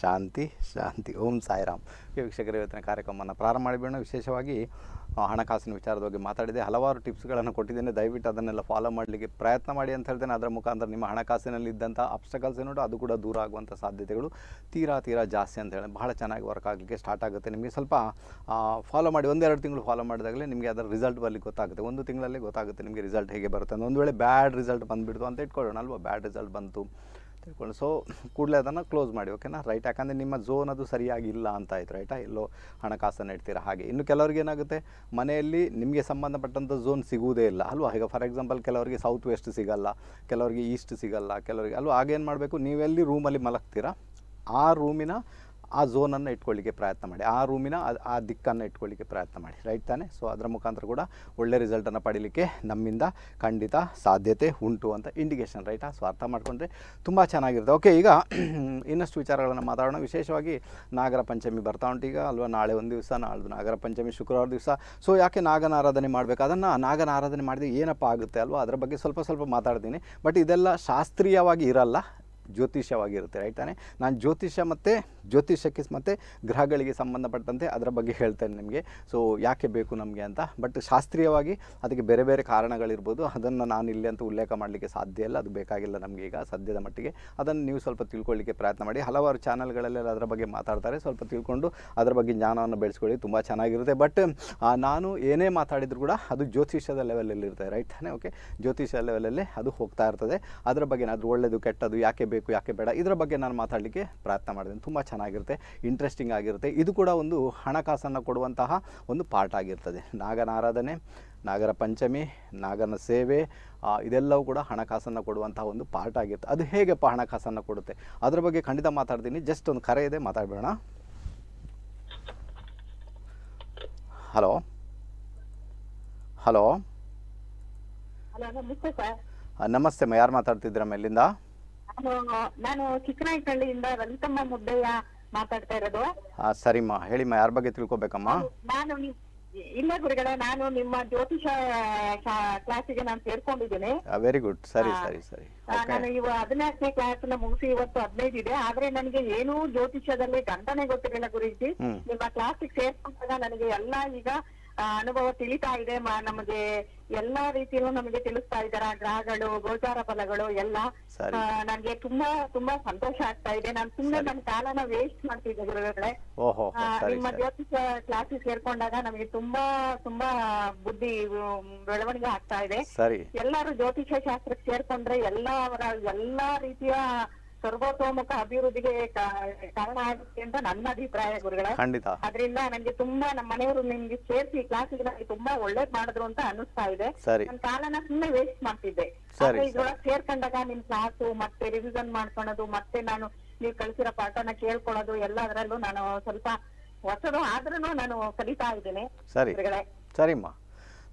ಶಾಂತಿ ಶಾಂತಿ ಓಂ ಸಾಯಿರಾಮ್ ವೀಕ್ಷಕರ ವೀಕ್ಷಕರು ಇವತ್ತಿನ ಕಾರ್ಯಕ್ರಮವನ್ನು ಪ್ರಾರಂಭ ಮಾಡಿಬಿಡೋಣ ವಿಶೇಷವಾಗಿ ಹಣಕಾಸಿನ ವಿಚಾರದ ಬಗ್ಗೆ ಮಾತಾಡಿದೆ ಹಲವಾರು ಟಿಪ್ಸ್ಗಳನ್ನು ಕೊಟ್ಟಿದ್ದೇನೆ ದಯವಿಟ್ಟು ಅದನ್ನೆಲ್ಲ ಫಾಲೋ ಮಾಡಲಿಕ್ಕೆ ಪ್ರಯತ್ನ ಮಾಡಿ ಅಂತ ಹೇಳ್ತೇನೆ ಅದರ ಮುಖಾಂತರ ನಿಮ್ಮ ಹಣಕಾಸಿನಲ್ಲಿ ಇದ್ದಂಥ ನೋಡು ಅದು ಕೂಡ ದೂರ ಆಗುವಂಥ ಸಾಧ್ಯತೆಗಳು ತೀರಾ ತೀರಾ ಜಾಸ್ತಿ ಅಂತ ಹೇಳಿ ಬಹಳ ಚೆನ್ನಾಗಿ ವರ್ಕ್ ಆಗಲಿಕ್ಕೆ ಸ್ಟಾರ್ಟ್ ಆಗುತ್ತೆ ನಿಮಗೆ ಸ್ವಲ್ಪ ಫಾಲೋ ಮಾಡಿ ಒಂದೆರಡು ತಿಂಗಳು ಫಾಲೋ ಮಾಡಿದಾಗಲೇ ನಿಮಗೆ ಅದರ ರಿಸಲ್ಟ್ ಬರಲಿಕ್ಕೆ ಗೊತ್ತಾಗುತ್ತೆ ಒಂದು ತಿಂಗಳಲ್ಲಿ ಗೊತ್ತಾಗುತ್ತೆ ನಿಮಗೆ ರಿಸಲ್ಟ್ ಹೇಗೆ ಬರುತ್ತೆ ಅಂದರೆ ಒಂದು ವೇಳೆ ಬ್ಯಾಡ್ ರಿಸಲ್ಟ್ ಬಂದುಬಿಡ್ತು ಅಂತ ಇಟ್ಕೊಳ್ಳೋಣ ಅಲ್ವಾ ಬ್ಯಾಡ್ ರಿಸಲ್ಟ್ ಬಂತು ತಿಳ್ಕೊಂಡು ಸೊ ಕೂಡಲೇ ಅದನ್ನು ಕ್ಲೋಸ್ ಮಾಡಿ ಓಕೆನಾ ರೈಟ್ ಯಾಕಂದರೆ ನಿಮ್ಮ ಝೋನ್ ಅದು ಸರಿಯಾಗಿಲ್ಲ ಅಂತ ಆಯ್ತು ರೈಟಾ ಎಲ್ಲೋ ಹಣಕಾಸನ್ನು ಇಡ್ತೀರಾ ಹಾಗೆ ಇನ್ನು ಕೆಲವರಿಗೆ ಏನಾಗುತ್ತೆ ಮನೆಯಲ್ಲಿ ನಿಮಗೆ ಸಂಬಂಧಪಟ್ಟಂಥ ಝೋನ್ ಸಿಗುವುದೇ ಇಲ್ಲ ಅಲ್ವಾ ಈಗ ಫಾರ್ ಎಕ್ಸಾಂಪಲ್ ಕೆಲವರಿಗೆ ಸೌತ್ ವೆಸ್ಟ್ ಸಿಗಲ್ಲ ಕೆಲವರಿಗೆ ಈಸ್ಟ್ ಸಿಗಲ್ಲ ಕೆಲವರಿಗೆ ಅಲ್ವಾ ಆಗೇನು ಮಾಡಬೇಕು ನೀವೆಲ್ಲಿ ರೂಮಲ್ಲಿ ಮಲಗ್ತೀರಾ ಆ ರೂಮಿನ ಆ ಝೋನನ್ನು ಇಟ್ಕೊಳ್ಳಿಕ್ಕೆ ಪ್ರಯತ್ನ ಮಾಡಿ ಆ ರೂಮಿನ ಆ ದಿಕ್ಕನ್ನು ಇಟ್ಕೊಳ್ಳಿಕ್ಕೆ ಪ್ರಯತ್ನ ಮಾಡಿ ರೈಟ್ ತಾನೆ ಸೊ ಅದರ ಮುಖಾಂತರ ಕೂಡ ಒಳ್ಳೆ ರಿಸಲ್ಟನ್ನು ಪಡೀಲಿಕ್ಕೆ ನಮ್ಮಿಂದ ಖಂಡಿತ ಸಾಧ್ಯತೆ ಉಂಟು ಅಂತ ಇಂಡಿಕೇಶನ್ ರೈಟ್ ಆ ಸ್ವಾರ್ಥ ಮಾಡಿಕೊಂಡ್ರೆ ತುಂಬ ಚೆನ್ನಾಗಿರುತ್ತೆ ಓಕೆ ಈಗ ಇನ್ನಷ್ಟು ವಿಚಾರಗಳನ್ನು ಮಾತಾಡೋಣ ವಿಶೇಷವಾಗಿ ನಾಗರ ಪಂಚಮಿ ಬರ್ತಾ ಉಂಟು ಈಗ ಅಲ್ವಾ ನಾಳೆ ಒಂದು ದಿವಸ ನಾಳೆ ನಾಗರ ಪಂಚಮಿ ಶುಕ್ರವಾರ ದಿವಸ ಸೊ ಯಾಕೆ ನಾಗನ ಆರಾಧನೆ ಮಾಡಬೇಕು ಅದನ್ನು ನಾಗನ ಆರಾಧನೆ ಮಾಡಿದ್ರೆ ಏನಪ್ಪ ಆಗುತ್ತೆ ಅಲ್ವಾ ಅದರ ಬಗ್ಗೆ ಸ್ವಲ್ಪ ಸ್ವಲ್ಪ ಮಾತಾಡ್ತೀನಿ ಬಟ್ ಇದೆಲ್ಲ ಶಾಸ್ತ್ರೀಯವಾಗಿ ಇರಲ್ಲ ಜ್ಯೋತಿಷ್ಯವಾಗಿರುತ್ತೆ ರೈಟ್ ತಾನೆ ನಾನು ಜ್ಯೋತಿಷ್ಯ ಮತ್ತು ಜ್ಯೋತಿಷ್ಯಕ್ಕೆ ಮತ್ತು ಗ್ರಹಗಳಿಗೆ ಸಂಬಂಧಪಟ್ಟಂತೆ ಅದರ ಬಗ್ಗೆ ಹೇಳ್ತೇನೆ ನಿಮಗೆ ಸೊ ಯಾಕೆ ಬೇಕು ನಮಗೆ ಅಂತ ಬಟ್ ಶಾಸ್ತ್ರೀಯವಾಗಿ ಅದಕ್ಕೆ ಬೇರೆ ಬೇರೆ ಕಾರಣಗಳಿರ್ಬೋದು ಅದನ್ನು ನಾನು ಇಲ್ಲಿ ಅಂತ ಉಲ್ಲೇಖ ಮಾಡಲಿಕ್ಕೆ ಸಾಧ್ಯ ಇಲ್ಲ ಅದು ಬೇಕಾಗಿಲ್ಲ ನಮಗೆ ಈಗ ಸದ್ಯದ ಮಟ್ಟಿಗೆ ಅದನ್ನು ನೀವು ಸ್ವಲ್ಪ ತಿಳ್ಕೊಳ್ಳಿಕ್ಕೆ ಪ್ರಯತ್ನ ಮಾಡಿ ಹಲವಾರು ಚಾನಲ್ಗಳಲ್ಲೆಲ್ಲ ಅದರ ಬಗ್ಗೆ ಮಾತಾಡ್ತಾರೆ ಸ್ವಲ್ಪ ತಿಳ್ಕೊಂಡು ಅದರ ಬಗ್ಗೆ ಜ್ಞಾನವನ್ನು ಬೆಳೆಸ್ಕೊಳ್ಳಿ ತುಂಬ ಚೆನ್ನಾಗಿರುತ್ತೆ ಬಟ್ ನಾನು ಏನೇ ಮಾತಾಡಿದ್ರು ಕೂಡ ಅದು ಜ್ಯೋತಿಷ್ಯದ ಲೆವೆಲಲ್ಲಿ ಇರ್ತದೆ ರೈಟ್ ತಾನೆ ಓಕೆ ಜ್ಯೋತಿಷ್ಯ ಲೆವೆಲಲ್ಲೇ ಅದು ಹೋಗ್ತಾ ಇರ್ತದೆ ಅದರ ಬಗ್ಗೆ ಅದು ಒಳ್ಳೆಯದು ಕೆಟ್ಟದು ಯಾಕೆ ಬೇಕು ಬೇಕು ಯಾಕೆ ಬೇಡ ಇದರ ಬಗ್ಗೆ ನಾನು ಮಾತಾಡಲಿಕ್ಕೆ ಪ್ರಯತ್ನ ಮಾಡಿದ್ದೀನಿ ತುಂಬ ಚೆನ್ನಾಗಿರುತ್ತೆ ಇಂಟ್ರೆಸ್ಟಿಂಗ್ ಆಗಿರುತ್ತೆ ಇದು ಕೂಡ ಒಂದು ಹಣಕಾಸನ್ನು ಕೊಡುವಂತಹ ಒಂದು ಪಾರ್ಟ್ ಆಗಿರ್ತದೆ ನಾಗನ ಆರಾಧನೆ ನಾಗರ ಪಂಚಮಿ ನಾಗನ ಸೇವೆ ಇದೆಲ್ಲವೂ ಕೂಡ ಹಣಕಾಸನ್ನು ಕೊಡುವಂತಹ ಒಂದು ಪಾರ್ಟ್ ಆಗಿರುತ್ತೆ ಅದು ಹೇಗೆಪ್ಪ ಹಣಕಾಸನ್ನು ಕೊಡುತ್ತೆ ಅದರ ಬಗ್ಗೆ ಖಂಡಿತ ಮಾತಾಡ್ತೀನಿ ಜಸ್ಟ್ ಒಂದು ಕರೆ ಇದೆ ಮಾತಾಡಬೇಡ ಹಲೋ ಹಲೋ ನಮಸ್ತೆ ಯಾರು ಮಾತಾಡ್ತಿದ್ದೀರಾ ಮೇಲಿಂದ ನಾನು ಚಿಕ್ಕನಾಯಕಹಳ್ಳಿಯಿಂದ ರವಿತಮ್ಮ ಮುದ್ದಯ್ಯ ಮಾತಾಡ್ತಾ ಇರೋದು ಸರಿಮ್ಮ ಹೇಳಿಮ್ಮ ಯಾರ ಬಗ್ಗೆ ತಿಳ್ಕೊಬೇಕಮ್ಮ ನಾನು ಇಲ್ಲ ಗುರಿಗಳ ನಾನು ನಿಮ್ಮ ಜ್ಯೋತಿಷ ಕ್ಲಾಸಿಗೆ ನಾನು ಸೇರ್ಕೊಂಡಿದ್ದೀನಿ ವೆರಿ ಗುಡ್ ಸರಿ ಸರಿ ಸರಿ ನಾನು ಇವ ಹದಿನಾಲ್ಕನೇ ಕ್ಲಾಸ್ನ ಮುಗಿಸಿ ಇವತ್ತು ಹದಿನೈದು ಇದೆ ಆದ್ರೆ ನನಗೆ ಏನೂ ಜ್ಯೋತಿಷ್ಯದಲ್ಲಿ ಗಂಟನೆ ಗೊತ್ತಿರಲಿಲ್ಲ ಗುರುಜಿ ನಿಮ್ಮ ಕ್ಲಾಸಿಗೆ ಸೇರ್ಕೊಂಡಾಗ ನನಗೆ ಎಲ್ಲಾ ಈಗ ಅನುಭವ ತಿಳಿತಾ ಇದೆ ನಮಗೆ ಎಲ್ಲಾ ರೀತಿಯಲ್ಲೂ ನಮಗೆ ತಿಳಿಸ್ತಾ ಇದ್ದಾರೆ ಗ್ರಹಗಳು ಗೋಚಾರ ಫಲಗಳು ಎಲ್ಲ ನನ್ಗೆ ತುಂಬಾ ತುಂಬಾ ಸಂತೋಷ ಆಗ್ತಾ ಇದೆ ನಾನು ಸುಮ್ಮನೆ ನನ್ನ ಕಾಲನ ವೇಸ್ಟ್ ಮಾಡ್ತಿದ್ದೆ ಗುರುಗಳೇ ನಿಮ್ಮ ಜ್ಯೋತಿಷ ಕ್ಲಾಸಸ್ ಸೇರ್ಕೊಂಡಾಗ ನಮ್ಗೆ ತುಂಬಾ ತುಂಬಾ ಬುದ್ಧಿ ಬೆಳವಣಿಗೆ ಆಗ್ತಾ ಇದೆ ಎಲ್ಲಾರು ಜ್ಯೋತಿಷ್ಯ ಶಾಸ್ತ್ರಕ್ಕೆ ಸೇರ್ಕೊಂಡ್ರೆ ಎಲ್ಲಾ ಅವರ ಎಲ್ಲಾ ರೀತಿಯ ಸರ್ವತೋಮುಖ ಅಭಿವೃದ್ಧಿಗೆ ಕಾರಣ ಆಗುತ್ತೆ ಅಂತ ನನ್ನ ಅಭಿಪ್ರಾಯ ಗುರುಗಳ ಖಂಡಿತ ಅದರಿಂದ ತುಂಬಾ ನಮ್ಮ ಮನೆಯವರು ನಿಮ್ಗೆ ಸೇರಿಸಿ ಕ್ಲಾಸಿಗೆ ನನಗೆ ತುಂಬಾ ಒಳ್ಳೇದ್ ಮಾಡಿದ್ರು ಅಂತ ಅನಿಸ್ತಾ ಇದೆ ನನ್ನ ಕಾಲನ ಸುಮ್ಮನೆ ವೇಸ್ಟ್ ಮಾಡ್ತಿದ್ದೆ ಇದ್ರೊಳಗೆ ಸೇರ್ಕೊಂಡಾಗ ನಿಮ್ ಕ್ಲಾಸು ಮತ್ತೆ ರಿವಿಷನ್ ಮಾಡ್ಕೊಳೋದು ಮತ್ತೆ ನಾನು ನೀವು ಕಳಿಸಿರೋ ಪಾಠನ ಕೇಳ್ಕೊಳ್ಳೋದು ಎಲ್ಲದರಲ್ಲೂ ನಾನು ಸ್ವಲ್ಪ ಹೊಸದು ಆದ್ರೂ ನಾನು ಕಲಿತಾ ಇದ್ದೀನಿ ಸರಿ ಸರಿಮ್ಮ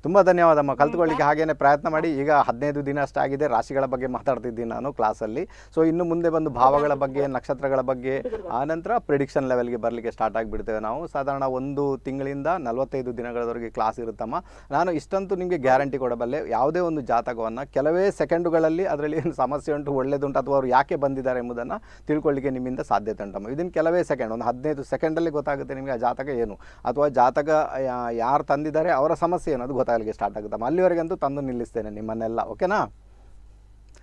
ತುಂಬ ಧನ್ಯವಾದಮ್ಮ ಕಲ್ತ್ಕೊಳ್ಳಿಕ್ಕೆ ಹಾಗೇನೆ ಪ್ರಯತ್ನ ಮಾಡಿ ಈಗ ಹದಿನೈದು ದಿನ ಅಷ್ಟೇ ಆಗಿದೆ ರಾಶಿಗಳ ಬಗ್ಗೆ ಮಾತಾಡ್ತಿದ್ದೀನಿ ನಾನು ಕ್ಲಾಸಲ್ಲಿ ಸೊ ಇನ್ನು ಮುಂದೆ ಬಂದು ಭಾವಗಳ ಬಗ್ಗೆ ನಕ್ಷತ್ರಗಳ ಬಗ್ಗೆ ಆನಂತರ ಪ್ರಿಡಿಕ್ಷನ್ ಲೆವೆಲ್ಗೆ ಬರಲಿಕ್ಕೆ ಸ್ಟಾರ್ಟ್ ಆಗಿಬಿಡ್ತೇವೆ ನಾವು ಸಾಧಾರಣ ಒಂದು ತಿಂಗಳಿಂದ ನಲವತ್ತೈದು ದಿನಗಳವರೆಗೆ ಕ್ಲಾಸ್ ಇರುತ್ತಮ್ಮ ನಾನು ಇಷ್ಟಂತೂ ನಿಮಗೆ ಗ್ಯಾರಂಟಿ ಕೊಡಬಲ್ಲೆ ಯಾವುದೇ ಒಂದು ಜಾತಕವನ್ನು ಕೆಲವೇ ಸೆಕೆಂಡುಗಳಲ್ಲಿ ಅದರಲ್ಲಿ ಏನು ಸಮಸ್ಯೆ ಉಂಟು ಒಳ್ಳೆಯದುಂಟು ಅಥವಾ ಅವರು ಯಾಕೆ ಬಂದಿದ್ದಾರೆ ಎಂಬುದನ್ನು ತಿಳ್ಕೊಳ್ಳಿಕ್ಕೆ ನಿಮ್ಮಿಂದ ಸಾಧ್ಯತೆ ಉಂಟಮ್ಮ ಇದನ್ನು ಕೆಲವೇ ಸೆಕೆಂಡ್ ಒಂದು ಹದಿನೈದು ಸೆಕೆಂಡಲ್ಲಿ ಗೊತ್ತಾಗುತ್ತೆ ನಿಮಗೆ ಆ ಜಾತಕ ಏನು ಅಥವಾ ಜಾತಕ ಯಾರು ತಂದಿದ್ದಾರೆ ಅವರ ಸಮಸ್ಯೆ ಏನು ಅದು ಮಾತುಗಳಿಗೆ ಸ್ಟಾರ್ಟ್ ಆಗುತ್ತಮ್ಮ ಅಲ್ಲಿವರೆಗಂತೂ ತಂದು ನಿಲ್ಲಿಸ್ತೇನೆ ನಿಮ್ಮನ್ನೆಲ್ಲ ಓಕೆನಾ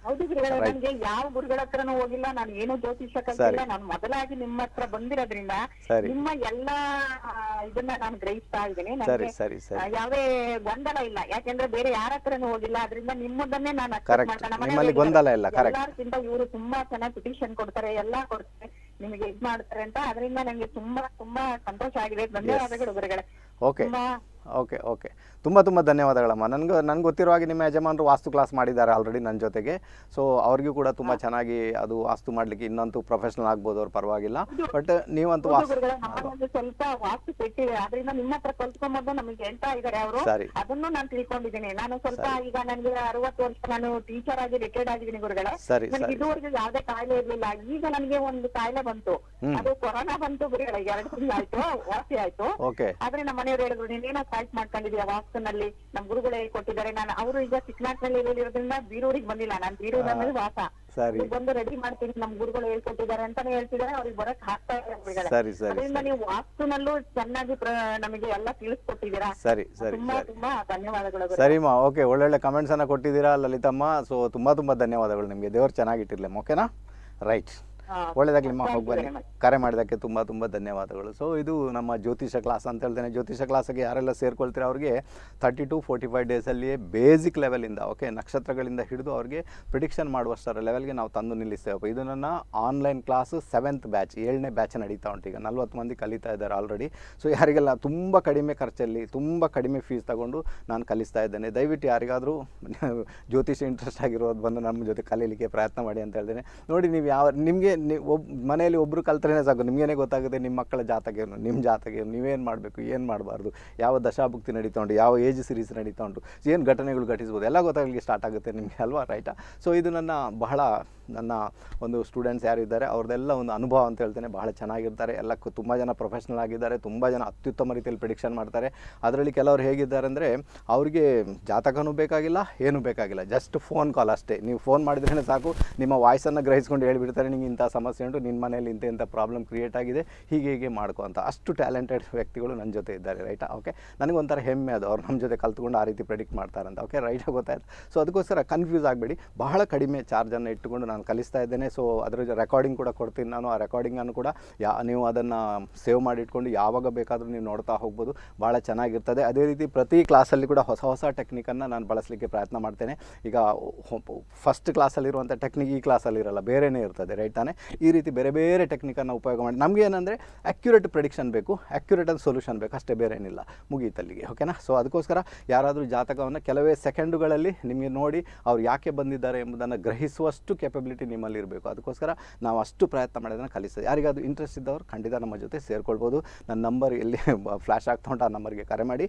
ಹೌದು ಗುರುಗಳೇ ನನಗೆ ಯಾವ ಗುರುಗಳ ಹತ್ರನೂ ಹೋಗಿಲ್ಲ ನಾನು ಏನು ಜ್ಯೋತಿಷ್ಯ ಕಲಿತಿಲ್ಲ ನಾನು ಮೊದಲಾಗಿ ನಿಮ್ಮ ಹತ್ರ ಬಂದಿರೋದ್ರಿಂದ ನಿಮ್ಮ ಎಲ್ಲಾ ಇದನ್ನ ನಾನು ಗ್ರಹಿಸ್ತಾ ಇದ್ದೀನಿ ನನಗೆ ಯಾವೇ ಗೊಂದಲ ಇಲ್ಲ ಯಾಕೆಂದ್ರೆ ಬೇರೆ ಯಾರ ಹತ್ರನೂ ಹೋಗಿಲ್ಲ ಅದರಿಂದ ನಿಮ್ಮದನ್ನೇ ನಾನು ನಿಮ್ಮಲ್ಲಿ ಗೊಂದಲ ಇಲ್ಲ ಎಲ್ಲಾರ್ಕಿಂತ ಇವರು ತುಂಬಾ ಚೆನ್ನಾಗಿ ಪಿಟಿಷನ್ ಕೊಡ್ತಾರೆ ಎಲ್ಲಾ ಕೊಡ್ತಾರೆ ನಿಮಗೆ ಇದ್ ಮಾಡ್ತಾರೆ ಅಂತ ಅದರಿಂದ ನನಗೆ ತುಂಬಾ ತುಂಬಾ ಸಂತೋಷ ಆಗಿದೆ ಧನ್ಯವಾದಗಳು ಗುರುಗಳೇ ಓಕೆ ಓಕೆ ಓಕೆ ತುಂಬ ತುಂಬ ಧನ್ಯವಾದಗಳಮ್ಮ ನನಗೆ ನನಗೆ ಗೊತ್ತಿರೋ ಹಾಗೆ ನಿಮ್ಮ ಯಜಮಾನರು ವಾಸ್ತು ಕ್ಲಾಸ್ ಮಾಡಿದ್ದಾರೆ ಆಲ್ರೆಡಿ ನನ್ನ ಜೊತೆಗೆ ಸೊ ಅವ್ರಿಗೂ ಕೂಡ ತುಂಬ ಚೆನ್ನಾಗಿ ಅದು ವಾಸ್ತು ಮಾಡಲಿಕ್ಕೆ ಇನ್ನಂತೂ ಪ್ರೊಫೆಷನಲ್ ಆಗ್ಬೋದು ಅವ್ರು ಪರವಾಗಿಲ್ಲ ಬಟ್ ನೀವಂತೂ ವಾಸ್ತು ಸ್ವಲ್ಪ ವಾಸ್ತು ಪೆಟ್ಟಿದೆ ಆದ್ರಿಂದ ನಿಮ್ಮ ಹತ್ರ ಕಲ್ತ್ಕೊಂಬಂದು ನಮಗೆ ಹೇಳ್ತಾ ಇದ್ದಾರೆ ಅವರು ಸರಿ ಅದನ್ನು ನಾನು ತಿಳ್ಕೊಂಡಿದ್ದೀನಿ ನಾನು ಸ್ವಲ್ಪ ಈಗ ನನಗೆ ಅರವತ್ತು ವರ್ಷ ನಾನು ಟೀಚರ್ ಆಗಿ ರಿಟೈರ್ಡ್ ಆಗಿದ್ದೀನಿ ಗುರುಗಳ ಸರಿ ಇದುವರೆಗೂ ಯಾವುದೇ ಕಾಯಿಲೆ ಇರಲಿಲ್ಲ ಈಗ ನನಗೆ ಒಂದು ಕಾಯಿಲೆ ಬಂತು ಅದು ಕೊರೋನಾ ಬಂತು ಗುರುಗಳ ಎರಡು ತಿಂಗಳು ಆಯ್ತು ವಾಸಿ ಆಯ್ತು ಆದ್ರೆ ನಮ್ಮ ಮನೆಯವರು ಹೇಳಿದ್ರು ನೀನೇನೋ ಕಾಯ್ಟ್ ಮಾಡ್ಕೊಂಡಿದ್ಯಾ ವಾಸ್ತು ನಲ್ಲಿ ನಮ್ ಗುರುಗಳು ಕೊಟ್ಟಿದ್ದಾರೆ ನಾನು ಅವರು ಈಗ ಚಿಕ್ಕನಾಟ್ನಲ್ಲಿ ಇರೋದ್ರಿಂದ ಬೀರೂರಿಗೆ ಬಂದಿಲ್ಲ ನಾನು ಬೀರೂರಲ್ಲಿ ವಾಸ ಬಂದು ರೆಡಿ ಮಾಡ್ತೀನಿ ನಮ್ ಗುರುಗಳು ಹೇಳ್ಕೊಟ್ಟಿದ್ದಾರೆ ಅಂತಾನೆ ಹೇಳ್ತಿದ್ದಾರೆ ಅವ್ರಿಗೆ ಬರಕ್ ಹಾಕ್ತಾ ಇದ್ದಾರೆ ಅದರಿಂದ ನೀವು ವಾಸ್ತುನಲ್ಲೂ ಚೆನ್ನಾಗಿ ನಮಗೆ ಎಲ್ಲ ತಿಳಿಸ್ಕೊಟ್ಟಿದ್ದೀರಾ ಸರಿ ಸರಿ ತುಂಬಾ ತುಂಬಾ ಧನ್ಯವಾದಗಳು ಸರಿಮಾ ಓಕೆ ಒಳ್ಳೊಳ್ಳೆ ಕಮೆಂಟ್ಸ್ ಅನ್ನ ಕೊಟ್ಟಿದ್ದೀರಾ ಲಲಿತಮ್ಮ ಸೊ ತುಂಬಾ ತುಂಬಾ ಧನ್ಯವಾದಗಳು ನಿಮ್ಗೆ ದೇವ್ರು ಚೆನ್ನಾಗಿಟ್ಟಿರ್ಲಿ ಓಕೆನಾ ರೈಟ್ ಒಳ್ಳೆಯದಾಗಲಿ ಮಾ ಬನ್ನಿ ಕರೆ ಮಾಡಿದಕ್ಕೆ ತುಂಬಾ ತುಂಬಾ ಧನ್ಯವಾದಗಳು ಸೊ ಇದು ನಮ್ಮ ಜ್ಯೋತಿಷ ಕ್ಲಾಸ್ ಅಂತ ಹೇಳ್ತೇನೆ ಜ್ಯೋತಿಷ ಕ್ಲಾಸಿಗೆ ಯಾರೆಲ್ಲ ಸೇರ್ಕೊಳ್ತೀರ ಅವ್ರಿಗೆ ತರ್ಟಿ ಟು ಫೋರ್ಟಿ ಫೈವ್ ಡೇಸಲ್ಲಿಯೇ ಬೇಸಿಕ್ ಲೆವೆಲಿಂದ ಓಕೆ ನಕ್ಷತ್ರಗಳಿಂದ ಹಿಡಿದು ಅವ್ರಿಗೆ ಪ್ರಿಡಿಕ್ಷನ್ ಮಾಡುವಷ್ಟರ ಲೆವೆಲ್ಗೆ ನಾವು ತಂದು ನಿಲ್ಲಿಸ್ತೇವೆ ಇದು ನನ್ನ ಆನ್ಲೈನ್ ಕ್ಲಾಸ್ ಸೆವೆಂತ್ ಬ್ಯಾಚ್ ಏಳನೇ ಬ್ಯಾಚ್ ನಡೀತಾ ಉಂಟು ಈಗ ನಲ್ವತ್ತು ಮಂದಿ ಕಲಿತಾ ಇದ್ದಾರೆ ಆಲ್ರೆಡಿ ಸೊ ಯಾರಿಗೆಲ್ಲ ತುಂಬ ಕಡಿಮೆ ಖರ್ಚಲ್ಲಿ ತುಂಬಾ ಕಡಿಮೆ ಫೀಸ್ ತಗೊಂಡು ನಾನು ಕಲಿಸ್ತಾ ಇದ್ದೇನೆ ದಯವಿಟ್ಟು ಯಾರಿಗಾದರೂ ಜ್ಯೋತಿಷ ಇಂಟ್ರೆಸ್ಟ್ ಆಗಿರೋದು ಬಂದು ನಮ್ಮ ಜೊತೆ ಕಲೀಲಿಕ್ಕೆ ಪ್ರಯತ್ನ ಮಾಡಿ ಅಂತ ಹೇಳ್ತೇನೆ ನೋಡಿ ನೀವು ಯಾವ ನಿಮಗೆ ಒಬ್ ಮನೆಯಲ್ಲಿ ಒಬ್ಬರು ಕಲ್ತ್ರೇನೆ ಸಾಕು ನಿಮಗೇನೆ ಗೊತ್ತಾಗುತ್ತೆ ನಿಮ್ಮ ಮಕ್ಕಳ ಜಾತಕೇನು ನಿಮ್ಮ ಜಾತಕೇನು ನೀವೇನು ಮಾಡಬೇಕು ಏನು ಮಾಡಬಾರ್ದು ಯಾವ ದಶಾಭುಕ್ತಿ ನಡೀತಾ ಉಂಟು ಯಾವ ಏಜ್ ಸೀರೀಸ್ ನಡೀತಾ ಉಂಟು ಏನು ಘಟನೆಗಳು ಘಟಿಸ್ಬೋದು ಎಲ್ಲ ಗೊತ್ತಾಗಲಿಕ್ಕೆ ಸ್ಟಾರ್ಟ್ ಆಗುತ್ತೆ ನಿಮಗೆ ಅಲ್ವಾ ರೈಟಾ ಸೊ ಇದು ನನ್ನ ಬಹಳ ನನ್ನ ಒಂದು ಸ್ಟೂಡೆಂಟ್ಸ್ ಯಾರಿದ್ದಾರೆ ಅವ್ರದ್ದೆಲ್ಲ ಒಂದು ಅನುಭವ ಅಂತ ಹೇಳ್ತೇನೆ ಬಹಳ ಚೆನ್ನಾಗಿರ್ತಾರೆ ಎಲ್ಲ ತುಂಬ ಜನ ಪ್ರೊಫೆಷ್ನಲ್ ಆಗಿದ್ದಾರೆ ತುಂಬ ಜನ ಅತ್ಯುತ್ತಮ ರೀತಿಯಲ್ಲಿ ಪ್ರಿಡಿಕ್ಷನ್ ಮಾಡ್ತಾರೆ ಅದರಲ್ಲಿ ಕೆಲವರು ಹೇಗಿದ್ದಾರೆ ಅಂದರೆ ಅವರಿಗೆ ಜಾತಕನೂ ಬೇಕಾಗಿಲ್ಲ ಏನೂ ಬೇಕಾಗಿಲ್ಲ ಜಸ್ಟ್ ಫೋನ್ ಕಾಲ್ ಅಷ್ಟೇ ನೀವು ಫೋನ್ ಮಾಡಿದ್ರೇ ಸಾಕು ನಿಮ್ಮ ವಾಯ್ಸನ್ನು ಗ್ರಹಿಸ್ಕೊಂಡು ಹೇಳಿಬಿಡ್ತಾರೆ ನಿಮಗೆ ಇಂಥ ಸಮಸ್ಯೆ ಉಂಟು ನಿಮ್ಮ ಮನೆಯಲ್ಲಿ ಇಂಥ ಇಂಥ ಪ್ರಾಬ್ಲಮ್ ಕ್ರಿಯೇಟ್ ಆಗಿದೆ ಹೀಗೆ ಹೀಗೆ ಮಾಡ್ಕೊ ಅಂತ ಅಷ್ಟು ಟ್ಯಾಲೆಂಟೆಡ್ ವ್ಯಕ್ತಿಗಳು ನನ್ನ ಜೊತೆ ಇದ್ದಾರೆ ರೈಟಾ ಓಕೆ ನನಗೊಂಥರ ಹೆಮ್ಮೆ ಅದು ಅವ್ರು ನಮ್ಮ ಜೊತೆ ಕಲ್ತ್ಕೊಂಡು ಆ ರೀತಿ ಪ್ರೆಡಿಕ್ಟ್ ಮಾಡ್ತಾರಂತ ಓಕೆ ರೈಟಾಗಿ ಗೊತ್ತಾಯ್ತು ಸೊ ಅದಕ್ಕೋಸ್ಕರ ಕನ್ಫ್ಯೂಸ್ ಆಗಬೇಡಿ ಬಹಳ ಕಡಿಮೆ ಚಾರ್ಜನ್ನು ಇಟ್ಟುಕೊಂಡು ನಾನು ನಾನು ಕಲಿಸ್ತಾ ಇದ್ದೇನೆ ಸೊ ಅದರ ರೆಕಾರ್ಡಿಂಗ್ ಕೂಡ ಕೊಡ್ತೀನಿ ನಾನು ಆ ರೆಕಾರ್ಡಿಂಗನ್ನು ಕೂಡ ಯಾ ನೀವು ಅದನ್ನು ಸೇವ್ ಮಾಡಿಟ್ಕೊಂಡು ಯಾವಾಗ ಬೇಕಾದರೂ ನೀವು ನೋಡ್ತಾ ಹೋಗ್ಬೋದು ಭಾಳ ಚೆನ್ನಾಗಿರ್ತದೆ ಅದೇ ರೀತಿ ಪ್ರತಿ ಕ್ಲಾಸಲ್ಲಿ ಕೂಡ ಹೊಸ ಹೊಸ ಟೆಕ್ನಿಕನ್ನು ನಾನು ಬಳಸಲಿಕ್ಕೆ ಪ್ರಯತ್ನ ಮಾಡ್ತೇನೆ ಈಗ ಫಸ್ಟ್ ಕ್ಲಾಸಲ್ಲಿರುವಂಥ ಟೆಕ್ನಿಕ್ ಈ ಕ್ಲಾಸಲ್ಲಿರಲ್ಲ ಬೇರೆನೇ ಇರ್ತದೆ ರೈಟ್ ತಾನೇ ಈ ರೀತಿ ಬೇರೆ ಬೇರೆ ಟೆಕ್ನಿಕನ್ನು ಉಪಯೋಗ ಮಾಡಿ ನಮಗೆ ಏನಂದರೆ ಅಕ್ಯುರೇಟ್ ಪ್ರಿಡಿಕ್ಷನ್ ಬೇಕು ಅಕ್ಯುರೇಟ್ ಸೊಲ್ಯೂಷನ್ ಬೇಕು ಅಷ್ಟೇ ಬೇರೆ ಏನಿಲ್ಲ ಮುಗೀತಲ್ಲಿಗೆ ಓಕೆನಾ ಸೊ ಅದಕ್ಕೋಸ್ಕರ ಯಾರಾದರೂ ಜಾತಕವನ್ನು ಕೆಲವೇ ಸೆಕೆಂಡುಗಳಲ್ಲಿ ನಿಮಗೆ ನೋಡಿ ಅವ್ರು ಯಾಕೆ ಬಂದಿದ್ದಾರೆ ಎಂಬುದನ್ನು ಗ್ರಹಿಸುವಷ್ಟು ಕೆಪಬಿ ನಿಮ್ಮಲ್ಲಿ ಇರಬೇಕು ಅದಕ್ಕೋಸ್ಕರ ನಾವು ಅಷ್ಟು ಪ್ರಯತ್ನ ಮಾಡೋದನ್ನು ಕಲಿಸ್ತದೆ ಯಾರಿಗಾದ್ರು ಇಂಟ್ರೆಸ್ಟ್ ಇದ್ದವರು ಖಂಡಿತ ನಮ್ಮ ಜೊತೆ ಸೇರ್ಕೊಳ್ಬೋದು ನನ್ನ ನಂಬರ್ ಎಲ್ಲಿ ಫ್ಲ್ಯಾಶ್ ಆಗ್ತಾ ಉಂಟು ಆ ನಂಬರ್ಗೆ ಕರೆ ಮಾಡಿ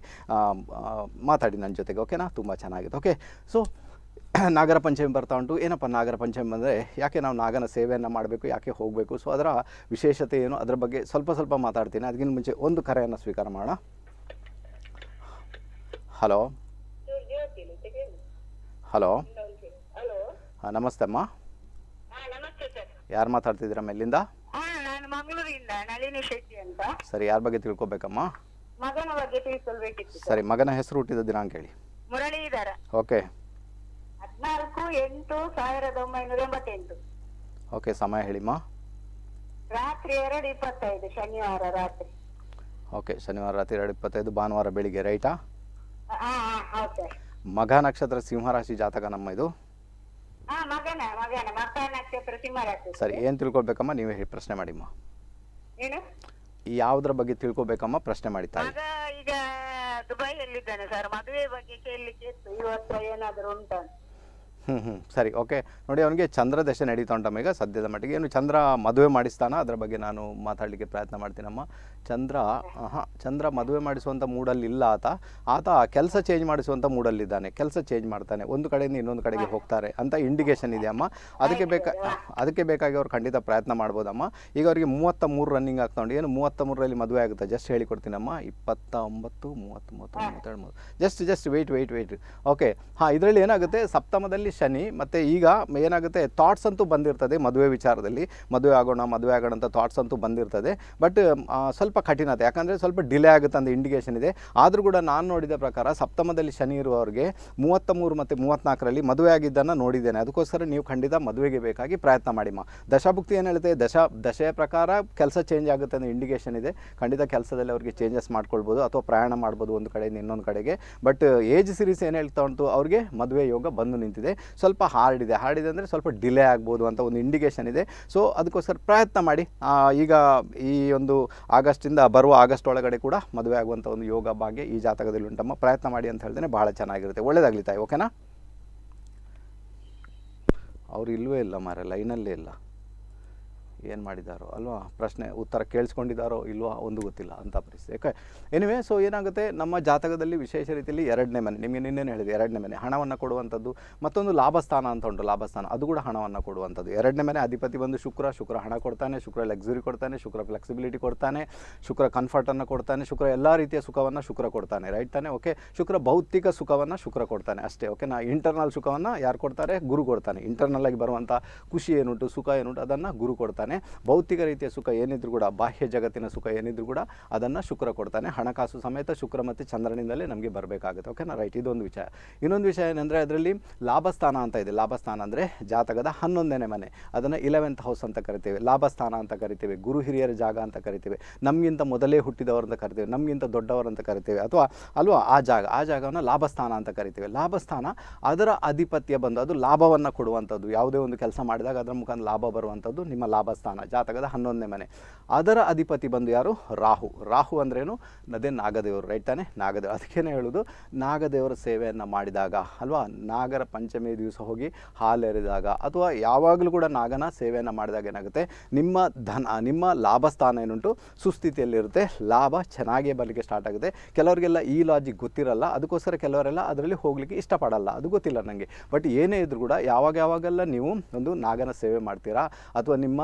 ಮಾತಾಡಿ ನನ್ನ ಜೊತೆಗೆ ಓಕೆನಾ ತುಂಬ ಚೆನ್ನಾಗಿದೆ ಓಕೆ ಸೊ ನಾಗರ ಪಂಚಮಿ ಬರ್ತಾ ಉಂಟು ಏನಪ್ಪ ನಾಗರ ಪಂಚಮಿ ಅಂದರೆ ಯಾಕೆ ನಾವು ನಾಗನ ಸೇವೆಯನ್ನು ಮಾಡಬೇಕು ಯಾಕೆ ಹೋಗಬೇಕು ಸೊ ಅದರ ವಿಶೇಷತೆ ಏನು ಅದರ ಬಗ್ಗೆ ಸ್ವಲ್ಪ ಸ್ವಲ್ಪ ಮಾತಾಡ್ತೀನಿ ಅದಕ್ಕಿಂತ ಮುಂಚೆ ಒಂದು ಕರೆಯನ್ನು ಸ್ವೀಕಾರ ಮಾಡೋಣ ಹಲೋ ಹಲೋ ಹಾಂ ನಮಸ್ತೆ ಅಮ್ಮ ಯಾರು ಮಾತಾಡ್ತಿದ್ದೀರಾ ಮೇಲಿಂದ ನಾನು ಅಂತ ಸರಿ ಯಾರ ಬಗ್ಗೆ ತಿಳ್ಕೊಬೇಕಮ್ಮ ಮಗನ ಬಗ್ಗೆ ತಿಳ್ಕೊಳ್ಬೇಕಿತ್ತು ಸರಿ ಮಗನ ಹೆಸರು ಹುಟ್ಟಿದ ದಿನಾಂಕ ಹೇಳಿ ಮುರಳೀಧರ ಓಕೆ ಹದಿನಾಲ್ಕು ಎಂಟು ಸಾವಿರದ ಒಂಬೈನೂರ ಎಂಬತ್ತೆಂಟು ಓಕೆ ಸಮಯ ಹೇಳಿಮ್ಮ ರಾತ್ರಿ ಎರಡು ಇಪ್ಪತ್ತೈದು ಶನಿವಾರ ರಾತ್ರಿ ಓಕೆ ಶನಿವಾರ ರಾತ್ರಿ ಎರಡು ಇಪ್ಪತ್ತೈದು ಭಾನುವಾರ ಬೆಳಿಗ್ಗೆ ರೈಟಾ ಮಗ ನಕ್ಷತ್ರ ಸಿಂಹರಾಶಿ ಜಾತಕ ನಮ್ಮ ಇದು ಸರಿ ಏನ್ ತಿಳ್ಕೊಬೇಕಮ್ಮ ನೀವೇ ಹೇಳಿ ಪ್ರಶ್ನೆ ಮಾಡಿಮ್ಮ ಏನು ಯಾವುದರ ಬಗ್ಗೆ ತಿಳ್ಕೊಬೇಕಮ್ಮ ಪ್ರಶ್ನೆ ಮಾಡಿ ತಾಯಿ ಈಗ ದುಬೈಯಲ್ಲಿದ್ದಾನೆ ಸರ್ ಮದುವೆ ಬಗ್ಗೆ ಕೇಳಲಿಕ್ಕೆ ಇತ್ತು ಇವತ್ತು ಏನಾದ್ರು ಉಂಟಾ ಹ್ಞೂ ಹ್ಞೂ ಸರಿ ಓಕೆ ನೋಡಿ ಅವನಿಗೆ ದಶೆ ನಡೀತಾ ಉಂಟಮ್ಮ ಈಗ ಸದ್ಯದ ಮಟ್ಟಿಗೆ ಏನು ಚಂದ್ರ ಮದುವೆ ಮಾಡಿಸ್ತಾನ ಅದರ ಬಗ್ಗೆ ನಾನು ಮಾತಾಡಲಿಕ್ಕೆ ಪ್ರಯತ್ನ ಮಾಡ್ತೀನಮ್ಮ ಚಂದ್ರ ಹಾಂ ಚಂದ್ರ ಮದುವೆ ಮಾಡಿಸುವಂಥ ಮೂಡಲ್ಲಿ ಇಲ್ಲ ಆತ ಆತ ಕೆಲಸ ಚೇಂಜ್ ಮಾಡಿಸುವಂಥ ಮೂಡಲ್ಲಿದ್ದಾನೆ ಕೆಲಸ ಚೇಂಜ್ ಮಾಡ್ತಾನೆ ಒಂದು ಕಡೆಯಿಂದ ಇನ್ನೊಂದು ಕಡೆಗೆ ಹೋಗ್ತಾರೆ ಅಂತ ಇಂಡಿಕೇಷನ್ ಇದೆಯಮ್ಮ ಅದಕ್ಕೆ ಬೇಕಾ ಅದಕ್ಕೆ ಬೇಕಾಗಿ ಅವ್ರು ಖಂಡಿತ ಪ್ರಯತ್ನ ಮಾಡ್ಬೋದಮ್ಮ ಈಗ ಅವರಿಗೆ ಮೂವತ್ತ ಮೂರು ರನ್ನಿಂಗ್ ಆಗ್ತಾ ಏನು ಮೂವತ್ತ ಮೂರರಲ್ಲಿ ಮದುವೆ ಆಗುತ್ತೆ ಜಸ್ಟ್ ಹೇಳಿಕೊಡ್ತೀನಮ್ಮ ಇಪ್ಪತ್ತ ಒಂಬತ್ತು ಮೂವತ್ತು ಮೂವತ್ತು ಮೂವತ್ತೆರಡು ಮೂರು just just wait wait wait okay ಹಾಂ ಇದರಲ್ಲಿ ಏನಾಗುತ್ತೆ ಸಪ್ತಮದಲ್ಲಿ ಶನಿ ಮತ್ತು ಈಗ ಏನಾಗುತ್ತೆ ಥಾಟ್ಸ್ ಅಂತೂ ಬಂದಿರ್ತದೆ ಮದುವೆ ವಿಚಾರದಲ್ಲಿ ಮದುವೆ ಆಗೋಣ ಮದುವೆ ಆಗೋಣ ಅಂತ ಥಾಟ್ಸ್ ಅಂತೂ ಬಂದಿರ್ತದೆ ಬಟ್ ಸ್ವಲ್ಪ ಕಠಿಣತೆ ಯಾಕಂದರೆ ಸ್ವಲ್ಪ ಡಿಲೇ ಆಗುತ್ತೆ ಅಂತ ಇಂಡಿಕೇಷನ್ ಇದೆ ಆದರೂ ಕೂಡ ನಾನು ನೋಡಿದ ಪ್ರಕಾರ ಸಪ್ತಮದಲ್ಲಿ ಶನಿ ಇರುವವರಿಗೆ ಮೂವತ್ತ ಮೂರು ಮತ್ತು ಮೂವತ್ತ್ನಾಲ್ಕರಲ್ಲಿ ಮದುವೆ ಆಗಿದ್ದನ್ನು ನೋಡಿದ್ದೇನೆ ಅದಕ್ಕೋಸ್ಕರ ನೀವು ಖಂಡಿತ ಮದುವೆಗೆ ಬೇಕಾಗಿ ಪ್ರಯತ್ನ ಮಾಡಿಮ್ಮ ದಶಾಭುಕ್ತಿ ಏನು ಹೇಳುತ್ತೆ ದಶ ದಶೆಯ ಪ್ರಕಾರ ಕೆಲಸ ಚೇಂಜ್ ಆಗುತ್ತೆ ಅಂತ ಇಂಡಿಕೇಷನ್ ಇದೆ ಖಂಡಿತ ಕೆಲಸದಲ್ಲಿ ಅವರಿಗೆ ಚೇಂಜಸ್ ಮಾಡ್ಕೊಳ್ಬೋದು ಅಥವಾ ಪ್ರಯಾಣ ಮಾಡ್ಬೋದು ಒಂದು ಕಡೆಯಿಂದ ಇನ್ನೊಂದು ಕಡೆಗೆ ಬಟ್ ಏಜ್ ಸಿರೀಸ್ ಏನು ಹೇಳ್ತಾ ಉಂಟು ಅವ್ರಿಗೆ ಮದುವೆ ಯೋಗ ಬಂದು ನಿಂತಿದೆ ಸ್ವಲ್ಪ ಹಾರ್ಡ್ ಇದೆ ಹಾರ್ಡ್ ಇದೆ ಅಂದರೆ ಸ್ವಲ್ಪ ಡಿಲೇ ಆಗ್ಬೋದು ಅಂತ ಒಂದು ಇಂಡಿಕೇಷನ್ ಇದೆ ಸೊ ಅದಕ್ಕೋಸ್ಕರ ಪ್ರಯತ್ನ ಮಾಡಿ ಈಗ ಈ ಒಂದು ಆಗಸ್ಟಿಂದ ಬರುವ ಆಗಸ್ಟ್ ಒಳಗಡೆ ಕೂಡ ಮದುವೆ ಆಗುವಂಥ ಒಂದು ಯೋಗ ಭಾಗ್ಯ ಈ ಜಾತಕದಲ್ಲಿ ಉಂಟಮ್ಮ ಪ್ರಯತ್ನ ಮಾಡಿ ಅಂತ ಹೇಳಿದ್ರೆ ಭಾಳ ಚೆನ್ನಾಗಿರುತ್ತೆ ಒಳ್ಳೇದಾಗ್ಲಿ ತಾಯಿ ಓಕೆನಾ ಅವ್ರು ಇಲ್ಲವೇ ಇಲ್ಲ ಮಾರೆ ಲೈನಲ್ಲೇ ಇಲ್ಲ ಏನು ಮಾಡಿದಾರೋ ಅಲ್ವಾ ಪ್ರಶ್ನೆ ಉತ್ತರ ಕೇಳಿಸ್ಕೊಂಡಿದ್ದಾರೋ ಇಲ್ವೋ ಒಂದು ಗೊತ್ತಿಲ್ಲ ಅಂತ ಪರಿಸ್ಥಿತಿ ಯಾಕೆ ಎನಿವೆ ಸೊ ಏನಾಗುತ್ತೆ ನಮ್ಮ ಜಾತಕದಲ್ಲಿ ವಿಶೇಷ ರೀತಿಯಲ್ಲಿ ಎರಡನೇ ಮನೆ ನಿಮಗೆ ನಿನ್ನೆ ಹೇಳಿದೆ ಎರಡನೇ ಮನೆ ಹಣವನ್ನು ಕೊಡುವಂಥದ್ದು ಮತ್ತೊಂದು ಲಾಭಸ್ಥಾನ ಅಂತ ಉಂಟು ಲಾಭಸ್ಥಾನ ಅದು ಕೂಡ ಹಣವನ್ನು ಕೊಡುವಂಥದ್ದು ಎರಡನೇ ಮನೆ ಅಧಿಪತಿ ಬಂದು ಶುಕ್ರ ಶುಕ್ರ ಹಣ ಕೊಡ್ತಾನೆ ಶುಕ್ರ ಲಕ್ಸುರಿ ಕೊಡ್ತಾನೆ ಶುಕ್ರ ಫ್ಲೆಕ್ಸಿಬಿಲಿಟಿ ಕೊಡ್ತಾನೆ ಶುಕ್ರ ಕನ್ಫರ್ಟನ್ನು ಕೊಡ್ತಾನೆ ಶುಕ್ರ ಎಲ್ಲ ರೀತಿಯ ಸುಖವನ್ನು ಶುಕ್ರ ಕೊಡ್ತಾನೆ ರೈಟ್ ತಾನೆ ಓಕೆ ಶುಕ್ರ ಭೌತಿಕ ಸುಖವನ್ನು ಶುಕ್ರ ಕೊಡ್ತಾನೆ ಅಷ್ಟೇ ಓಕೆ ನಾ ಇಂಟರ್ನಲ್ ಸುಖವನ್ನು ಯಾರು ಕೊಡ್ತಾರೆ ಗುರು ಕೊಡ್ತಾನೆ ಇಂಟರ್ನಲ್ ಆಗಿ ಬರುವಂಥ ಖುಷಿ ಏನುಂಟು ಸುಖ ಏನುಂಟು ಅದನ್ನು ಗುರು ಕೊಡ್ತಾನೆ ಕೊಡ್ತಾನೆ ಭೌತಿಕ ರೀತಿಯ ಸುಖ ಏನಿದ್ರು ಕೂಡ ಬಾಹ್ಯ ಜಗತ್ತಿನ ಸುಖ ಏನಿದ್ರು ಕೂಡ ಅದನ್ನು ಶುಕ್ರ ಕೊಡ್ತಾನೆ ಹಣಕಾಸು ಸಮೇತ ಶುಕ್ರ ಮತ್ತು ಚಂದ್ರನಿಂದಲೇ ನಮಗೆ ಬರಬೇಕಾಗುತ್ತೆ ಓಕೆನಾ ರೈಟ್ ಇದೊಂದು ವಿಷಯ ಇನ್ನೊಂದು ವಿಷಯ ಏನಂದರೆ ಅದರಲ್ಲಿ ಲಾಭಸ್ಥಾನ ಅಂತ ಇದೆ ಲಾಭಸ್ಥಾನ ಅಂದರೆ ಜಾತಕದ ಹನ್ನೊಂದನೇ ಮನೆ ಅದನ್ನು ಇಲೆವೆಂತ್ ಹೌಸ್ ಅಂತ ಕರಿತೇವೆ ಲಾಭಸ್ಥಾನ ಅಂತ ಕರಿತೇವೆ ಗುರು ಹಿರಿಯರ ಜಾಗ ಅಂತ ಕರಿತೇವೆ ನಮಗಿಂತ ಮೊದಲೇ ಹುಟ್ಟಿದವರು ಅಂತ ಕರಿತೇವೆ ನಮಗಿಂತ ದೊಡ್ಡವರು ಅಂತ ಕರಿತೇವೆ ಅಥವಾ ಅಲ್ವಾ ಆ ಜಾಗ ಆ ಜಾಗವನ್ನು ಲಾಭಸ್ಥಾನ ಅಂತ ಕರಿತೇವೆ ಲಾಭಸ್ಥಾನ ಅದರ ಅಧಿಪತ್ಯ ಬಂದು ಅದು ಲಾಭವನ್ನು ಕೊಡುವಂಥದ್ದು ಯಾವುದೇ ಒಂದು ಕೆಲಸ ಮಾಡಿದಾಗ ಅದರ ಮುಖಾಂತರ ಲಾಭ ಬರುವಂಥದ್ದು ನಿಮ್ಮ ಲಾಭ ಸ್ಥಾನ ಜಾತಕದ ಹನ್ನೊಂದನೇ ಮನೆ ಅದರ ಅಧಿಪತಿ ಬಂದು ಯಾರು ರಾಹು ರಾಹು ಅಂದ್ರೇನು ಅದೇ ನಾಗದೇವರು ರೈಟ್ ತಾನೆ ನಾಗದೇವರು ಅದಕ್ಕೇನೆ ಹೇಳೋದು ನಾಗದೇವರ ಸೇವೆಯನ್ನು ಮಾಡಿದಾಗ ಅಲ್ವಾ ನಾಗರ ಪಂಚಮಿ ದಿವಸ ಹೋಗಿ ಹಾಲೆರೆದಾಗ ಅಥವಾ ಯಾವಾಗಲೂ ಕೂಡ ನಾಗನ ಸೇವೆಯನ್ನು ಮಾಡಿದಾಗ ಏನಾಗುತ್ತೆ ನಿಮ್ಮ ಧನ ನಿಮ್ಮ ಲಾಭ ಸ್ಥಾನ ಏನುಂಟು ಸುಸ್ಥಿತಿಯಲ್ಲಿರುತ್ತೆ ಲಾಭ ಚೆನ್ನಾಗೇ ಬರಲಿಕ್ಕೆ ಸ್ಟಾರ್ಟ್ ಆಗುತ್ತೆ ಕೆಲವರಿಗೆಲ್ಲ ಈ ಲಾಜಿಕ್ ಗೊತ್ತಿರಲ್ಲ ಅದಕ್ಕೋಸ್ಕರ ಕೆಲವರೆಲ್ಲ ಅದರಲ್ಲಿ ಹೋಗಲಿಕ್ಕೆ ಇಷ್ಟಪಡಲ್ಲ ಅದು ಗೊತ್ತಿಲ್ಲ ನನಗೆ ಬಟ್ ಏನೇ ಇದ್ರೂ ಕೂಡ ಯಾವಾಗ ಯಾವಾಗೆಲ್ಲ ನೀವು ಒಂದು ನಾಗನ ಸೇವೆ ಮಾಡ್ತೀರಾ ಅಥವಾ ನಿಮ್ಮ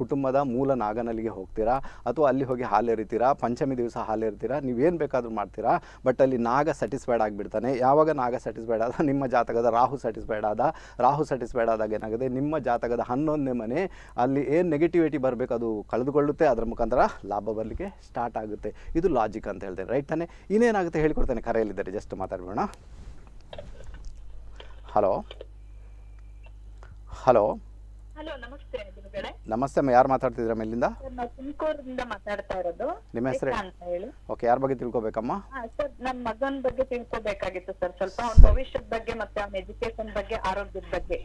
ಕುಟುಂಬದ ಮೂಲ ನಾಗನಲ್ಲಿಗೆ ಹೋಗ್ತೀರಾ ಅಥವಾ ಅಲ್ಲಿ ಹೋಗಿ ಎರಿತೀರಾ ಪಂಚಮಿ ದಿವಸ ನೀವು ನೀವೇನು ಬೇಕಾದರೂ ಮಾಡ್ತೀರಾ ಬಟ್ ಅಲ್ಲಿ ನಾಗ ಸ್ಯಾಟಿಸ್ಫೈಡ್ ಆಗಿಬಿಡ್ತಾನೆ ಯಾವಾಗ ನಾಗ ಸ್ಯಾಟಿಸ್ಫೈಡ್ ಆದ ನಿಮ್ಮ ಜಾತಕದ ರಾಹು ಸ್ಯಾಟಿಸ್ಫೈಡ್ ಆದ ರಾಹು ಸ್ಯಾಟಿಸ್ಫೈಡ್ ಆದಾಗ ಏನಾಗುತ್ತೆ ನಿಮ್ಮ ಜಾತಕದ ಹನ್ನೊಂದನೇ ಮನೆ ಅಲ್ಲಿ ಏನು ನೆಗೆಟಿವಿಟಿ ಬರಬೇಕು ಅದು ಕಳೆದುಕೊಳ್ಳುತ್ತೆ ಅದರ ಮುಖಾಂತರ ಲಾಭ ಬರಲಿಕ್ಕೆ ಸ್ಟಾರ್ಟ್ ಆಗುತ್ತೆ ಇದು ಲಾಜಿಕ್ ಅಂತ ಹೇಳಿದೆ ರೈಟ್ ತಾನೆ ಇನ್ನೇನಾಗುತ್ತೆ ಹೇಳ್ಕೊಡ್ತಾನೆ ಕರೆಯಲ್ಲಿದ್ದಾರೆ ಜಸ್ಟ್ ಮಾತಾಡ್ಬೋಣ ಹಲೋ ಹಲೋ ಹಲೋ ನಮಸ್ತೆ ನಮಸ್ತೆ ಅಮ್ಮ ಯಾರು ಮಾತಾಡ್ತಿದ್ರಮ್ಮ ಇಲ್ಲಿಂದ ತುಮಕೂರಿಂದ ಮಾತಾಡ್ತಾ ಇರೋದು ನಿಮ್ಮ ಹೆಸರು ಅಂತ ಹೇಳಿ ಓಕೆ ಯಾರ ಬಗ್ಗೆ ತಿಳ್ಕೊಬೇಕಮ್ಮ ಸರ್ ನನ್ನ ಮಗನ ಬಗ್ಗೆ ತಿಳ್ಕೊಬೇಕಾಗಿತ್ತು ಸರ್ ಸ್ವಲ್ಪ ಅವನ ಭವಿಷ್ಯದ ಬಗ್ಗೆ ಮತ್ತೆ ಅವನ ಎಜುಕೇಶನ್ ಬಗ್ಗೆ ಆರೋಗ್ಯದ ಬಗ್ಗೆ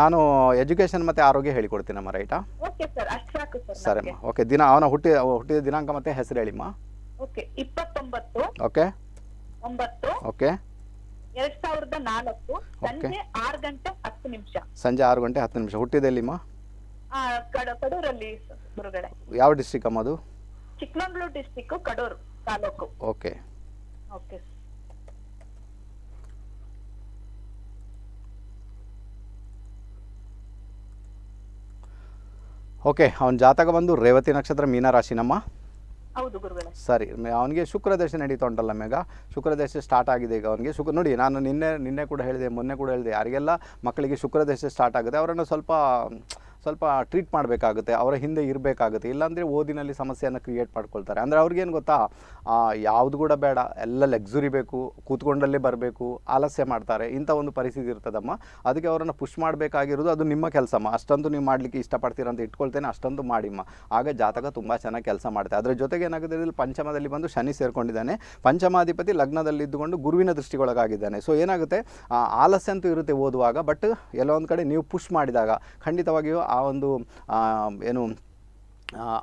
ನಾನು ಎಜುಕೇಶನ್ ಮತ್ತೆ ಆರೋಗ್ಯ ಹೇಳಿಕೊಡ್ತೀನಮ್ಮ ರೈಟಾ ಓಕೆ ಸರ್ ಅಷ್ಟು ಸಾಕು ಸರ್ ಅಮ್ಮ ಓಕೆ ದಿನ ಅವನ ಹುಟ್ಟಿ ಹುಟ್ಟಿದ ದಿನಾಂಕ ಮತ್ತೆ ಹೆಸರು ಹೇಳಿಮ್ಮ ಓಕೆ ಇಪ್ಪತ್ತೊಂಬತ್ತು ಓಕೆ ಒಂಬತ್ತು ಓಕೆ ಎರಡ್ ಸಾವಿರದ ನಾಲ್ಕು ಸಂಜೆ ಆರು ಗಂಟೆ ಹತ್ತು ನಿಮಿಷ ಸಂಜೆ ಆರು ಗಂಟೆ ಹತ್ತು ನಿಮಿಷ ಹುಟ್ಟಿದೆಲ್ಲಿಮ್ಮ ಕಡೂರಲ್ಲಿ ಹೊರಗಡೆ ಯಾವ ಡಿಸ್ಟಿಕ್ ಅಮ್ಮ ಅದು Chikmagalur district Kadur taluk okay okay okay ಅವನ ಜಾತಕ ಬಂದು ರೇವತಿ ನಕ್ಷತ್ರ ಮೀನ ರಾಶಿನಮ್ಮ ಹೌದು ಸರಿ ಅವನಿಗೆ ಶುಕ್ರ ನಡೀತಾ ಉಂಟಲ್ಲ ಮ್ಯಾಗ ಶುಕ್ರ ಸ್ಟಾರ್ಟ್ ಆಗಿದೆ ಈಗ ಅವನಿಗೆ ಶುಕ್ರ ನೋಡಿ ನಾನು ನಿನ್ನೆ ನಿನ್ನೆ ಕೂಡ ಹೇಳಿದೆ ಮೊನ್ನೆ ಕೂಡ ಹೇಳಿದೆ ಯಾರಿಗೆಲ್ಲ ಮಕ್ಕಳಿಗೆ ಶುಕ್ರ ಸ್ಟಾರ್ಟ್ ಆಗುತ್ತೆ ಅವರನ್ನು ಸ್ವಲ್ಪ ಸ್ವಲ್ಪ ಟ್ರೀಟ್ ಮಾಡಬೇಕಾಗುತ್ತೆ ಅವರ ಹಿಂದೆ ಇರಬೇಕಾಗುತ್ತೆ ಇಲ್ಲಾಂದರೆ ಓದಿನಲ್ಲಿ ಸಮಸ್ಯೆಯನ್ನು ಕ್ರಿಯೇಟ್ ಮಾಡ್ಕೊಳ್ತಾರೆ ಅಂದರೆ ಅವ್ರಿಗೇನು ಗೊತ್ತಾ ಯಾವುದು ಕೂಡ ಬೇಡ ಎಲ್ಲ ಲಗ್ಸುರಿ ಬೇಕು ಕೂತ್ಕೊಂಡಲ್ಲೇ ಬರಬೇಕು ಆಲಸ್ಯ ಮಾಡ್ತಾರೆ ಇಂಥ ಒಂದು ಪರಿಸ್ಥಿತಿ ಇರ್ತದಮ್ಮ ಅದಕ್ಕೆ ಅವರನ್ನು ಪುಷ್ ಮಾಡಬೇಕಾಗಿರೋದು ಅದು ನಿಮ್ಮ ಕೆಲಸಮ್ಮ ಅಷ್ಟಂತೂ ನೀವು ಮಾಡಲಿಕ್ಕೆ ಇಷ್ಟಪಡ್ತೀರ ಅಂತ ಇಟ್ಕೊಳ್ತೇನೆ ಅಷ್ಟೊಂದು ಮಾಡಿಮ್ಮ ಆಗ ಜಾತಕ ತುಂಬ ಚೆನ್ನಾಗಿ ಕೆಲಸ ಮಾಡುತ್ತೆ ಅದರ ಜೊತೆಗೆ ಏನಾಗುತ್ತೆ ಇಲ್ಲಿ ಪಂಚಮದಲ್ಲಿ ಬಂದು ಶನಿ ಸೇರಿಕೊಂಡಿದ್ದಾನೆ ಪಂಚಮಾಧಿಪತಿ ಲಗ್ನದಲ್ಲಿ ಇದ್ದುಕೊಂಡು ಗುರುವಿನ ದೃಷ್ಟಿಗೊಳಗಾಗಿದ್ದಾನೆ ಸೊ ಏನಾಗುತ್ತೆ ಆಲಸ್ಯ ಅಂತೂ ಇರುತ್ತೆ ಓದುವಾಗ ಬಟ್ ಎಲ್ಲೊಂದು ಕಡೆ ನೀವು ಪುಷ್ ಮಾಡಿದಾಗ ಖಂಡಿತವಾಗಿಯೂ ಆ ಒಂದು ಏನು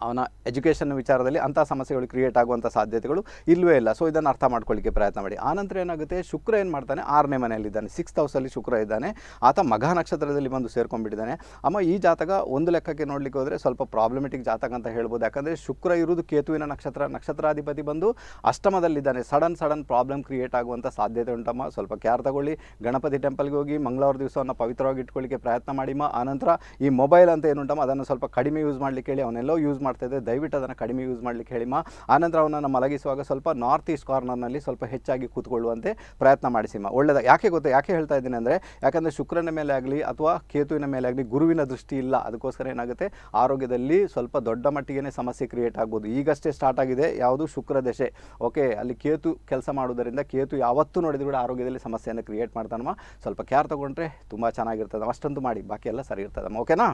ಅವನ ಎಜುಕೇಷನ್ ವಿಚಾರದಲ್ಲಿ ಅಂಥ ಸಮಸ್ಯೆಗಳು ಕ್ರಿಯೇಟ್ ಆಗುವಂಥ ಸಾಧ್ಯತೆಗಳು ಇಲ್ಲವೇ ಇಲ್ಲ ಸೊ ಇದನ್ನು ಅರ್ಥ ಮಾಡ್ಕೊಳ್ಳಿಕ್ಕೆ ಪ್ರಯತ್ನ ಮಾಡಿ ಆನಂತರ ಏನಾಗುತ್ತೆ ಶುಕ್ರ ಏನು ಮಾಡ್ತಾನೆ ಆರನೇ ಮನೆಯಲ್ಲಿದ್ದಾನೆ ಸಿಕ್ಸ್ತ್ ಹೌಸಲ್ಲಿ ಶುಕ್ರ ಇದ್ದಾನೆ ಆತ ಮಘ ನಕ್ಷತ್ರದಲ್ಲಿ ಬಂದು ಸೇರ್ಕೊಂಡ್ಬಿಟ್ಟಿದ್ದಾನೆ ಅಮ್ಮ ಈ ಜಾತಕ ಒಂದು ಲೆಕ್ಕಕ್ಕೆ ನೋಡಲಿಕ್ಕೆ ಹೋದರೆ ಸ್ವಲ್ಪ ಪ್ರಾಬ್ಲಮೆಟಿಕ್ ಜಾತಕ ಅಂತ ಹೇಳ್ಬೋದು ಯಾಕಂದರೆ ಶುಕ್ರ ಇರುವುದು ಕೇತುವಿನ ನಕ್ಷತ್ರ ನಕ್ಷತ್ರಾಧಿಪತಿ ಬಂದು ಅಷ್ಟಮದಲ್ಲಿದ್ದಾನೆ ಸಡನ್ ಸಡನ್ ಪ್ರಾಬ್ಲಮ್ ಕ್ರಿಯೇಟ್ ಆಗುವಂಥ ಸಾಧ್ಯತೆ ಉಂಟಮ್ಮ ಸ್ವಲ್ಪ ಕ್ಯಾರ್ ತಗೊಳ್ಳಿ ಗಣಪತಿ ಟೆಂಪಲ್ಗೆ ಹೋಗಿ ಮಂಗಳವಾರ ದಿವಸವನ್ನು ಪವಿತ್ರವಾಗಿ ಇಟ್ಕೊಳ್ಳಿಕ್ಕೆ ಪ್ರಯತ್ನ ಮಾಡಿಮ್ಮ ಆನಂತರ ಈ ಮೊಬೈಲ್ ಅಂತ ಏನುಂಟಮ್ಮ ಅದನ್ನು ಸ್ವಲ್ಪ ಕಡಿಮೆ ಯೂಸ್ ಮಾಡಲಿಕ್ಕೆ ಹೇಳಿ ಅವನೆಲ್ಲ ಯೂಸ್ ಮಾಡ್ತಾ ಇದ್ದೆ ದಯವಿಟ್ಟು ಅದನ್ನು ಕಡಿಮೆ ಯೂಸ್ ಮಾಡಲಿಕ್ಕೆ ಹೇಳಿಮ್ಮ ಆನಂತರ ಅವನನ್ನು ಮಲಗಿಸುವಾಗ ಸ್ವಲ್ಪ ನಾರ್ತ್ ಈಸ್ಟ್ ಕಾರ್ನರ್ನಲ್ಲಿ ಸ್ವಲ್ಪ ಹೆಚ್ಚಾಗಿ ಕೂತ್ಕೊಳ್ಳುವಂತೆ ಪ್ರಯತ್ನ ಮಾಡಿಸಿಮ್ಮ ಒಳ್ಳೆಯದ ಯಾಕೆ ಗೊತ್ತಾ ಯಾಕೆ ಹೇಳ್ತಾ ಇದ್ದೀನಿ ಅಂದರೆ ಯಾಕಂದರೆ ಶುಕ್ರನ ಮೇಲೆ ಆಗಲಿ ಅಥವಾ ಕೇತುವಿನ ಮೇಲೆ ಆಗಲಿ ಗುರುವಿನ ದೃಷ್ಟಿ ಇಲ್ಲ ಅದಕ್ಕೋಸ್ಕರ ಏನಾಗುತ್ತೆ ಆರೋಗ್ಯದಲ್ಲಿ ಸ್ವಲ್ಪ ದೊಡ್ಡ ಮಟ್ಟಿಗೆ ಸಮಸ್ಯೆ ಕ್ರಿಯೇಟ್ ಆಗ್ಬೋದು ಈಗಷ್ಟೇ ಸ್ಟಾರ್ಟ್ ಆಗಿದೆ ಯಾವುದು ಶುಕ್ರ ದಶೆ ಓಕೆ ಅಲ್ಲಿ ಕೇತು ಕೆಲಸ ಮಾಡೋದರಿಂದ ಕೇತು ಯಾವತ್ತೂ ನೋಡಿದ್ರು ಕೂಡ ಆರೋಗ್ಯದಲ್ಲಿ ಸಮಸ್ಯೆಯನ್ನು ಕ್ರಿಯೇಟ್ ಮಾಡ್ತಾನಮ್ಮ ಸ್ವಲ್ಪ ಕೇರ್ ತೊಗೊಂಡ್ರೆ ತುಂಬ ಚೆನ್ನಾಗಿರ್ತದಮ್ಮ ಅಷ್ಟೊಂದು ಮಾಡಿ ಬಾಕಿ ಎಲ್ಲ ಸರಿ ಇರ್ತದಮ್ಮ ಓಕೆನಾ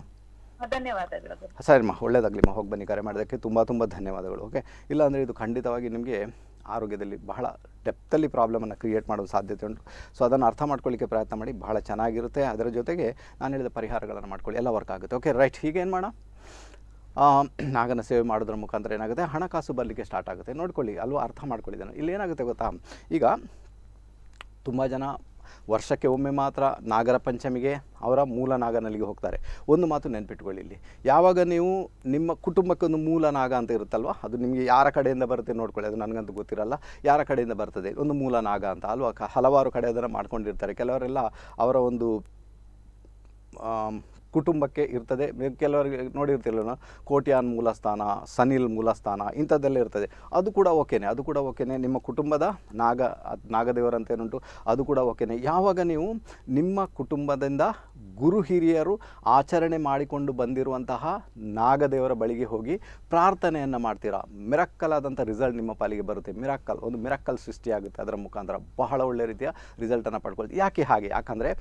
ಧನ್ಯವಾದಗಳು ಸರಿಮ್ಮ ಒಳ್ಳೇದಾಗಲಿಮ್ಮ ಹೋಗಿ ಬನ್ನಿ ಕರೆ ಮಾಡೋದಕ್ಕೆ ತುಂಬ ತುಂಬ ಧನ್ಯವಾದಗಳು ಓಕೆ ಇಲ್ಲಾಂದರೆ ಇದು ಖಂಡಿತವಾಗಿ ನಿಮಗೆ ಆರೋಗ್ಯದಲ್ಲಿ ಬಹಳ ಡೆಪ್ತಲ್ಲಿ ಪ್ರಾಬ್ಲಮನ್ನು ಕ್ರಿಯೇಟ್ ಮಾಡೋ ಸಾಧ್ಯತೆ ಉಂಟು ಸೊ ಅದನ್ನು ಅರ್ಥ ಮಾಡ್ಕೊಳ್ಳಿಕ್ಕೆ ಪ್ರಯತ್ನ ಮಾಡಿ ಬಹಳ ಚೆನ್ನಾಗಿರುತ್ತೆ ಅದರ ಜೊತೆಗೆ ನಾನು ಹೇಳಿದ ಪರಿಹಾರಗಳನ್ನು ಮಾಡ್ಕೊಳ್ಳಿ ಎಲ್ಲ ವರ್ಕ್ ಆಗುತ್ತೆ ಓಕೆ ರೈಟ್ ಹೀಗೇನು ಮಾಡೋಣ ನಾಗನ ಸೇವೆ ಮಾಡೋದ್ರ ಮುಖಾಂತರ ಏನಾಗುತ್ತೆ ಹಣಕಾಸು ಬರಲಿಕ್ಕೆ ಸ್ಟಾರ್ಟ್ ಆಗುತ್ತೆ ನೋಡ್ಕೊಳ್ಳಿ ಅಲ್ವಾ ಅರ್ಥ ಮಾಡ್ಕೊಳ್ಳಿದ್ದಾನೆ ಇಲ್ಲಿ ಏನಾಗುತ್ತೆ ಗೊತ್ತಾ ಈಗ ತುಂಬ ಜನ ವರ್ಷಕ್ಕೆ ಒಮ್ಮೆ ಮಾತ್ರ ನಾಗರ ಪಂಚಮಿಗೆ ಅವರ ಮೂಲ ನಾಗನಲ್ಲಿಗೆ ಹೋಗ್ತಾರೆ ಒಂದು ಮಾತು ನೆನ್ಪಿಟ್ಕೊಳ್ಳಿ ಇಲ್ಲಿ ಯಾವಾಗ ನೀವು ನಿಮ್ಮ ಕುಟುಂಬಕ್ಕೊಂದು ಮೂಲ ನಾಗ ಅಂತ ಇರುತ್ತಲ್ವ ಅದು ನಿಮಗೆ ಯಾರ ಕಡೆಯಿಂದ ಬರುತ್ತೆ ನೋಡ್ಕೊಳ್ಳಿ ಅದು ನನಗಂತೂ ಗೊತ್ತಿರಲ್ಲ ಯಾರ ಕಡೆಯಿಂದ ಬರ್ತದೆ ಒಂದು ಮೂಲ ನಾಗ ಅಂತ ಅಲ್ವಾ ಹಲವಾರು ಕಡೆ ಅದನ್ನು ಮಾಡ್ಕೊಂಡಿರ್ತಾರೆ ಕೆಲವರೆಲ್ಲ ಅವರ ಒಂದು ಕುಟುಂಬಕ್ಕೆ ಇರ್ತದೆ ಕೆಲವರಿಗೆ ನೋಡಿರ್ತಿಲ್ಲ ಕೋಟ್ಯಾನ್ ಮೂಲಸ್ಥಾನ ಸನಿಲ್ ಮೂಲಸ್ಥಾನ ಇಂಥದ್ದೆಲ್ಲ ಇರ್ತದೆ ಅದು ಕೂಡ ಓಕೆನೆ ಅದು ಕೂಡ ಓಕೆನೆ ನಿಮ್ಮ ಕುಟುಂಬದ ನಾಗ ನಾಗದೇವರಂತೇನುಂಟು ಅದು ಕೂಡ ಓಕೆನೆ ಯಾವಾಗ ನೀವು ನಿಮ್ಮ ಕುಟುಂಬದಿಂದ ಗುರು ಹಿರಿಯರು ಆಚರಣೆ ಮಾಡಿಕೊಂಡು ಬಂದಿರುವಂತಹ ನಾಗದೇವರ ಬಳಿಗೆ ಹೋಗಿ ಪ್ರಾರ್ಥನೆಯನ್ನು ಮಾಡ್ತೀರಾ ಮಿರಕ್ಕಲ್ ಆದಂಥ ರಿಸಲ್ಟ್ ನಿಮ್ಮ ಪಾಲಿಗೆ ಬರುತ್ತೆ ಮಿರಕ್ಕಲ್ ಒಂದು ಮಿರಕ್ಕಲ್ ಸೃಷ್ಟಿಯಾಗುತ್ತೆ ಅದರ ಮುಖಾಂತರ ಬಹಳ ಒಳ್ಳೆ ರೀತಿಯ ರಿಸಲ್ಟನ್ನು ಪಡ್ಕೊಳ್ತೀವಿ ಯಾಕೆ ಹಾಗೆ ಯಾಕಂದರೆ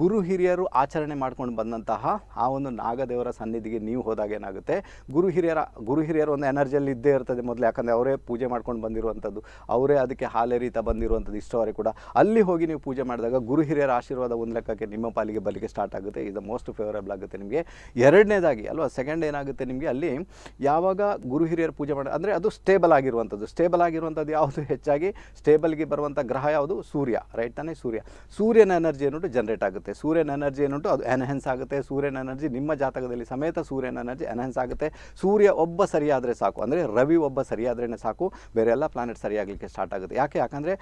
ಗುರು ಹಿರಿಯರು ಆಚರಣೆ ಮಾಡ್ಕೊಂಡು ಬಂದಂತಹ ಆ ಒಂದು ನಾಗದೇವರ ಸನ್ನಿಧಿಗೆ ನೀವು ಹೋದಾಗ ಏನಾಗುತ್ತೆ ಗುರು ಹಿರಿಯರ ಗುರು ಹಿರಿಯರು ಒಂದು ಎನರ್ಜಿಯಲ್ಲಿ ಇದ್ದೇ ಇರ್ತದೆ ಮೊದಲು ಯಾಕಂದರೆ ಅವರೇ ಪೂಜೆ ಮಾಡ್ಕೊಂಡು ಬಂದಿರುವಂಥದ್ದು ಅವರೇ ಅದಕ್ಕೆ ಹಾಲೆರೀತ ಬಂದಿರುವಂಥದ್ದು ಇಷ್ಟವರೆ ಕೂಡ ಅಲ್ಲಿ ಹೋಗಿ ನೀವು ಪೂಜೆ ಮಾಡಿದಾಗ ಗುರು ಹಿರಿಯರ ಆಶೀರ್ವಾದ ಒಂದು ಲೆಕ್ಕಕ್ಕೆ ನಿಮ್ಮ ಪಾಲಿಗೆ ಬಲಿಗೆ ಸ್ಟಾರ್ಟ್ ಆಗುತ್ತೆ ಇದು ಮೋಸ್ಟ್ ಫೇವರೇಬಲ್ ಆಗುತ್ತೆ ನಿಮಗೆ ಎರಡನೇದಾಗಿ ಅಲ್ವಾ ಸೆಕೆಂಡ್ ಏನಾಗುತ್ತೆ ನಿಮಗೆ ಅಲ್ಲಿ ಯಾವಾಗ ಗುರು ಹಿರಿಯರು ಪೂಜೆ ಮಾಡಿ ಅಂದರೆ ಅದು ಸ್ಟೇಬಲ್ ಆಗಿರುವಂಥದ್ದು ಸ್ಟೇಬಲ್ ಆಗಿರುವಂಥದ್ದು ಯಾವುದು ಹೆಚ್ಚಾಗಿ ಸ್ಟೇಬಲ್ಗೆ ಬರುವಂಥ ಗ್ರಹ ಯಾವುದು ಸೂರ್ಯ ರೈಟ್ ತಾನೇ ಸೂರ್ಯ ಸೂರ್ಯನ ಎನರ್ಜಿ ಅನ್ನೋದು ಜನರೇಟ್ ಗೊತ್ತಾಗುತ್ತೆ ಸೂರ್ಯನ ಎನರ್ಜಿ ಏನುಂಟು ಅದು ಎನ್ಹೆನ್ಸ್ ಆಗುತ್ತೆ ಸೂರ್ಯನ ಎನರ್ಜಿ ನಿಮ್ಮ ಜಾತಕದಲ್ಲಿ ಸಮೇತ ಸೂರ್ಯನ ಎನರ್ಜಿ ಎನ್ಹೆನ್ಸ್ ಆಗುತ್ತೆ ಸೂರ್ಯ ಒಬ್ಬ ಸರಿಯಾದರೆ ಸಾಕು ಅಂದರೆ ರವಿ ಒಬ್ಬ ಸರಿಯಾದ್ರೇ ಸಾಕು ಬೇರೆ ಎಲ್ಲ ಪ್ಲಾನೆಟ್ ಸರಿಯಾಗಲಿಕ್ಕೆ ಸ್ಟಾರ್ಟ್ ಆಗುತ್ತೆ ಯಾಕೆ ಯಾಕಂದರೆ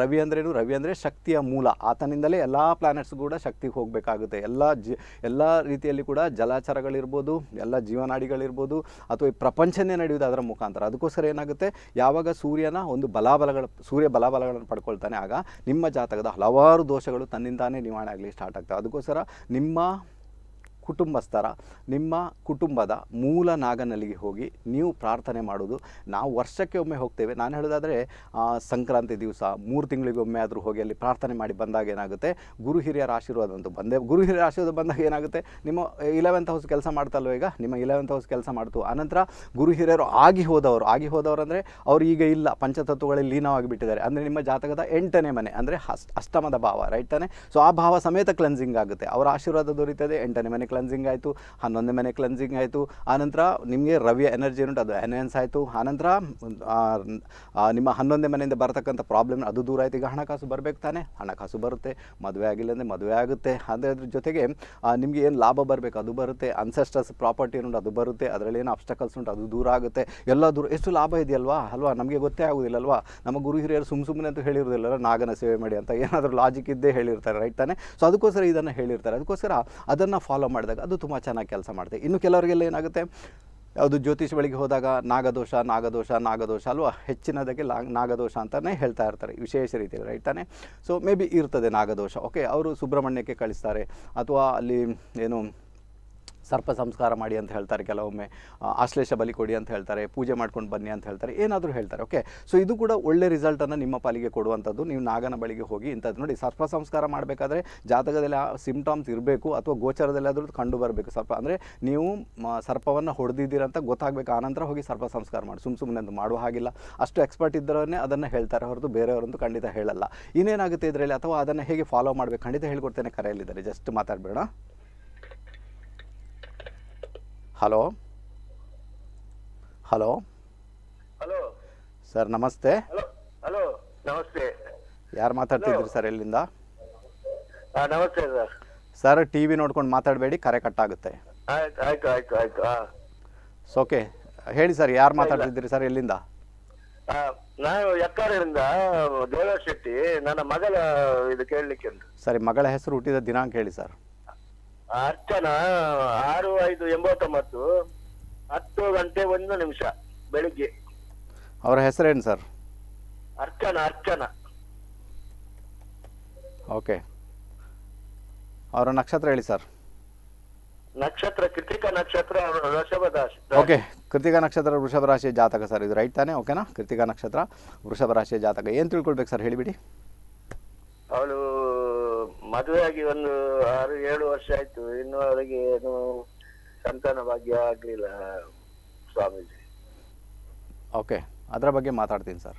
ರವಿ ಅಂದ್ರೇನು ರವಿ ಅಂದರೆ ಶಕ್ತಿಯ ಮೂಲ ಆತನಿಂದಲೇ ಎಲ್ಲ ಪ್ಲಾನೆಟ್ಸ್ ಕೂಡ ಶಕ್ತಿಗೆ ಹೋಗಬೇಕಾಗುತ್ತೆ ಎಲ್ಲ ಜಿ ಎಲ್ಲ ರೀತಿಯಲ್ಲಿ ಕೂಡ ಜಲಾಚರಗಳಿರ್ಬೋದು ಎಲ್ಲ ಜೀವನಾಡಿಗಳಿರ್ಬೋದು ಅಥವಾ ಈ ಪ್ರಪಂಚನೇ ನಡೆಯುವುದು ಅದರ ಮುಖಾಂತರ ಅದಕ್ಕೋಸ್ಕರ ಏನಾಗುತ್ತೆ ಯಾವಾಗ ಸೂರ್ಯನ ಒಂದು ಬಲಾಬಲಗಳ ಸೂರ್ಯ ಬಲಾಬಲಗಳನ್ನು ಪಡ್ಕೊಳ್ತಾನೆ ಆಗ ನಿಮ್ಮ ಜಾತಕದ ಹಲವಾರು ದೋಷಗಳು ತನ್ನಿಂದಾನೇ ನಿವಾರಣೆ ಆಗಲಿ ಸ್ಟಾರ್ಟ್ ಆಗ್ತವೆ ಅದಕ್ಕೋಸ್ಕರ ನಿಮ್ಮ ಕುಟುಂಬಸ್ಥರ ನಿಮ್ಮ ಕುಟುಂಬದ ಮೂಲ ನಾಗನಲ್ಲಿಗೆ ಹೋಗಿ ನೀವು ಪ್ರಾರ್ಥನೆ ಮಾಡೋದು ನಾವು ವರ್ಷಕ್ಕೆ ಒಮ್ಮೆ ಹೋಗ್ತೇವೆ ನಾನು ಹೇಳೋದಾದರೆ ಸಂಕ್ರಾಂತಿ ದಿವಸ ಮೂರು ತಿಂಗಳಿಗೊಮ್ಮೆ ಆದರೂ ಹೋಗಿ ಅಲ್ಲಿ ಪ್ರಾರ್ಥನೆ ಮಾಡಿ ಬಂದಾಗ ಏನಾಗುತ್ತೆ ಗುರು ಹಿರಿಯರ ಆಶೀರ್ವಾದ ಅಂತೂ ಬಂದೇ ಗುರು ಹಿರಿಯರ ಆಶೀರ್ವಾದ ಬಂದಾಗ ಏನಾಗುತ್ತೆ ನಿಮ್ಮ ಇಲೆವೆಂತ್ ಹೌಸ್ ಕೆಲಸ ಮಾಡ್ತಲ್ವ ಈಗ ನಿಮ್ಮ ಇಲೆವೆಂತ್ ಹೌಸ್ ಕೆಲಸ ಮಾಡ್ತು ಆನಂತರ ಗುರು ಹಿರಿಯರು ಆಗಿ ಹೋದವರು ಆಗಿ ಹೋದವರು ಅಂದರೆ ಅವರು ಈಗ ಇಲ್ಲ ಪಂಚತತ್ವಗಳಲ್ಲಿ ಲೀನವಾಗಿ ಬಿಟ್ಟಿದ್ದಾರೆ ಅಂದರೆ ನಿಮ್ಮ ಜಾತಕದ ಎಂಟನೇ ಮನೆ ಅಂದರೆ ಅಷ್ಟಮದ ಭಾವ ರೈಟ್ ತಾನೆ ಸೊ ಆ ಭಾವ ಸಮೇತ ಕ್ಲೆನ್ಸಿಂಗ್ ಆಗುತ್ತೆ ಅವರ ಆಶೀರ್ವಾದ ದೊರೀತದೆ ಎಂಟನೇ ಮನೆ ಕ್ಲೆನ್ಸಿಂಗ್ ಆಯಿತು ಹನ್ನೊಂದನೇ ಮನೆ ಕ್ಲೆನ್ಸಿಂಗ್ ಆಯಿತು ಆನಂತರ ನಿಮಗೆ ರವಿಯ ಎನರ್ಜಿ ಏನುಂಟು ಅದು ಎನ್ಹ್ಯಾನ್ಸ್ ಆಯಿತು ಆನಂತರ ನಿಮ್ಮ ಹನ್ನೊಂದನೇ ಮನೆಯಿಂದ ಬರತಕ್ಕಂಥ ಪ್ರಾಬ್ಲಮ್ ಅದು ದೂರ ಆಯಿತು ಈಗ ಹಣಕಾಸು ಬರಬೇಕು ತಾನೆ ಹಣಕಾಸು ಬರುತ್ತೆ ಮದುವೆ ಆಗಿಲ್ಲ ಅಂದರೆ ಮದುವೆ ಆಗುತ್ತೆ ಅದ್ರ ಜೊತೆಗೆ ನಿಮಗೆ ಏನು ಲಾಭ ಬರಬೇಕು ಅದು ಬರುತ್ತೆ ಅನ್ಸೆಸ್ಟರ್ಸ್ ಪ್ರಾಪರ್ಟಿ ಉಂಟು ಅದು ಬರುತ್ತೆ ಅದರಲ್ಲಿ ಏನು ಅಬ್ಸ್ಟಕಲ್ಸ್ ಉಂಟು ಅದು ದೂರ ಆಗುತ್ತೆ ಎಲ್ಲ ದೂರ ಎಷ್ಟು ಲಾಭ ಇದೆಯಲ್ವಾ ಅಲ್ವಾ ನಮಗೆ ಗೊತ್ತೇ ಆಗೋದಿಲ್ಲ ಅಲ್ವಾ ನಮ್ಮ ಗುರು ಹಿರಿಯರು ಸುಮ್ಮ ಸುಮ್ಮನೆ ಅಂತ ಹೇಳಿರೋದಿಲ್ಲ ನಾಗನ ಸೇವೆ ಮಾಡಿ ಅಂತ ಏನಾದರೂ ಲಾಜಿಕ್ ಇದ್ದೇ ಹೇಳಿರ್ತಾರೆ ರೈಟ್ ತಾನೆ ಸೊ ಅದಕ್ಕೋಸ್ಕರ ಇದನ್ನು ಹೇಳಿರ್ತಾರೆ ಅದಕ್ಕೋಸ್ಕರ ಅದನ್ನು ಫಾಲೋ ಮಾಡಿ ಮಾಡಿದಾಗ ಅದು ತುಂಬ ಚೆನ್ನಾಗಿ ಕೆಲಸ ಮಾಡುತ್ತೆ ಇನ್ನು ಕೆಲವರಿಗೆಲ್ಲ ಏನಾಗುತ್ತೆ ಯಾವುದು ಜ್ಯೋತಿಷ್ ಹೋದಾಗ ನಾಗದೋಷ ನಾಗದೋಷ ನಾಗದೋಷ ಅಲ್ವಾ ಹೆಚ್ಚಿನದಕ್ಕೆ ಲಾ ನಾಗದೋಷ ಅಂತಲೇ ಹೇಳ್ತಾ ಇರ್ತಾರೆ ವಿಶೇಷ ರೀತಿಯಲ್ಲಿ ರೈಟ್ ತಾನೆ ಸೊ ಮೇ ಬಿ ಇರ್ತದೆ ನಾಗದೋಷ ಓಕೆ ಅವರು ಸುಬ್ರಹ್ಮಣ್ಯಕ್ಕೆ ಕಳಿಸ್ತಾರೆ ಅಥವಾ ಅಲ್ಲಿ ಏನು ಸರ್ಪ ಸಂಸ್ಕಾರ ಮಾಡಿ ಅಂತ ಹೇಳ್ತಾರೆ ಕೆಲವೊಮ್ಮೆ ಆಶ್ಲೇಷ ಬಲಿ ಕೊಡಿ ಅಂತ ಹೇಳ್ತಾರೆ ಪೂಜೆ ಮಾಡ್ಕೊಂಡು ಬನ್ನಿ ಅಂತ ಹೇಳ್ತಾರೆ ಏನಾದರೂ ಹೇಳ್ತಾರೆ ಓಕೆ ಸೊ ಇದು ಕೂಡ ಒಳ್ಳೆ ರಿಸಲ್ಟನ್ನು ನಿಮ್ಮ ಪಾಲಿಗೆ ಕೊಡುವಂಥದ್ದು ನೀವು ನಾಗನ ಬಳಿಗೆ ಹೋಗಿ ಇಂಥದ್ದು ನೋಡಿ ಸರ್ಪ ಸಂಸ್ಕಾರ ಮಾಡಬೇಕಾದ್ರೆ ಜಾತಕದಲ್ಲಿ ಆ ಸಿಮ್ಟಮ್ಸ್ ಇರಬೇಕು ಅಥವಾ ಗೋಚಾರದಲ್ಲಿ ಆದರೂ ಕಂಡು ಬರಬೇಕು ಸರ್ಪ ಅಂದರೆ ನೀವು ಸರ್ಪವನ್ನು ಹೊಡೆದಿದ್ದೀರಂತ ಗೊತ್ತಾಗಬೇಕು ಆನಂತರ ಹೋಗಿ ಸರ್ಪ ಸಂಸ್ಕಾರ ಮಾಡಿ ಸುಮ್ಮ ಸುಮ್ಮನೆ ಅದು ಮಾಡುವ ಹಾಗಿಲ್ಲ ಅಷ್ಟು ಎಕ್ಸ್ಪರ್ಟ್ ಇದ್ದರೇ ಅದನ್ನು ಹೇಳ್ತಾರೆ ಹೊರತು ಬೇರೆಯವರಂತೂ ಖಂಡಿತ ಹೇಳಲ್ಲ ಇನ್ನೇನಾಗುತ್ತೆ ಇದರಲ್ಲಿ ಅಥವಾ ಅದನ್ನು ಹೇಗೆ ಫಾಲೋ ಮಾಡಬೇಕು ಖಂಡಿತ ಹೇಳ್ಕೊಡ್ತೇನೆ ಕರೆಯಲ್ಲಿದ್ದಾರೆ ಜಸ್ಟ್ ಮಾತಾಡಬೇಡ ಹಲೋ ಹಲೋ ಹಲೋ ಸರ್ ನಮಸ್ತೆ ಹಲೋ ನಮಸ್ತೆ ಯಾರು ಮಾತಾಡ್ತಿದ್ರಿ ಸರ್ ಎಲ್ಲಿಂದ ನಮಸ್ತೆ ಸರ್ ಸರ್ ಟಿ ವಿ ನೋಡ್ಕೊಂಡು ಮಾತಾಡಬೇಡಿ ಕರೆ ಕಟ್ ಆಗುತ್ತೆ ಓಕೆ ಹೇಳಿ ಸರ್ ಯಾರು ಮಾತಾಡ್ತಿದ್ರಿ ಸರ್ ಎಲ್ಲಿಂದ ನಾನು ಎಕ್ಕಾರಿಂದ ದೇವರ ಶೆಟ್ಟಿ ನನ್ನ ಮಗಳ ಇದು ಕೇಳಲಿಕ್ಕೆ ಸರಿ ಮಗಳ ಹೆಸರು ಹುಟ್ಟಿದ ದಿನಾಂಕ ಹೇಳಿ ಸರ್ ಅರ್ಚನಾ ಆರು ಐದು ಎಂಬತ್ತೊಂಬತ್ತು ಹತ್ತು ಗಂಟೆ ಒಂದು ನಿಮಿಷ ಬೆಳಿಗ್ಗೆ ಅವರ ಹೆಸರೇನು ಸರ್ ಅರ್ಚನಾ ಅರ್ಚನಾ ಓಕೆ ಅವರ ನಕ್ಷತ್ರ ಹೇಳಿ ಸರ್ ನಕ್ಷತ್ರ ಕೃತಿಕ ನಕ್ಷತ್ರ ವೃಷಭ ರಾಶಿ ಓಕೆ ಕೃತಿಕ ನಕ್ಷತ್ರ ವೃಷಭ ರಾಶಿಯ ಜಾತಕ ಸರ್ ಇದು ರೈಟ್ ತಾನೆ ಓಕೆನಾ ಕೃತಿಕ ನಕ್ಷತ್ರ ವೃಷಭ ರಾಶಿಯ ಜಾತಕ ಏನು ತಿಳ್ಕೊಳ್ಬೇಕು ಸರ್ ಹೇಳಿಬಿಡಿ ಅವಳು ಮದುವೆ ಆಗಿ ಒಂದು ಆರು ಏಳು ವರ್ಷ ಆಯ್ತು ಇನ್ನು ಅವರಿಗೆ ಏನು ಸಂತಾನ ಭಾಗ್ಯ ಆಗ್ಲಿಲ್ಲ ಸ್ವಾಮೀಜಿ ಓಕೆ ಅದರ ಬಗ್ಗೆ ಮಾತಾಡ್ತೀನಿ ಸರ್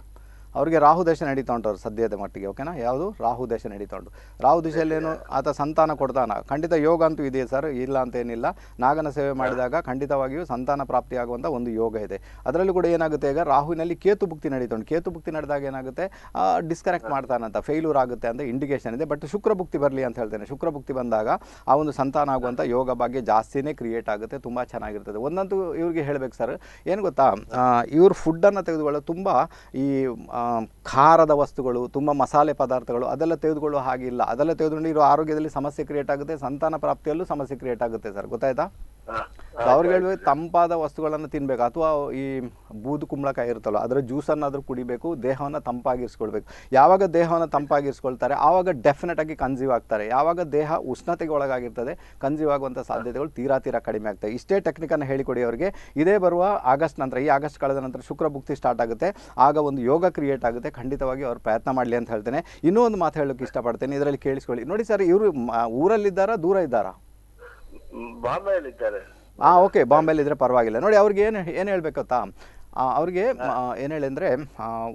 ಅವರಿಗೆ ರಾಹು ದೇಶ ನಡೀತಾ ಉಂಟವ್ರು ಸದ್ಯದ ಮಟ್ಟಿಗೆ ಓಕೆನಾ ಯಾವುದು ರಾಹು ದೇಶ ನಡೀತಾ ಉಂಟು ರಾಹು ದಿಶೆಯಲ್ಲೇನು ಆತ ಸಂತಾನ ಕೊಡ್ತಾನ ಖಂಡಿತ ಯೋಗ ಅಂತೂ ಇದೆ ಸರ್ ಇಲ್ಲ ಅಂತೇನಿಲ್ಲ ನಾಗನ ಸೇವೆ ಮಾಡಿದಾಗ ಖಂಡಿತವಾಗಿಯೂ ಸಂತಾನ ಪ್ರಾಪ್ತಿಯಾಗುವಂಥ ಒಂದು ಯೋಗ ಇದೆ ಅದರಲ್ಲೂ ಕೂಡ ಏನಾಗುತ್ತೆ ಈಗ ರಾಹುವಿನಲ್ಲಿ ಕೇತು ಭುಕ್ತಿ ನಡೀತಾ ಉಂಟು ಕೇತು ಭುಕ್ತಿ ನಡೆದಾಗ ಏನಾಗುತ್ತೆ ಡಿಸ್ಕನೆಕ್ಟ್ ಮಾಡ್ತಾನಂತ ಫೇಲ್ಯೂರ್ ಆಗುತ್ತೆ ಅಂತ ಇಂಡಿಕೇಶನ್ ಇದೆ ಬಟ್ ಶುಕ್ರ ಭುಕ್ತಿ ಬರಲಿ ಅಂತ ಹೇಳ್ತೇನೆ ಶುಕ್ರ ಭುಕ್ತಿ ಬಂದಾಗ ಆ ಒಂದು ಸಂತಾನ ಆಗುವಂಥ ಯೋಗ ಬಗ್ಗೆ ಜಾಸ್ತಿನೇ ಕ್ರಿಯೇಟ್ ಆಗುತ್ತೆ ತುಂಬ ಚೆನ್ನಾಗಿರ್ತದೆ ಒಂದಂತೂ ಇವ್ರಿಗೆ ಹೇಳಬೇಕು ಸರ್ ಏನು ಗೊತ್ತಾ ಇವ್ರ ಫುಡ್ಡನ್ನು ತೆಗೆದುಕೊಳ್ಳೋದು ತುಂಬ ಈ ಖಾರದ ವಸ್ತುಗಳು ತುಂಬ ಮಸಾಲೆ ಪದಾರ್ಥಗಳು ಅದೆಲ್ಲ ತೆಗೆದುಕೊಳ್ಳುವ ಹಾಗಿಲ್ಲ ಅದೆಲ್ಲ ತೆಗೆದುಕೊಂಡು ಇರೋ ಆರೋಗ್ಯದಲ್ಲಿ ಸಮಸ್ಯೆ ಕ್ರಿಯೇಟ್ ಆಗುತ್ತೆ ಸಂತಾನ ಪ್ರಾಪ್ತಿಯಲ್ಲೂ ಸಮಸ್ಯೆ ಕ್ರಿಯೇಟ್ ಆಗುತ್ತೆ ಸರ್ ಗೊತ್ತಾಯ್ತಾ ಅವ್ರಿಗೆ ಹೇಳ್ಬೇಕು ತಂಪಾದ ವಸ್ತುಗಳನ್ನು ತಿನ್ಬೇಕು ಅಥವಾ ಈ ಬೂದು ಕುಂಬಳಕಾಯಿ ಇರುತ್ತಲ್ಲ ಅದರ ಜ್ಯೂಸನ್ನಾದರೂ ಕುಡಿಬೇಕು ದೇಹವನ್ನು ತಂಪಾಗಿರಿಸ್ಕೊಳ್ಬೇಕು ಯಾವಾಗ ದೇಹವನ್ನು ತಂಪಾಗಿರಿಸ್ಕೊಳ್ತಾರೆ ಆವಾಗ ಡೆಫಿನೆಟ್ ಆಗಿ ಕನ್ಸೀವ್ ಆಗ್ತಾರೆ ಯಾವಾಗ ದೇಹ ಉಷ್ಣತೆಗೆ ಒಳಗಾಗಿರ್ತದೆ ಕನ್ಸೀವ್ ಆಗುವಂಥ ಸಾಧ್ಯತೆಗಳು ತೀರಾ ತೀರಾ ಕಡಿಮೆ ಆಗ್ತವೆ ಇಷ್ಟೇ ಟೆಕ್ನಿಕನ್ನು ಹೇಳಿಕೊಡಿ ಅವರಿಗೆ ಇದೇ ಬರುವ ಆಗಸ್ಟ್ ನಂತರ ಈ ಆಗಸ್ಟ್ ಕಳೆದ ನಂತರ ಶುಕ್ರ ಭುಕ್ತಿ ಸ್ಟಾರ್ಟ್ ಆಗುತ್ತೆ ಆಗ ಒಂದು ಯೋಗ ಕ್ರಿಯೇಟ್ ಆಗುತ್ತೆ ಖಂಡಿತವಾಗಿ ಅವರು ಪ್ರಯತ್ನ ಮಾಡಲಿ ಅಂತ ಹೇಳ್ತೇನೆ ಇನ್ನೂ ಒಂದು ಮಾತು ಹೇಳೋಕ್ಕೆ ಇಷ್ಟಪಡ್ತೇನೆ ಇದರಲ್ಲಿ ಕೇಳಿಸ್ಕೊಳ್ಳಿ ನೋಡಿ ಸರ್ ಇವರು ಊರಲ್ಲಿದ್ದಾರಾ ದೂರ ಇದ್ದಾರಾ ಬಾಂಬೆಯಲ್ಲಿದ್ದಾರೆ ಹಾ ಓಕೆ ಬಾಂಬೆಲಿ ಇದ್ರೆ ಪರವಾಗಿಲ್ಲ ನೋಡಿ ಅವ್ರಿಗೆ ಏನು ಏನು ಹೇಳ್ಬೇಕು ಗೊತ್ತಾ ಅವ್ರಿಗೆ ಏನು ಹೇಳಿ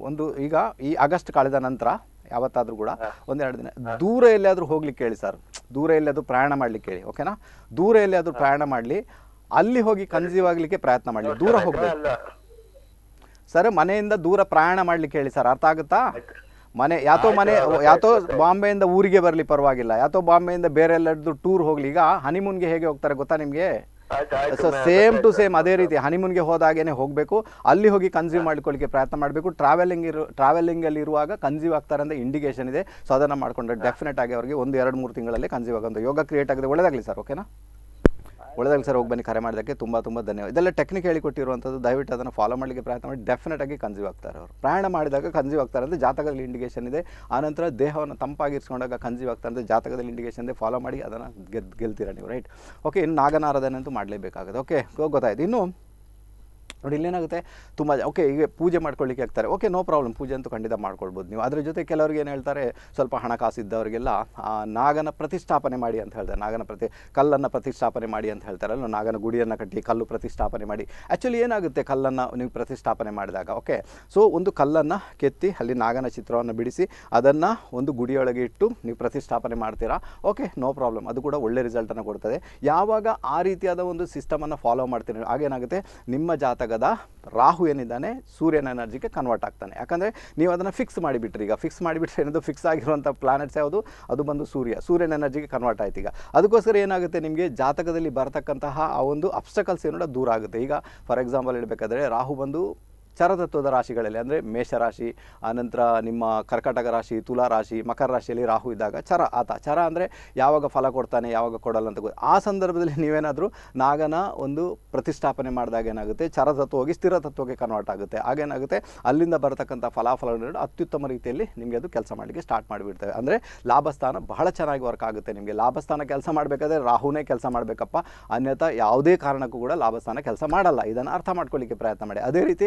ಒಂದು ಈಗ ಈ ಆಗಸ್ಟ್ ಕಳೆದ ನಂತರ ಯಾವತ್ತಾದ್ರೂ ಕೂಡ ಒಂದೆರಡು ದಿನ ದೂರ ಎಲ್ಲಿಯಾದರೂ ಹೋಗ್ಲಿಕ್ಕೆ ಹೇಳಿ ಸರ್ ದೂರ ಎಲ್ಲಿಯಾದರೂ ಪ್ರಯಾಣ ಮಾಡ್ಲಿಕ್ಕೆ ಹೇಳಿ ಓಕೆನಾ ದೂರ ಎಲ್ಲಿಯಾದರೂ ಪ್ರಯಾಣ ಮಾಡಲಿ ಅಲ್ಲಿ ಹೋಗಿ ಕನ್ಸೀವ್ ಆಗ್ಲಿಕ್ಕೆ ಪ್ರಯತ್ನ ಮಾಡಲಿ ದೂರ ಹೋಗ್ಬೇಕು ಸರ್ ಮನೆಯಿಂದ ದೂರ ಪ್ರಯಾಣ ಮಾಡ್ಲಿಕ್ಕೆ ಹೇಳಿ ಸರ್ ಅರ್ಥ ಆಗುತ್ತಾ ಮನೆ ಯಾತೋ ಮನೆ ಯಾತೋ ಬಾಂಬೆಯಿಂದ ಊರಿಗೆ ಬರಲಿ ಪರವಾಗಿಲ್ಲ ಯಾತೋ ಬಾಂಬೆಯಿಂದ ಬೇರೆ ಎಲ್ಲದ್ದು ಟೂರ್ ಹೋಗ್ಲಿ ಈಗ ಹನಿಮೂನ್ಗೆ ಹೇಗೆ ಹೋಗ್ತಾರೆ ಗೊತ್ತಾ ನಿಮಗೆ ಸೊ ಸೇಮ್ ಟು ಸೇಮ್ ಅದೇ ರೀತಿ ಹನಿಮೂನ್ಗೆ ಹೋದಾಗೇನೆ ಹೋಗಬೇಕು ಅಲ್ಲಿ ಹೋಗಿ ಕನ್ಸ್ಯೂಮ್ ಮಾಡ್ಕೊಳ್ಳಿಕ್ಕೆ ಪ್ರಯತ್ನ ಮಾಡಬೇಕು ಟ್ರಾವೆಲಿಂಗ್ ಇರು ಟ್ರಾವೆಲಿಂಗಲ್ಲಿ ಇರುವಾಗ ಕನ್ಸ್ಯೂಮ್ ಆಗ್ತಾರೆ ಅಂತ ಇಂಡಿಕೇಶನ್ ಇದೆ ಸೊ ಅದನ್ನು ಮಾಡಿಕೊಂಡ್ರೆ ಡೆಫಿನೆಟ್ ಆಗಿ ಅವರಿಗೆ ಒಂದು ಎರಡು ಮೂರು ತಿಂಗಳಲ್ಲಿ ಕನ್ಸ್ಯೂಮ್ ಆಗೋದು ಯೋಗ ಕ್ರಿಯೇಟ್ ಆಗಿದೆ ಒಳ್ಳೇದಾಗ್ಲಿ ಸರ್ ಓಕೆನಾ ಒಳ್ಳೆದಾಗ ಸರ್ ಹೋಗಿ ಬನ್ನಿ ಕರೆ ಮಾಡೋದಕ್ಕೆ ತುಂಬ ತುಂಬ ಧನ್ಯವಾದ ಇದೆಲ್ಲ ಟೆಕ್ನಿಕ್ ಹೇಳಿಕೊಟ್ಟಿರುವಂಥದ್ದು ದಯವಿಟ್ಟು ಅದನ್ನು ಫಾಲೋ ಮಾಡಲಿಕ್ಕೆ ಪ್ರಯತ್ನ ಮಾಡಿ ಡೆಫಿನೆಟ್ ಆಗಿ ಕನ್ಸ್ಯೂವ್ ಆಗ್ತಾರೆ ಅವರು ಪ್ರಯಾಣ ಮಾಡಿದಾಗ ಕನ್ಸ್ಯೂವ್ ಆಗ್ತಾರೆ ಅಂದರೆ ಜಾತಕದಲ್ಲಿ ಇಂಡಿಕೇಷನ್ ಇದೆ ಆನಂತರ ದೇಹವನ್ನು ತಂಪಾಗಿರಿಸ್ಕೊಂಡಾಗ ಕನ್ಸ್ಯೂವ್ ಆಗ್ತಾರೆ ಅಂದರೆ ಜಾತಕದಲ್ಲಿ ಇಂಡಿಕೇಷನ್ ಇದೆ ಫಾಲೋ ಮಾಡಿ ಅದನ್ನು ಗೆದ್ದು ಗೆಲ್ತೀರ ನೀವು ರೈಟ್ ಓಕೆ ಇನ್ನು ನಾಗನಾರಾಧನೆ ಅಂತೂ ಮಾಡಲೇಬೇಕಾಗುತ್ತೆ ಓಕೆ ಗೊತ್ತಾಯ್ತು ಇನ್ನು ನೋಡಿ ಇಲ್ಲೇನಾಗುತ್ತೆ ತುಂಬ ಓಕೆ ಈಗ ಪೂಜೆ ಮಾಡ್ಕೊಳ್ಳಿಕ್ಕೆ ಆಗ್ತಾರೆ ಓಕೆ ನೋ ಪ್ರಾಬ್ಲಮ್ ಪೂಜೆ ಅಂತೂ ಖಂಡಿತ ಮಾಡ್ಕೊಳ್ಬೋದು ನೀವು ಅದರ ಜೊತೆ ಕೆಲವ್ರಿಗೆ ಏನು ಹೇಳ್ತಾರೆ ಸ್ವಲ್ಪ ಹಣಕಾಸು ಇದ್ದವರಿಗೆಲ್ಲ ನಾಗನ ಪ್ರತಿಷ್ಠಾಪನೆ ಮಾಡಿ ಅಂತ ಹೇಳ್ತಾರೆ ನಾಗನ ಪ್ರತಿ ಕಲ್ಲನ್ನು ಪ್ರತಿಷ್ಠಾಪನೆ ಮಾಡಿ ಅಂತ ಹೇಳ್ತಾರಲ್ಲ ನಾಗನ ಗುಡಿಯನ್ನು ಕಟ್ಟಿ ಕಲ್ಲು ಪ್ರತಿಷ್ಠಾಪನೆ ಮಾಡಿ ಆ್ಯಕ್ಚುಲಿ ಏನಾಗುತ್ತೆ ಕಲ್ಲನ್ನು ನೀವು ಪ್ರತಿಷ್ಠಾಪನೆ ಮಾಡಿದಾಗ ಓಕೆ ಸೊ ಒಂದು ಕಲ್ಲನ್ನು ಕೆತ್ತಿ ಅಲ್ಲಿ ನಾಗನ ಚಿತ್ರವನ್ನು ಬಿಡಿಸಿ ಅದನ್ನು ಒಂದು ಗುಡಿಯೊಳಗೆ ಇಟ್ಟು ನೀವು ಪ್ರತಿಷ್ಠಾಪನೆ ಮಾಡ್ತೀರಾ ಓಕೆ ನೋ ಪ್ರಾಬ್ಲಮ್ ಅದು ಕೂಡ ಒಳ್ಳೆ ರಿಸಲ್ಟನ್ನು ಕೊಡ್ತದೆ ಯಾವಾಗ ಆ ರೀತಿಯಾದ ಒಂದು ಸಿಸ್ಟಮನ್ನು ಫಾಲೋ ಮಾಡ್ತೀನಿ ಹಾಗೇನಾಗುತ್ತೆ ನಿಮ್ಮ ಜಾತಕ ಜಾಗದ ರಾಹು ಏನಿದ್ದಾನೆ ಸೂರ್ಯನ ಎನರ್ಜಿಗೆ ಕನ್ವರ್ಟ್ ಆಗ್ತಾನೆ ಯಾಕಂದರೆ ನೀವು ಅದನ್ನು ಫಿಕ್ಸ್ ಮಾಡಿಬಿಟ್ರಿ ಈಗ ಫಿಕ್ಸ್ ಮಾಡಿಬಿಟ್ರೆ ಏನದು ಫಿಕ್ಸ್ ಆಗಿರುವಂಥ ಪ್ಲಾನೆಟ್ಸ್ ಯಾವುದು ಅದು ಬಂದು ಸೂರ್ಯ ಸೂರ್ಯನ ಎನರ್ಜಿಗೆ ಕನ್ವರ್ಟ್ ಆಯ್ತು ಈಗ ಅದಕ್ಕೋಸ್ಕರ ಏನಾಗುತ್ತೆ ನಿಮಗೆ ಜಾತಕದಲ್ಲಿ ಬರತಕ್ಕಂತಹ ಆ ಒಂದು ಅಬ್ಸ್ಟಕಲ್ಸ್ ಏನೋ ದೂರ ಆಗುತ್ತೆ ಈಗ ಫಾರ್ ಎಕ್ಸಾಂಪಲ್ ಹೇಳಬೇಕಾದ್ರೆ ರಾಹು ಬಂದು ಚರತತ್ವದ ರಾಶಿಗಳಲ್ಲಿ ಅಂದರೆ ಮೇಷರಾಶಿ ಆನಂತರ ನಿಮ್ಮ ಕರ್ಕಟಕ ರಾಶಿ ತುಲಾ ರಾಶಿ ಮಕರ ರಾಶಿಯಲ್ಲಿ ರಾಹು ಇದ್ದಾಗ ಚರ ಆತ ಚರ ಅಂದರೆ ಯಾವಾಗ ಫಲ ಕೊಡ್ತಾನೆ ಯಾವಾಗ ಕೊಡಲ್ಲ ಅಂತ ಗೊತ್ತು ಆ ಸಂದರ್ಭದಲ್ಲಿ ನೀವೇನಾದರೂ ನಾಗನ ಒಂದು ಪ್ರತಿಷ್ಠಾಪನೆ ಮಾಡಿದಾಗ ಏನಾಗುತ್ತೆ ಚರತತ್ವ ಹೋಗಿ ಸ್ಥಿರ ತತ್ವಕ್ಕೆ ಕನ್ವರ್ಟ್ ಆಗುತ್ತೆ ಹಾಗೇನಾಗುತ್ತೆ ಅಲ್ಲಿಂದ ಬರತಕ್ಕಂಥ ಫಲಾಫಲಗಳು ಅತ್ಯುತ್ತಮ ರೀತಿಯಲ್ಲಿ ನಿಮಗೆ ಅದು ಕೆಲಸ ಮಾಡಲಿಕ್ಕೆ ಸ್ಟಾರ್ಟ್ ಮಾಡಿಬಿಡ್ತೇವೆ ಅಂದರೆ ಲಾಭಸ್ಥಾನ ಬಹಳ ಚೆನ್ನಾಗಿ ವರ್ಕ್ ಆಗುತ್ತೆ ನಿಮಗೆ ಲಾಭಸ್ಥಾನ ಕೆಲಸ ಮಾಡಬೇಕಾದ್ರೆ ರಾಹುನೇ ಕೆಲಸ ಮಾಡಬೇಕಪ್ಪ ಅನ್ಯಥಾ ಯಾವುದೇ ಕಾರಣಕ್ಕೂ ಕೂಡ ಲಾಭಸ್ಥಾನ ಕೆಲಸ ಮಾಡಲ್ಲ ಇದನ್ನು ಅರ್ಥ ಮಾಡ್ಕೊಳ್ಳಿಕ್ಕೆ ಪ್ರಯತ್ನ ಮಾಡಿ ಅದೇ ರೀತಿ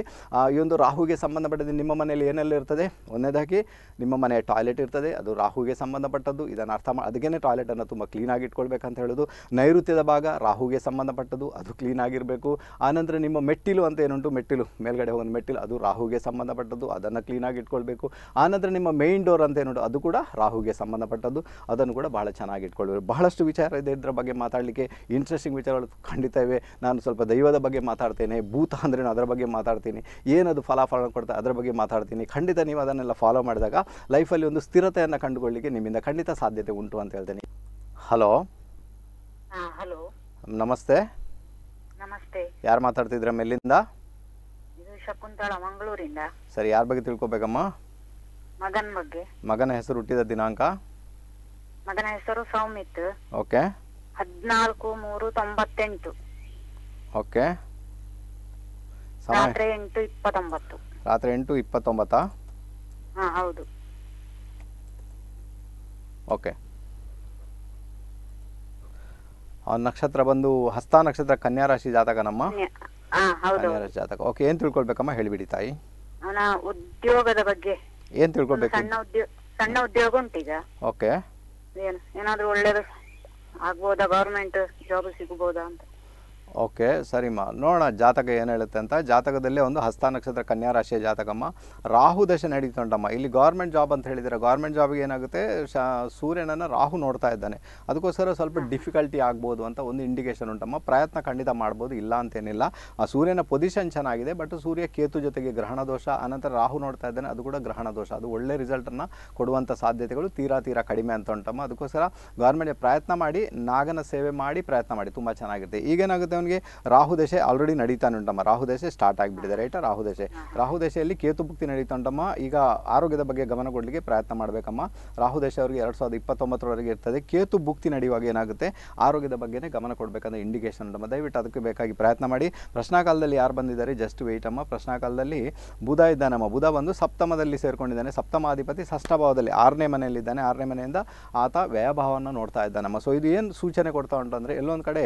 ಈ ಒಂದು ರಾಹುಗೆ ಸಂಬಂಧಪಟ್ಟದ್ದು ನಿಮ್ಮ ಮನೆಯಲ್ಲಿ ಏನೆಲ್ಲ ಇರ್ತದೆ ಒಂದೇದಾಗಿ ನಿಮ್ಮ ಮನೆಯ ಟಾಯ್ಲೆಟ್ ಇರ್ತದೆ ಅದು ರಾಹುಗೆ ಸಂಬಂಧಪಟ್ಟದ್ದು ಇದನ್ನು ಅರ್ಥ ಮಾಡಿ ಅದಕ್ಕೇ ಟಾಯ್ಲೆಟನ್ನು ತುಂಬ ಕ್ಲೀನಾಗಿ ಇಟ್ಕೊಳ್ಬೇಕಂತ ಹೇಳೋದು ನೈಋತ್ಯದ ಭಾಗ ರಾಹುಗೆ ಸಂಬಂಧಪಟ್ಟದ್ದು ಅದು ಕ್ಲೀನಾಗಿರಬೇಕು ಆನಂತರ ನಿಮ್ಮ ಮೆಟ್ಟಿಲು ಅಂತ ಏನುಂಟು ಮೆಟ್ಟಿಲು ಮೇಲ್ಗಡೆ ಹೋಗೋ ಮೆಟ್ಟಿಲು ಅದು ರಾಹುಗೆ ಸಂಬಂಧಪಟ್ಟದ್ದು ಅದನ್ನು ಕ್ಲೀನಾಗಿ ಇಟ್ಕೊಳ್ಬೇಕು ಆನಂತರ ನಿಮ್ಮ ಮೇಯ್ನ್ ಡೋರ್ ಅಂತ ಏನುಂಟು ಅದು ಕೂಡ ರಾಹುಗೆ ಸಂಬಂಧಪಟ್ಟದ್ದು ಅದನ್ನು ಕೂಡ ಭಾಳ ಚೆನ್ನಾಗಿ ಇಟ್ಕೊಳ್ಬೇಕು ಬಹಳಷ್ಟು ವಿಚಾರ ಇದೆ ಇದರ ಬಗ್ಗೆ ಮಾತಾಡಲಿಕ್ಕೆ ಇಂಟ್ರೆಸ್ಟಿಂಗ್ ವಿಚಾರಗಳು ಖಂಡಿತ ಇವೆ ನಾನು ಸ್ವಲ್ಪ ದೈವದ ಬಗ್ಗೆ ಮಾತಾಡ್ತೇನೆ ಭೂತ ಅಂದ್ರೆ ಅದರ ಬಗ್ಗೆ ಮಾತಾಡ್ತೀನಿ ಏನದು ಫಲಾಫಲ ಕೊಡ್ತಾ ಅದರ ಬಗ್ಗೆ ಮಾತಾಡ್ತೀನಿ ಖಂಡಿತ ನೀವು ಅದನ್ನೆಲ್ಲ ಫಾಲೋ ಮಾಡಿದಾಗ ಲೈಫಲ್ಲಿ ಒಂದು ಸ್ಥಿರತೆಯನ್ನು ಕಂಡುಕೊಳ್ಳಿಕ್ಕೆ ನಿಮ್ಮಿಂದ ಖಂಡಿತ ಸಾಧ್ಯತೆ ಉಂಟು ಅಂತ ಹೇಳ್ತೀನಿ ಹಲೋ ಹಲೋ ನಮಸ್ತೆ ನಮಸ್ತೆ ಯಾರು ಮಾತಾಡ್ತಿದ್ರ ಮೇಲಿಂದ ಶಕುಂತಳ ಮಂಗಳೂರಿಂದ ಸರಿ ಯಾರ ಬಗ್ಗೆ ತಿಳ್ಕೊಬೇಕಮ್ಮ ಮಗನ ಬಗ್ಗೆ ಮಗನ ಹೆಸರು ಹುಟ್ಟಿದ ದಿನಾಂಕ ಮಗನ ಹೆಸರು ಸೌಮಿತ್ ಓಕೆ ಹದಿನಾಲ್ಕು ಮೂರು ತೊಂಬತ್ತೆಂಟು ಓಕೆ ರಾತ್ರಿ ಎಂಟು ರಾತ್ರಿ ಎಂಟು ಇಪ್ಪತ್ತೊಂಬತ್ತಾ ಹಾಂ ಹೌದು ಓಕೆ ಆ ನಕ್ಷತ್ರ ಬಂದು ಹಸ್ತ ನಕ್ಷತ್ರ ಕನ್ಯಾ ರಾಶಿ ನಮ್ಮ ಕನ್ಯಾ ರಾಶಿ ಜಾತಕ ಓಕೆ ಏನು ತಿಳ್ಕೊಳ್ಬೇಕಮ್ಮ ಹೇಳಿಬಿಡಿ ತಾಯಿ ಉದ್ಯೋಗದ ಬಗ್ಗೆ ಏನು ತಿಳ್ಕೊಳ್ಬೇಕು ಸಣ್ಣ ಉದ್ಯೋಗ ಸಣ್ಣ ಉದ್ಯೋಗ ಉಂಟೀಗ ಓಕೆ ಏನಾದರೂ ಒಳ್ಳೇದು ಆಗ್ಬೋದಾ ಗವರ್ನಮೆಂಟ್ ಜಾಬ್ ಸಿಗಬಹುದಾ ಅಂತ ಓಕೆ ಸರಿಮ್ಮ ನೋಡೋಣ ಜಾತಕ ಏನು ಹೇಳುತ್ತೆ ಅಂತ ಜಾತಕದಲ್ಲೇ ಒಂದು ಹಸ್ತ ನಕ್ಷತ್ರ ಕನ್ಯಾ ರಾಶಿಯ ಜಾತಕಮ್ಮ ರಾಹು ದಶೆ ಉಂಟಮ್ಮ ಇಲ್ಲಿ ಗೌರ್ಮೆಂಟ್ ಜಾಬ್ ಅಂತ ಹೇಳಿದರೆ ಗೌರ್ಮೆಂಟ್ ಜಾಬ್ಗೆ ಏನಾಗುತ್ತೆ ಸೂರ್ಯನನ್ನು ರಾಹು ನೋಡ್ತಾ ಇದ್ದಾನೆ ಅದಕ್ಕೋಸ್ಕರ ಸ್ವಲ್ಪ ಡಿಫಿಕಲ್ಟಿ ಆಗ್ಬೋದು ಅಂತ ಒಂದು ಇಂಡಿಕೇಶನ್ ಉಂಟಮ್ಮ ಪ್ರಯತ್ನ ಖಂಡಿತ ಮಾಡ್ಬೋದು ಇಲ್ಲ ಅಂತೇನಿಲ್ಲ ಆ ಸೂರ್ಯನ ಪೊಸಿಷನ್ ಚೆನ್ನಾಗಿದೆ ಬಟ್ ಸೂರ್ಯ ಕೇತು ಜೊತೆಗೆ ಗ್ರಹಣ ದೋಷ ಅನಂತರ ರಾಹು ನೋಡ್ತಾ ಇದ್ದಾನೆ ಅದು ಕೂಡ ಗ್ರಹಣ ದೋಷ ಅದು ಒಳ್ಳೆ ರಿಸಲ್ಟನ್ನು ಕೊಡುವಂಥ ಸಾಧ್ಯತೆಗಳು ತೀರಾ ತೀರಾ ಕಡಿಮೆ ಅಂತ ಉಂಟಮ್ಮ ಅದಕ್ಕೋಸ್ಕರ ಗೌರ್ಮೆಂಟ್ ಪ್ರಯತ್ನ ಮಾಡಿ ನಾಗನ ಸೇವೆ ಮಾಡಿ ಪ್ರಯತ್ನ ಮಾಡಿ ತುಂಬ ಚೆನ್ನಾಗಿರುತ್ತೆ ಈಗೇನಾಗುತ್ತೆ ಅವನಿಗೆ ರಾಹು ದಶೆ ಆಲ್ರೆಡಿ ನಡೀತಾನೆ ಉಂಟಮ್ಮ ರಾಹು ದಶೆ ಸ್ಟಾರ್ಟ್ ಆಗಿಬಿಟ್ಟಿದೆ ರೈಟ್ ರಾಹು ದಶೆ ರಾಹು ದಶೆಯಲ್ಲಿ ಕೇತು ಭುಕ್ತಿ ನಡೀತಾ ಉಂಟಮ್ಮ ಈಗ ಆರೋಗ್ಯದ ಬಗ್ಗೆ ಗಮನ ಕೊಡಲಿಕ್ಕೆ ಪ್ರಯತ್ನ ಮಾಡಬೇಕಮ್ಮ ರಾಹು ದಶೆ ಅವರಿಗೆ ಎರಡು ಸಾವಿರದ ಇಪ್ಪತ್ತೊಂಬತ್ತರವರೆಗೆ ಇರ್ತದೆ ಕೇತು ಭುಕ್ತಿ ನಡೆಯುವಾಗ ಏನಾಗುತ್ತೆ ಆರೋಗ್ಯದ ಬಗ್ಗೆನೇ ಗಮನ ಕೊಡಬೇಕಂದ್ರೆ ಇಂಡಿಕೇಶನ್ ಉಂಟಮ್ಮ ದಯವಿಟ್ಟು ಅದಕ್ಕೆ ಬೇಕಾಗಿ ಪ್ರಯತ್ನ ಮಾಡಿ ಪ್ರಶ್ನಾಕಾಲದಲ್ಲಿ ಯಾರು ಬಂದಿದ್ದಾರೆ ಜಸ್ಟ್ ವೆಯ್ಟ್ ಅಮ್ಮ ಪ್ರಶ್ನಾಕಾಲದಲ್ಲಿ ಬುಧ ಇದ್ದಾನಮ್ಮ ಬುಧ ಬಂದು ಸಪ್ತಮದಲ್ಲಿ ಸೇರಿಕೊಂಡಿದ್ದಾನೆ ಸಪ್ತಮಾಧಿಪತಿ ಭಾವದಲ್ಲಿ ಆರನೇ ಮನೆಯಲ್ಲಿದ್ದಾನೆ ಆರನೇ ಮನೆಯಿಂದ ಆತ ವ್ಯಯಭಾವವನ್ನು ನೋಡ್ತಾ ಇದ್ದಾನಮ್ಮ ಸೊ ಇದು ಏನು ಸೂಚನೆ ಕೊಡ್ತಾ ಉಂಟು ಅಂದರೆ ಎಲ್ಲೊಂದು ಕಡೆ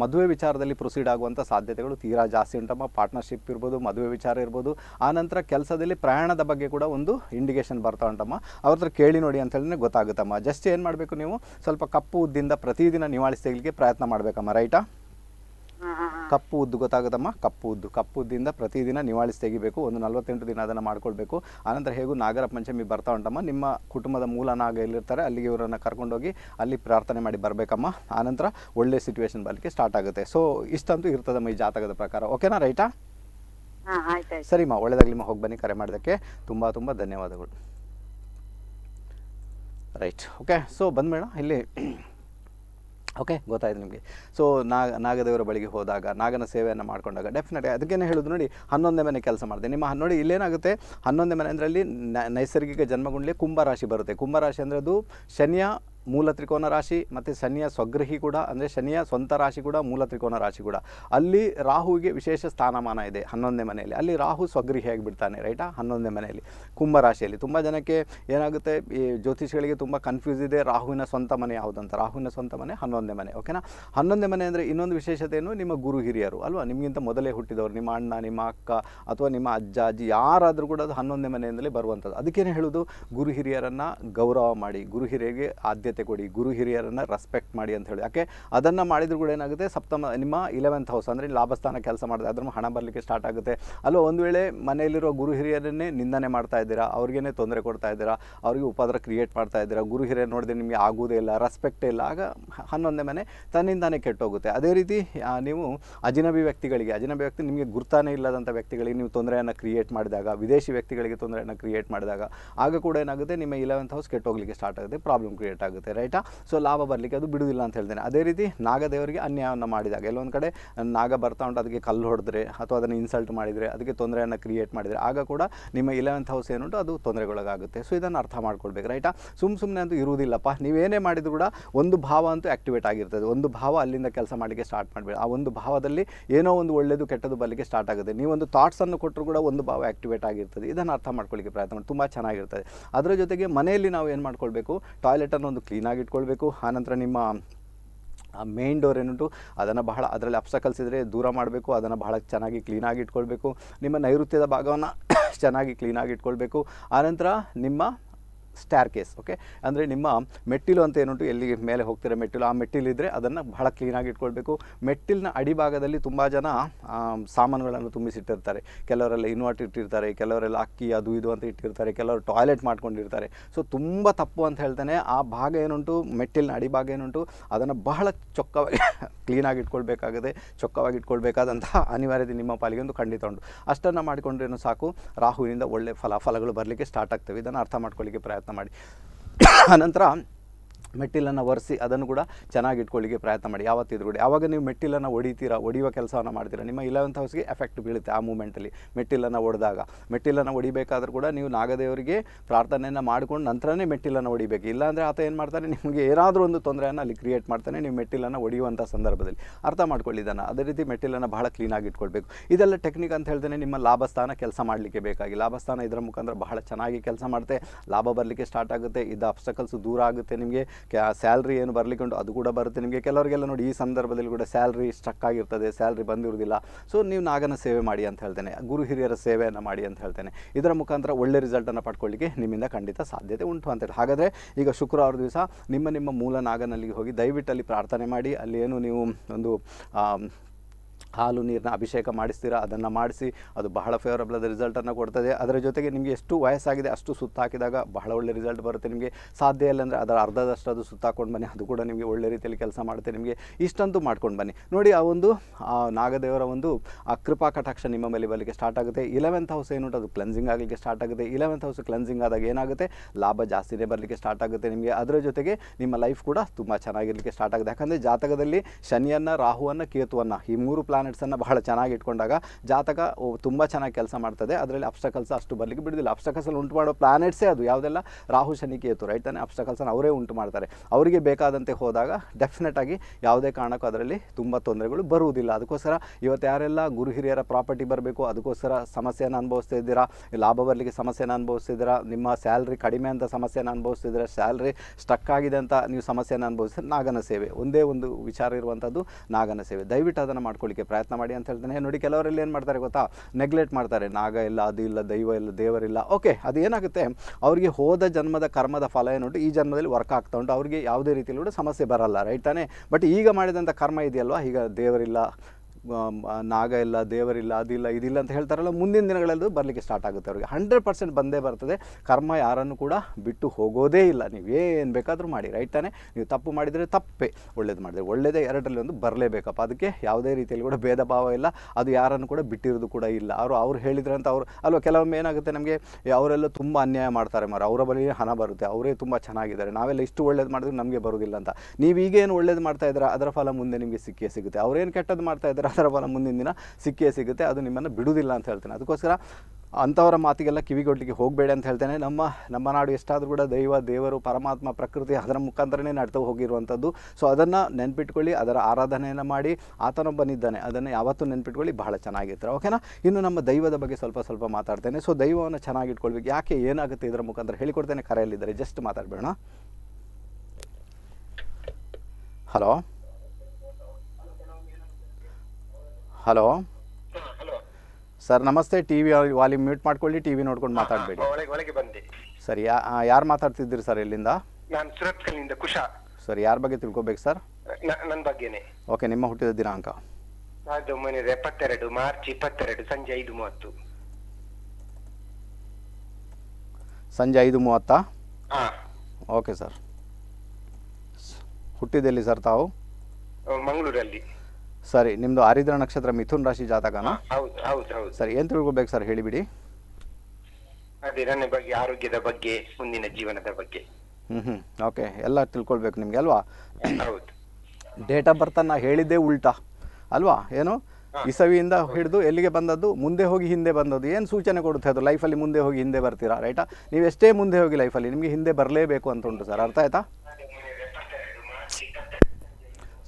ಮದುವೆ ಮದುವೆ ವಿಚಾರದಲ್ಲಿ ಪ್ರೊಸೀಡ್ ಆಗುವಂಥ ಸಾಧ್ಯತೆಗಳು ತೀರಾ ಜಾಸ್ತಿ ಉಂಟಮ್ಮ ಪಾರ್ಟ್ನರ್ಶಿಪ್ ಇರ್ಬೋದು ಮದುವೆ ವಿಚಾರ ಇರ್ಬೋದು ಆನಂತರ ಕೆಲಸದಲ್ಲಿ ಪ್ರಯಾಣದ ಬಗ್ಗೆ ಕೂಡ ಒಂದು ಇಂಡಿಕೇಶನ್ ಬರ್ತಾ ಉಂಟಮ್ಮ ಅವ್ರ ಹತ್ರ ಕೇಳಿ ನೋಡಿ ಅಂತ ಹೇಳಿದ್ರೆ ಗೊತ್ತಾಗುತ್ತಮ್ಮ ಜಸ್ಟ್ ಏನು ಮಾಡಬೇಕು ನೀವು ಸ್ವಲ್ಪ ಕಪ್ಪು ಉದ್ದಿಂದ ಪ್ರತಿದಿನ ನಿವಾಳಿಸ್ ಪ್ರಯತ್ನ ಮಾಡಬೇಕಮ್ಮ ರೈಟಾ ಕಪ್ಪು ಉದ್ದು ಗೊತ್ತಾಗುತ್ತಮ್ಮ ಕಪ್ಪು ಉದ್ದು ಕಪ್ಪು ಉದ್ದಿಂದ ಪ್ರತಿದಿನ ನಿವಾಳಿಸಿ ತೆಗಿಬೇಕು ಒಂದು ನಲವತ್ತೆಂಟು ದಿನ ಅದನ್ನು ಮಾಡ್ಕೊಳ್ಬೇಕು ಆನಂತರ ಹೇಗೂ ನಾಗರ ಪಂಚಮಿ ಬರ್ತಾ ಉಂಟಮ್ಮ ನಿಮ್ಮ ಕುಟುಂಬದ ಮೂಲ ನಾಗ ಎಲ್ಲಿರ್ತಾರೆ ಅಲ್ಲಿಗೆ ಇವರನ್ನು ಕರ್ಕೊಂಡೋಗಿ ಅಲ್ಲಿ ಪ್ರಾರ್ಥನೆ ಮಾಡಿ ಬರಬೇಕಮ್ಮ ಆನಂತರ ಒಳ್ಳೆ ಸಿಚುವೇಶನ್ ಬರಲಿಕ್ಕೆ ಸ್ಟಾರ್ಟ್ ಆಗುತ್ತೆ ಸೊ ಇಷ್ಟಂತೂ ಇರ್ತದಮ್ಮ ಈ ಜಾತಕದ ಪ್ರಕಾರ ಓಕೆನಾ ರೈಟಾ ಸರಿಮ್ಮ ಒಳ್ಳೇದಾಗ್ಲಿಮ್ಮ ಹೋಗಿ ಬನ್ನಿ ಕರೆ ಮಾಡೋದಕ್ಕೆ ತುಂಬ ತುಂಬ ಧನ್ಯವಾದಗಳು ರೈಟ್ ಓಕೆ ಸೊ ಬಂದ್ಬೇಡ ಇಲ್ಲಿ ಓಕೆ ಗೊತ್ತಾಯಿತು ನಿಮಗೆ ಸೊ ನಾಗ ನಾಗದೇವರ ಬಳಿಗೆ ಹೋದಾಗ ನಾಗನ ಸೇವೆಯನ್ನು ಮಾಡಿಕೊಂಡಾಗ ಡೆಫಿನೆಟ್ಲಿ ಅದಕ್ಕೇನೆ ಹೇಳೋದು ನೋಡಿ ಹನ್ನೊಂದೇ ಮನೆ ಕೆಲಸ ಮಾಡಿದೆ ನಿಮ್ಮ ನೋಡಿ ಇಲ್ಲೇನಾಗುತ್ತೆ ಹನ್ನೊಂದೇ ಮನೆ ಅಂದರೆ ಅಲ್ಲಿ ನೈಸರ್ಗಿಕ ಕುಂಭ ಕುಂಭರಾಶಿ ಬರುತ್ತೆ ಕುಂಭರಾಶಿ ಅಂದರೆ ಅದು ಶನಿಯ ಮೂಲ ತ್ರಿಕೋನ ರಾಶಿ ಮತ್ತು ಶನಿಯ ಸ್ವಗ್ರಹಿ ಕೂಡ ಅಂದರೆ ಶನಿಯ ಸ್ವಂತ ರಾಶಿ ಕೂಡ ಮೂಲ ತ್ರಿಕೋನ ರಾಶಿ ಕೂಡ ಅಲ್ಲಿ ರಾಹುವಿಗೆ ವಿಶೇಷ ಸ್ಥಾನಮಾನ ಇದೆ ಹನ್ನೊಂದನೇ ಮನೆಯಲ್ಲಿ ಅಲ್ಲಿ ರಾಹು ಸ್ವಗೃಹಿಯಾಗಿ ಬಿಡ್ತಾನೆ ರೈಟಾ ಹನ್ನೊಂದನೇ ಮನೆಯಲ್ಲಿ ಕುಂಭ ರಾಶಿಯಲ್ಲಿ ತುಂಬ ಜನಕ್ಕೆ ಏನಾಗುತ್ತೆ ಈ ಜ್ಯೋತಿಷಿಗಳಿಗೆ ತುಂಬ ಕನ್ಫ್ಯೂಸ್ ಇದೆ ರಾಹುವಿನ ಸ್ವಂತ ಮನೆ ಯಾವುದಂತ ರಾಹುವಿನ ಸ್ವಂತ ಮನೆ ಹನ್ನೊಂದನೇ ಮನೆ ಓಕೆನಾ ಹನ್ನೊಂದನೇ ಮನೆ ಅಂದರೆ ಇನ್ನೊಂದು ವಿಶೇಷತೆಯನ್ನು ನಿಮ್ಮ ಗುರು ಹಿರಿಯರು ಅಲ್ವಾ ನಿಮಗಿಂತ ಮೊದಲೇ ಹುಟ್ಟಿದವರು ನಿಮ್ಮ ಅಣ್ಣ ನಿಮ್ಮ ಅಕ್ಕ ಅಥವಾ ನಿಮ್ಮ ಅಜ್ಜ ಅಜ್ಜಿ ಯಾರಾದರೂ ಕೂಡ ಅದು ಹನ್ನೊಂದನೇ ಮನೆಯಿಂದಲೇ ಬರುವಂಥದ್ದು ಅದಕ್ಕೇನು ಹೇಳೋದು ಗುರು ಹಿರಿಯರನ್ನು ಗೌರವ ಮಾಡಿ ಗುರು ಹಿರಿಯರಿಗೆ ಆದ್ಯ ಆದ್ಯತೆ ಕೊಡಿ ಗುರು ಹಿರಿಯರನ್ನು ರೆಸ್ಪೆಕ್ಟ್ ಮಾಡಿ ಅಂತ ಹೇಳಿ ಯಾಕೆ ಅದನ್ನು ಮಾಡಿದ್ರು ಕೂಡ ಏನಾಗುತ್ತೆ ಸಪ್ತಮ ನಿಮ್ಮ ಇಲೆವೆಂತ್ ಹೌಸ್ ಅಂದರೆ ಲಾಭಸ್ಥಾನ ಕೆಲಸ ಮಾಡಿದೆ ಅದ್ರ ಹಣ ಬರಲಿಕ್ಕೆ ಸ್ಟಾರ್ಟ್ ಆಗುತ್ತೆ ಅಲ್ಲೋ ಒಂದು ವೇಳೆ ಮನೆಯಲ್ಲಿರೋ ಗುರು ಹಿರಿಯರನ್ನೇ ನಿಂದನೆ ಮಾಡ್ತಾ ಇದ್ದೀರಾ ಅವ್ರಿಗೇನೆ ತೊಂದರೆ ಕೊಡ್ತಾ ಇದ್ದೀರಾ ಅವ್ರಿಗೆ ಉಪದ್ರ ಕ್ರಿಯೇಟ್ ಮಾಡ್ತಾ ಇದ್ದೀರಾ ಗುರು ಹಿರಿಯರು ನೋಡಿದ್ರೆ ನಿಮಗೆ ಆಗೋದೇ ಇಲ್ಲ ರೆಸ್ಪೆಕ್ಟ್ ಇಲ್ಲ ಆಗ ಹನ್ನೊಂದೇ ಮನೆ ತನ್ನಿಂದಾನೇ ಕೆಟ್ಟೋಗುತ್ತೆ ಅದೇ ರೀತಿ ನೀವು ಅಜಿನಬಿ ವ್ಯಕ್ತಿಗಳಿಗೆ ಅಜಿನಬಿ ವ್ಯಕ್ತಿ ನಿಮಗೆ ಗುರ್ತಾನೇ ಇಲ್ಲದಂಥ ವ್ಯಕ್ತಿಗಳಿಗೆ ನೀವು ತೊಂದರೆಯನ್ನು ಕ್ರಿಯೇಟ್ ಮಾಡಿದಾಗ ವಿದೇಶಿ ವ್ಯಕ್ತಿಗಳಿಗೆ ತೊಂದರೆಯನ್ನು ಕ್ರಿಯೇಟ್ ಮಾಡಿದಾಗ ಆಗ ಕೂಡ ಏನಾಗುತ್ತೆ ನಿಮ್ಮ ಇಲೆವೆಂತ್ ಹೌಸ್ ಕೆಟ್ಟೋಗ್ಲಿಕ್ಕೆ ಸ್ಟಾರ್ಟ್ ಆಗುತ್ತೆ ಪ್ರಾಬ್ಲಮ್ ಕ್ರಿಯೇಟ್ ಆಗುತ್ತೆ ಆಗುತ್ತೆ ರೈಟಾ ಸೊ ಲಾಭ ಬರಲಿಕ್ಕೆ ಅದು ಬಿಡುವುದಿಲ್ಲ ಅಂತ ಹೇಳ್ತೇನೆ ಅದೇ ರೀತಿ ನಾಗದೇವರಿಗೆ ಅನ್ಯಾಯವನ್ನು ಮಾಡಿದಾಗ ಎಲ್ಲೊಂದು ಕಡೆ ನಾಗ ಬರ್ತಾ ಉಂಟು ಅದಕ್ಕೆ ಕಲ್ಲು ಹೊಡೆದ್ರೆ ಅಥವಾ ಅದನ್ನು ಇನ್ಸಲ್ಟ್ ಮಾಡಿದರೆ ಅದಕ್ಕೆ ತೊಂದರೆಯನ್ನು ಕ್ರಿಯೇಟ್ ಮಾಡಿದರೆ ಆಗ ಕೂಡ ನಿಮ್ಮ ಇಲೆವೆಂತ್ ಹೌಸ್ ಏನುಂಟು ಅದು ತೊಂದರೆಗೊಳಗಾಗುತ್ತೆ ಸೊ ಇದನ್ನು ಅರ್ಥ ಮಾಡ್ಕೊಳ್ಬೇಕು ರೈಟಾ ಸುಮ್ಮ ಸುಮ್ಮನೆ ಅಂತೂ ಇರುವುದಿಲ್ಲಪ್ಪ ನೀವೇನೇ ಮಾಡಿದ್ರು ಕೂಡ ಒಂದು ಭಾವ ಅಂತೂ ಆ್ಯಕ್ಟಿವೇಟ್ ಆಗಿರ್ತದೆ ಒಂದು ಭಾವ ಅಲ್ಲಿಂದ ಕೆಲಸ ಮಾಡಲಿಕ್ಕೆ ಸ್ಟಾರ್ಟ್ ಮಾಡಬೇಡಿ ಆ ಒಂದು ಭಾವದಲ್ಲಿ ಏನೋ ಒಂದು ಒಳ್ಳೆಯದು ಕೆಟ್ಟದು ಬರಲಿಕ್ಕೆ ಸ್ಟಾರ್ಟ್ ಆಗುತ್ತೆ ನೀವೊಂದು ಥಾಟ್ಸನ್ನು ಕೊಟ್ಟರು ಕೂಡ ಒಂದು ಭಾವ ಆ್ಯಕ್ಟಿವೇಟ್ ಆಗಿರ್ತದೆ ಇದನ್ನು ಅರ್ಥ ಮಾಡ್ಕೊಳ್ಳಿಕ್ಕೆ ಪ್ರಯತ್ನ ಮಾಡಿ ತುಂಬ ಚೆನ್ನಾಗಿರ್ತದೆ ಅದರ ಜೊತೆಗೆ ಮನೆಯಲ್ಲಿ ನಾವು ಏನು ಮಾಡ್ಕೊಳ್ಬೇಕು ಟಾಯ್ಲೆಟನ್ನು ಒಂದು ಕ್ಲೀನಾಗಿ ಇಟ್ಕೊಳ್ಬೇಕು ಆನಂತರ ನಿಮ್ಮ ಆ ಮೇನ್ ಡೋರ್ ಏನುಂಟು ಅದನ್ನು ಬಹಳ ಅದರಲ್ಲಿ ಅಪ್ಸಕಲ್ಸ್ ಇದ್ದರೆ ದೂರ ಮಾಡಬೇಕು ಅದನ್ನು ಬಹಳ ಚೆನ್ನಾಗಿ ಕ್ಲೀನಾಗಿ ಇಟ್ಕೊಳ್ಬೇಕು ನಿಮ್ಮ ನೈಋತ್ಯದ ಭಾಗವನ್ನು ಚೆನ್ನಾಗಿ ಕ್ಲೀನಾಗಿ ಇಟ್ಕೊಳ್ಬೇಕು ಆನಂತರ ನಿಮ್ಮ ಸ್ಟ್ಯಾರ್ ಕೇಸ್ ಓಕೆ ಅಂದರೆ ನಿಮ್ಮ ಮೆಟ್ಟಿಲು ಅಂತ ಏನುಂಟು ಎಲ್ಲಿ ಮೇಲೆ ಹೋಗ್ತಿರೋ ಮೆಟ್ಟಿಲು ಆ ಮೆಟ್ಟಿಲಿದ್ದರೆ ಅದನ್ನು ಬಹಳ ಕ್ಲೀನಾಗಿ ಇಟ್ಕೊಳ್ಬೇಕು ಮೆಟ್ಟಿಲಿನ ಅಡಿಭಾಗದಲ್ಲಿ ತುಂಬ ಜನ ಸಾಮಾನುಗಳನ್ನು ತುಂಬಿಸಿಟ್ಟಿರ್ತಾರೆ ಕೆಲವರೆಲ್ಲ ಇನ್ವರ್ಟ್ ಇಟ್ಟಿರ್ತಾರೆ ಕೆಲವರೆಲ್ಲ ಅಕ್ಕಿ ಅದು ಇದು ಅಂತ ಇಟ್ಟಿರ್ತಾರೆ ಕೆಲವರು ಟಾಯ್ಲೆಟ್ ಮಾಡ್ಕೊಂಡಿರ್ತಾರೆ ಸೊ ತುಂಬ ತಪ್ಪು ಅಂತ ಹೇಳ್ತಾನೆ ಆ ಭಾಗ ಏನುಂಟು ಮೆಟ್ಟಿಲಿನ ಅಡಿಭಾಗ ಏನುಂಟು ಅದನ್ನು ಬಹಳ ಚೊಕ್ಕವಾಗಿ ಕ್ಲೀನಾಗಿ ಇಟ್ಕೊಳ್ಬೇಕಾಗದೆ ಚೊಕ್ಕವಾಗಿ ಇಟ್ಕೊಳ್ಬೇಕಾದಂತಹ ಅನಿವಾರ್ಯತೆ ನಿಮ್ಮ ಪಾಲಿಗೆ ಒಂದು ಖಂಡಿತ ಉಂಟು ಅಷ್ಟನ್ನು ಮಾಡಿಕೊಂಡ್ರೇನು ಸಾಕು ರಾಹುವಿನಿಂದ ಒಳ್ಳೆ ಫಲ ಫಲಗಳು ಬರಲಿಕ್ಕೆ ಸ್ಟಾರ್ಟ್ ಆಗ್ತವೆ ಇದನ್ನು ಅರ್ಥ ಮಾಡ್ಕೊಳ್ಳಿಕ್ಕೆ ಪ್ರಯತ್ನ ಪ್ರಯತ್ನ ಮಾಡಿ ಆನಂತರ ಮೆಟ್ಟಿಲನ್ನು ಒರೆಸಿ ಅದನ್ನು ಕೂಡ ಚೆನ್ನಾಗಿ ಇಟ್ಕೊಳ್ಳಿಕ್ಕೆ ಪ್ರಯತ್ನ ಮಾಡಿ ಯಾವತ್ತಿದ್ರು ಕೂಡ ಯಾವಾಗ ನೀವು ಮೆಟ್ಟಿಲನ್ನು ಹೊಡಿತೀರಾ ಹೊಡಿಯುವ ಕೆಲಸವನ್ನು ಮಾಡ್ತೀರಾ ನಿಮ್ಮ ಇಲೆವೆಂತ್ ಹೌಸ್ಗೆ ಎಫೆಕ್ಟ್ ಬೀಳುತ್ತೆ ಆ ಮೂಮೆಂಟಲ್ಲಿ ಮೆಟ್ಟಿಲನ್ನು ಹೊಡೆದಾಗ ಮೆಟ್ಟಿಲನ್ನು ಹೊಡಿಬೇಕಾದ್ರೂ ಕೂಡ ನೀವು ನಾಗದೇವರಿಗೆ ಪ್ರಾರ್ಥನೆಯನ್ನು ಮಾಡಿಕೊಂಡು ನಂತರನೇ ಮೆಟ್ಟಿಲನ್ನು ಹೊಡಿಬೇಕು ಇಲ್ಲಾಂದರೆ ಆತ ಏನು ಮಾಡ್ತಾನೆ ನಿಮಗೆ ಏನಾದರೂ ಒಂದು ತೊಂದರೆಯನ್ನು ಅಲ್ಲಿ ಕ್ರಿಯೇಟ್ ಮಾಡ್ತಾನೆ ನೀವು ಮೆಟ್ಟಿಲನ್ನು ಹೊಡೆಯುವಂಥ ಸಂದರ್ಭದಲ್ಲಿ ಅರ್ಥ ಮಾಡ್ಕೊಳ್ಳಿದ್ದಾನೆ ಅದೇ ರೀತಿ ಮೆಟ್ಟಿಲನ್ನು ಬಹಳ ಕ್ಲೀನಾಗಿ ಇಟ್ಕೊಳ್ಬೇಕು ಇದೆಲ್ಲ ಟೆಕ್ನಿಕ್ ಅಂತ ಹೇಳ್ತೇನೆ ನಿಮ್ಮ ಲಾಭಸ್ಥಾನ ಕೆಲಸ ಮಾಡಲಿಕ್ಕೆ ಬೇಕಾಗಿ ಲಾಭಸ್ಥಾನ ಇದರ ಮುಖಾಂತರ ಬಹಳ ಚೆನ್ನಾಗಿ ಕೆಲಸ ಮಾಡುತ್ತೆ ಲಾಭ ಬರಲಿಕ್ಕೆ ಸ್ಟಾರ್ಟ್ ಆಗುತ್ತೆ ಇದ್ದ ಅಬ್ಸ್ಟಕಲ್ಸು ದೂರ ಆಗುತ್ತೆ ನಿಮಗೆ ಸ್ಯಾಲ್ರಿ ಏನು ಬರಲಿಕ್ಕೆ ಅದು ಕೂಡ ಬರುತ್ತೆ ನಿಮಗೆ ಕೆಲವರಿಗೆಲ್ಲ ನೋಡಿ ಈ ಸಂದರ್ಭದಲ್ಲಿ ಕೂಡ ಸ್ಯಾಲ್ರಿ ಸ್ಟಕ್ ಆಗಿರ್ತದೆ ಸ್ಯಾಲ್ರಿ ಬಂದಿರುವುದಿಲ್ಲ ಸೊ ನೀವು ನಾಗನ ಸೇವೆ ಮಾಡಿ ಅಂತ ಹೇಳ್ತೇನೆ ಗುರು ಹಿರಿಯರ ಸೇವೆಯನ್ನು ಮಾಡಿ ಅಂತ ಹೇಳ್ತೇನೆ ಇದರ ಮುಖಾಂತರ ಒಳ್ಳೆ ರಿಸಲ್ಟನ್ನು ಪಡ್ಕೊಳ್ಳಿಕ್ಕೆ ನಿಮ್ಮಿಂದ ಖಂಡಿತ ಸಾಧ್ಯತೆ ಉಂಟು ಅಂತೇಳಿ ಹಾಗಾದರೆ ಈಗ ಶುಕ್ರವಾರ ದಿವಸ ನಿಮ್ಮ ನಿಮ್ಮ ಮೂಲ ನಾಗನಲ್ಲಿಗೆ ಹೋಗಿ ದಯವಿಟ್ಟು ಅಲ್ಲಿ ಪ್ರಾರ್ಥನೆ ಮಾಡಿ ಅಲ್ಲಿ ಏನು ನೀವು ಒಂದು ಹಾಲು ನೀರನ್ನ ಅಭಿಷೇಕ ಮಾಡಿಸ್ತೀರಾ ಅದನ್ನು ಮಾಡಿಸಿ ಅದು ಬಹಳ ಫೇವರಬಲ್ ಆದ ರಿಸಲ್ಟನ್ನು ಕೊಡ್ತದೆ ಅದರ ಜೊತೆಗೆ ನಿಮಗೆ ಎಷ್ಟು ವಯಸ್ಸಾಗಿದೆ ಅಷ್ಟು ಸುತ್ತಾಕಿದಾಗ ಬಹಳ ಒಳ್ಳೆ ರಿಸಲ್ಟ್ ಬರುತ್ತೆ ನಿಮಗೆ ಸಾಧ್ಯ ಇಲ್ಲ ಅಂದರೆ ಅದರ ಅರ್ಧದಷ್ಟು ಅದು ಸುತ್ತಾಕೊಂಡು ಬನ್ನಿ ಅದು ಕೂಡ ನಿಮಗೆ ಒಳ್ಳೆ ರೀತಿಯಲ್ಲಿ ಕೆಲಸ ಮಾಡುತ್ತೆ ನಿಮಗೆ ಇಷ್ಟಂತೂ ಮಾಡ್ಕೊಂಡು ಬನ್ನಿ ನೋಡಿ ಆ ಒಂದು ನಾಗದೇವರ ಒಂದು ಆ ಕೃಪಾ ಕಟಾಕ್ಷ ನಿಮ್ಮ ಮೇಲೆ ಬರಲಿಕ್ಕೆ ಸ್ಟಾರ್ಟ್ ಆಗುತ್ತೆ ಇಲೆವೆಂತ್ ಹೌಸ್ ಏನು ಅದು ಕ್ಲೆನ್ಸಿಂಗ್ ಆಗಲಿಕ್ಕೆ ಸ್ಟಾರ್ಟ್ ಆಗುತ್ತೆ ಇಲೆವೆಂತ್ ಹೌಸ್ ಕ್ಲೆನ್ಸಿಂಗ್ ಆದಾಗ ಏನಾಗುತ್ತೆ ಲಾಭ ಜಾಸ್ತಿನೇ ಬರಲಿಕ್ಕೆ ಸ್ಟಾರ್ಟ್ ಆಗುತ್ತೆ ನಿಮಗೆ ಅದರ ಜೊತೆಗೆ ನಿಮ್ಮ ಲೈಫ್ ಕೂಡ ತುಂಬ ಚೆನ್ನಾಗಿರಲಿಕ್ಕೆ ಸ್ಟಾರ್ಟ್ ಆಗುತ್ತೆ ಯಾಕಂದರೆ ಜಾತಕದಲ್ಲಿ ಶನಿಯನ್ನು ರಾಹುವನ್ನು ಕೇತುವನ್ನು ಈ ಮೂರು ಪ್ಲಾನ್ ಪ್ಲಾನೆಟ್ಸನ್ನು ಬಹಳ ಚೆನ್ನಾಗಿ ಇಟ್ಕೊಂಡಾಗ ಜಾತಕ ತುಂಬ ಚೆನ್ನಾಗಿ ಕೆಲಸ ಮಾಡ್ತದೆ ಅದರಲ್ಲಿ ಅಬ್ಸ್ಟಕಲ್ಸ್ ಅಷ್ಟು ಬರಲಿಕ್ಕೆ ಬಿಡೋದಿಲ್ಲ ಅಪ್ಸ್ಟಕಲ್ಸಲ್ಲಿ ಉಂಟು ಮಾಡೋ ಪ್ಲಾನೆಟ್ಸೇ ಅದು ಯಾವುದೆಲ್ಲ ರಾಹು ಶನಿ ಕೇತು ರೈಟ್ ತಾನೆ ಅವರೇ ಉಂಟು ಮಾಡ್ತಾರೆ ಅವರಿಗೆ ಬೇಕಾದಂತೆ ಹೋದಾಗ ಡೆಫಿನೆಟಾಗಿ ಯಾವುದೇ ಕಾರಣಕ್ಕೂ ಅದರಲ್ಲಿ ತುಂಬ ತೊಂದರೆಗಳು ಬರುವುದಿಲ್ಲ ಅದಕ್ಕೋಸ್ಕರ ಇವತ್ತು ಯಾರೆಲ್ಲ ಗುರು ಹಿರಿಯರ ಪ್ರಾಪರ್ಟಿ ಬರಬೇಕು ಅದಕ್ಕೋಸ್ಕರ ಸಮಸ್ಯೆಯನ್ನು ಅನುಭವಿಸ್ತಾ ಇದ್ದೀರಾ ಲಾಭ ಬರಲಿಕ್ಕೆ ಸಮಸ್ಯೆಯನ್ನು ಅನುಭವಿಸ್ತಿದ್ದೀರಾ ನಿಮ್ಮ ಸ್ಯಾಲ್ರಿ ಕಡಿಮೆ ಅಂತ ಸಮಸ್ಯೆಯನ್ನು ಅನುಭವಿಸ್ತಿದ್ದೀರಾ ಸ್ಯಾಲ್ರಿ ಸ್ಟಕ್ ಆಗಿದೆ ಅಂತ ನೀವು ಸಮಸ್ಯೆಯನ್ನು ಅನುಭವಿಸಿದ್ರೆ ನಾಗನ ಸೇವೆ ಒಂದೇ ಒಂದು ವಿಚಾರ ಇರುವಂಥದ್ದು ನಾಗನ ಸೇವೆ ದಯವಿಟ್ಟು ಅದನ್ನು ಮಾಡ್ಕೊಳ್ಳಿಕ್ಕೆ ಪ್ರಯತ್ನ ಮಾಡಿ ಅಂತ ಹೇಳ್ತಾನೆ ನೋಡಿ ಕೆಲವರಲ್ಲಿ ಏನು ಮಾಡ್ತಾರೆ ಗೊತ್ತಾ ನೆಗ್ಲೆಕ್ಟ್ ಮಾಡ್ತಾರೆ ನಾಗ ಇಲ್ಲ ಅದು ಇಲ್ಲ ದೈವ ಇಲ್ಲ ದೇವರಿಲ್ಲ ಓಕೆ ಅದು ಏನಾಗುತ್ತೆ ಅವರಿಗೆ ಹೋದ ಜನ್ಮದ ಕರ್ಮದ ಫಲ ಏನುಂಟು ಈ ಜನ್ಮದಲ್ಲಿ ವರ್ಕ್ ಆಗ್ತಾ ಉಂಟು ಅವರಿಗೆ ಯಾವುದೇ ರೀತಿಯಲ್ಲಿ ಕೂಡ ಸಮಸ್ಯೆ ಬರಲ್ಲ ರೈಟ್ ತಾನೆ ಬಟ್ ಈಗ ಮಾಡಿದಂಥ ಕರ್ಮ ಇದೆಯಲ್ವಾ ಈಗ ದೇವರಿಲ್ಲ ನಾಗ ಇಲ್ಲ ದೇವರಿಲ್ಲ ಅದಿಲ್ಲ ಇದಿಲ್ಲ ಅಂತ ಹೇಳ್ತಾರಲ್ಲ ಮುಂದಿನ ದಿನಗಳಲ್ಲಿ ಬರಲಿಕ್ಕೆ ಸ್ಟಾರ್ಟ್ ಆಗುತ್ತೆ ಅವರಿಗೆ ಹಂಡ್ರೆಡ್ ಪರ್ಸೆಂಟ್ ಬಂದೇ ಬರ್ತದೆ ಕರ್ಮ ಯಾರನ್ನು ಕೂಡ ಬಿಟ್ಟು ಹೋಗೋದೇ ಇಲ್ಲ ನೀವು ಏನು ಬೇಕಾದರೂ ಮಾಡಿ ರೈಟ್ ತಾನೇ ನೀವು ತಪ್ಪು ಮಾಡಿದರೆ ತಪ್ಪೇ ಒಳ್ಳೇದು ಮಾಡಿದೆ ಒಳ್ಳೇದೇ ಎರಡರಲ್ಲಿ ಒಂದು ಬರಲೇಬೇಕಪ್ಪ ಅದಕ್ಕೆ ಯಾವುದೇ ರೀತಿಯಲ್ಲಿ ಕೂಡ ಭೇದ ಭಾವ ಇಲ್ಲ ಅದು ಯಾರನ್ನು ಕೂಡ ಬಿಟ್ಟಿರೋದು ಕೂಡ ಇಲ್ಲ ಅವರು ಅವ್ರು ಹೇಳಿದ್ರೆ ಅಂತ ಅವರು ಅಲ್ವಾ ಕೆಲವೊಮ್ಮೆ ಏನಾಗುತ್ತೆ ನಮಗೆ ಅವರೆಲ್ಲ ತುಂಬ ಅನ್ಯಾಯ ಮಾಡ್ತಾರೆ ಮಾರು ಅವರ ಬಳಿ ಹಣ ಬರುತ್ತೆ ಅವರೇ ತುಂಬ ಚೆನ್ನಾಗಿದ್ದಾರೆ ನಾವೆಲ್ಲ ಇಷ್ಟು ಒಳ್ಳೇದು ಮಾಡಿದ್ರೆ ನಮಗೆ ಬರೋದಿಲ್ಲ ಅಂತ ನೀವು ಈಗೇನು ಒಳ್ಳೇದು ಮಾಡ್ತಾ ಇದ್ದೀರಾ ಅದರ ಫಲ ಮುಂದೆ ನಿಮಗೆ ಸಿಕ್ಕೇ ಸಿಗುತ್ತೆ ಅವರೇನು ಕೆಟ್ಟದ್ದು ಮಾಡ್ತಾ ಇದ್ದಾರೆ ಪ್ರಖರ ಬಲ ಮುಂದಿನ ದಿನ ಸಿಕ್ಕೇ ಸಿಗುತ್ತೆ ಅದು ನಿಮ್ಮನ್ನು ಬಿಡುವುದಿಲ್ಲ ಅಂತ ಹೇಳ್ತೇನೆ ಅದಕ್ಕೋಸ್ಕರ ಅಂಥವರ ಮಾತಿಗೆಲ್ಲ ಕಿವಿಗೊಡ್ಲಿಕ್ಕೆ ಹೋಗಬೇಡಿ ಅಂತ ಹೇಳ್ತೇನೆ ನಮ್ಮ ನಮ್ಮ ನಾಡು ಎಷ್ಟಾದರೂ ಕೂಡ ದೈವ ದೇವರು ಪರಮಾತ್ಮ ಪ್ರಕೃತಿ ಅದರ ಮುಖಾಂತರನೇ ನಡ್ತಾ ಹೋಗಿರುವಂಥದ್ದು ಸೊ ಅದನ್ನು ನೆನ್ಪಿಟ್ಕೊಳ್ಳಿ ಅದರ ಆರಾಧನೆಯನ್ನು ಮಾಡಿ ಆತನೊಬ್ಬನಿದ್ದಾನೆ ಅದನ್ನು ಯಾವತ್ತೂ ನೆನ್ಪಿಟ್ಕೊಳ್ಳಿ ಬಹಳ ಚೆನ್ನಾಗಿರ್ತಾರೆ ಓಕೆನಾ ಇನ್ನು ನಮ್ಮ ದೈವದ ಬಗ್ಗೆ ಸ್ವಲ್ಪ ಸ್ವಲ್ಪ ಮಾತಾಡ್ತೇನೆ ಸೊ ದೈವವನ್ನು ಚೆನ್ನಾಗಿಟ್ಕೊಳ್ಬೇಕು ಯಾಕೆ ಏನಾಗುತ್ತೆ ಇದರ ಮುಖಾಂತರ ಹೇಳಿಕೊಡ್ತೇನೆ ಕರೆಯಲ್ಲಿದ್ದಾರೆ ಜಸ್ಟ್ ಮಾತಾಡಬೇಡ ಹಲೋ ಹಲೋ ಸರ್ ನಮಸ್ತೆ ಟಿ ವಿ ವಾಲ್ಯೂಮ್ ಮ್ಯೂಟ್ ಮಾಡ್ಕೊಳ್ಳಿ ಟಿವಿ ನೋಡ್ಕೊಂಡು ಮಾತಾಡಬೇಡಿ ಸರಿ ಯಾರು ಮಾತಾಡ್ತಿದ್ದೀರಿ ಸರ್ ಇಲ್ಲಿಂದ ನಾನು ಸರ್ ಯಾರ ಬಗ್ಗೆ ತಿಳ್ಕೊಬೇಕು ಸರ್ ನನ್ನ ಬಗ್ಗೆನೇ ಓಕೆ ನಿಮ್ಮ ಹುಟ್ಟಿದ ದಿನಾಂಕ ಎಪ್ಪತ್ತೆರಡು ಮಾರ್ಚ್ ಇಪ್ಪತ್ತೆರಡು ಸಂಜೆ ಐದು ಮೂವತ್ತು ಸಂಜೆ ಐದು ಮೂವತ್ತಾ ಓಕೆ ಸರ್ ಹುಟ್ಟಿದೆಲ್ಲಿ ಸರ್ ತಾವು ಮಂಗಳೂರಲ್ಲಿ ಸರಿ ನಿಮ್ದು ಆರಿದ್ರ ನಕ್ಷತ್ರ ಮಿಥುನ್ ರಾಶಿ ಜಾತಕನ ಸರಿ ಏನ್ ತಿಳ್ಕೊಬೇಕು ಸರ್ ಹೇಳಿಬಿಡಿ ಆರೋಗ್ಯದ ಬಗ್ಗೆ ಮುಂದಿನ ಜೀವನದ ಬಗ್ಗೆ ಹ್ಮ್ ಹ್ಮ್ ಓಕೆ ಎಲ್ಲ ತಿಳ್ಕೊಳ್ಬೇಕು ನಿಮ್ಗೆ ಅಲ್ವಾ ಡೇಟ್ ಆಫ್ ನಾ ಹೇಳಿದ್ದೆ ಉಲ್ಟಾ ಅಲ್ವಾ ಏನು ಇಸವಿಯಿಂದ ಹಿಡಿದು ಎಲ್ಲಿಗೆ ಬಂದದ್ದು ಮುಂದೆ ಹೋಗಿ ಹಿಂದೆ ಬಂದದ್ದು ಏನು ಸೂಚನೆ ಕೊಡುತ್ತೆ ಅದು ಲೈಫಲ್ಲಿ ಮುಂದೆ ಹೋಗಿ ಹಿಂದೆ ಬರ್ತೀರಾ ರೈಟಾ ನೀವು ಎಷ್ಟೇ ಮುಂದೆ ಹೋಗಿ ಲೈಫಲ್ಲಿ ನಿಮಗೆ ಹಿಂದೆ ಬರಲೇಬೇಕು ಅಂತ ಉಂಟು ಸರ್ ಅರ್ಥ ಆಯ್ತಾ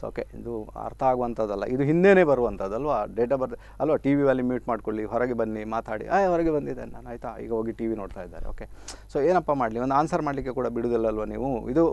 ಸೊ ಓಕೆ ಇದು ಅರ್ಥ ಆಗುವಂಥದ್ದಲ್ಲ ಇದು ಹಿಂದೆನೇ ಬರುವಂಥದ್ದಲ್ವಾ ಆಫ್ ಬರ್ತ್ ಅಲ್ವಾ ಟಿ ವಿಯಲ್ಲಿ ಮ್ಯೂಟ್ ಮಾಡ್ಕೊಳ್ಳಿ ಹೊರಗೆ ಬನ್ನಿ ಮಾತಾಡಿ ಆಯ್ ಹೊರಗೆ ಬಂದಿದ್ದೆ ನಾನು ಆಯಿತಾ ಈಗ ಹೋಗಿ ಟಿ ವಿ ನೋಡ್ತಾ ಇದ್ದಾರೆ ಓಕೆ ಸೊ ಏನಪ್ಪ ಮಾಡಲಿ ಒಂದು ಆನ್ಸರ್ ಮಾಡಲಿಕ್ಕೆ ಕೂಡ ಬಿಡುವುದಿಲ್ಲಲ್ವ ನೀವು ಇದು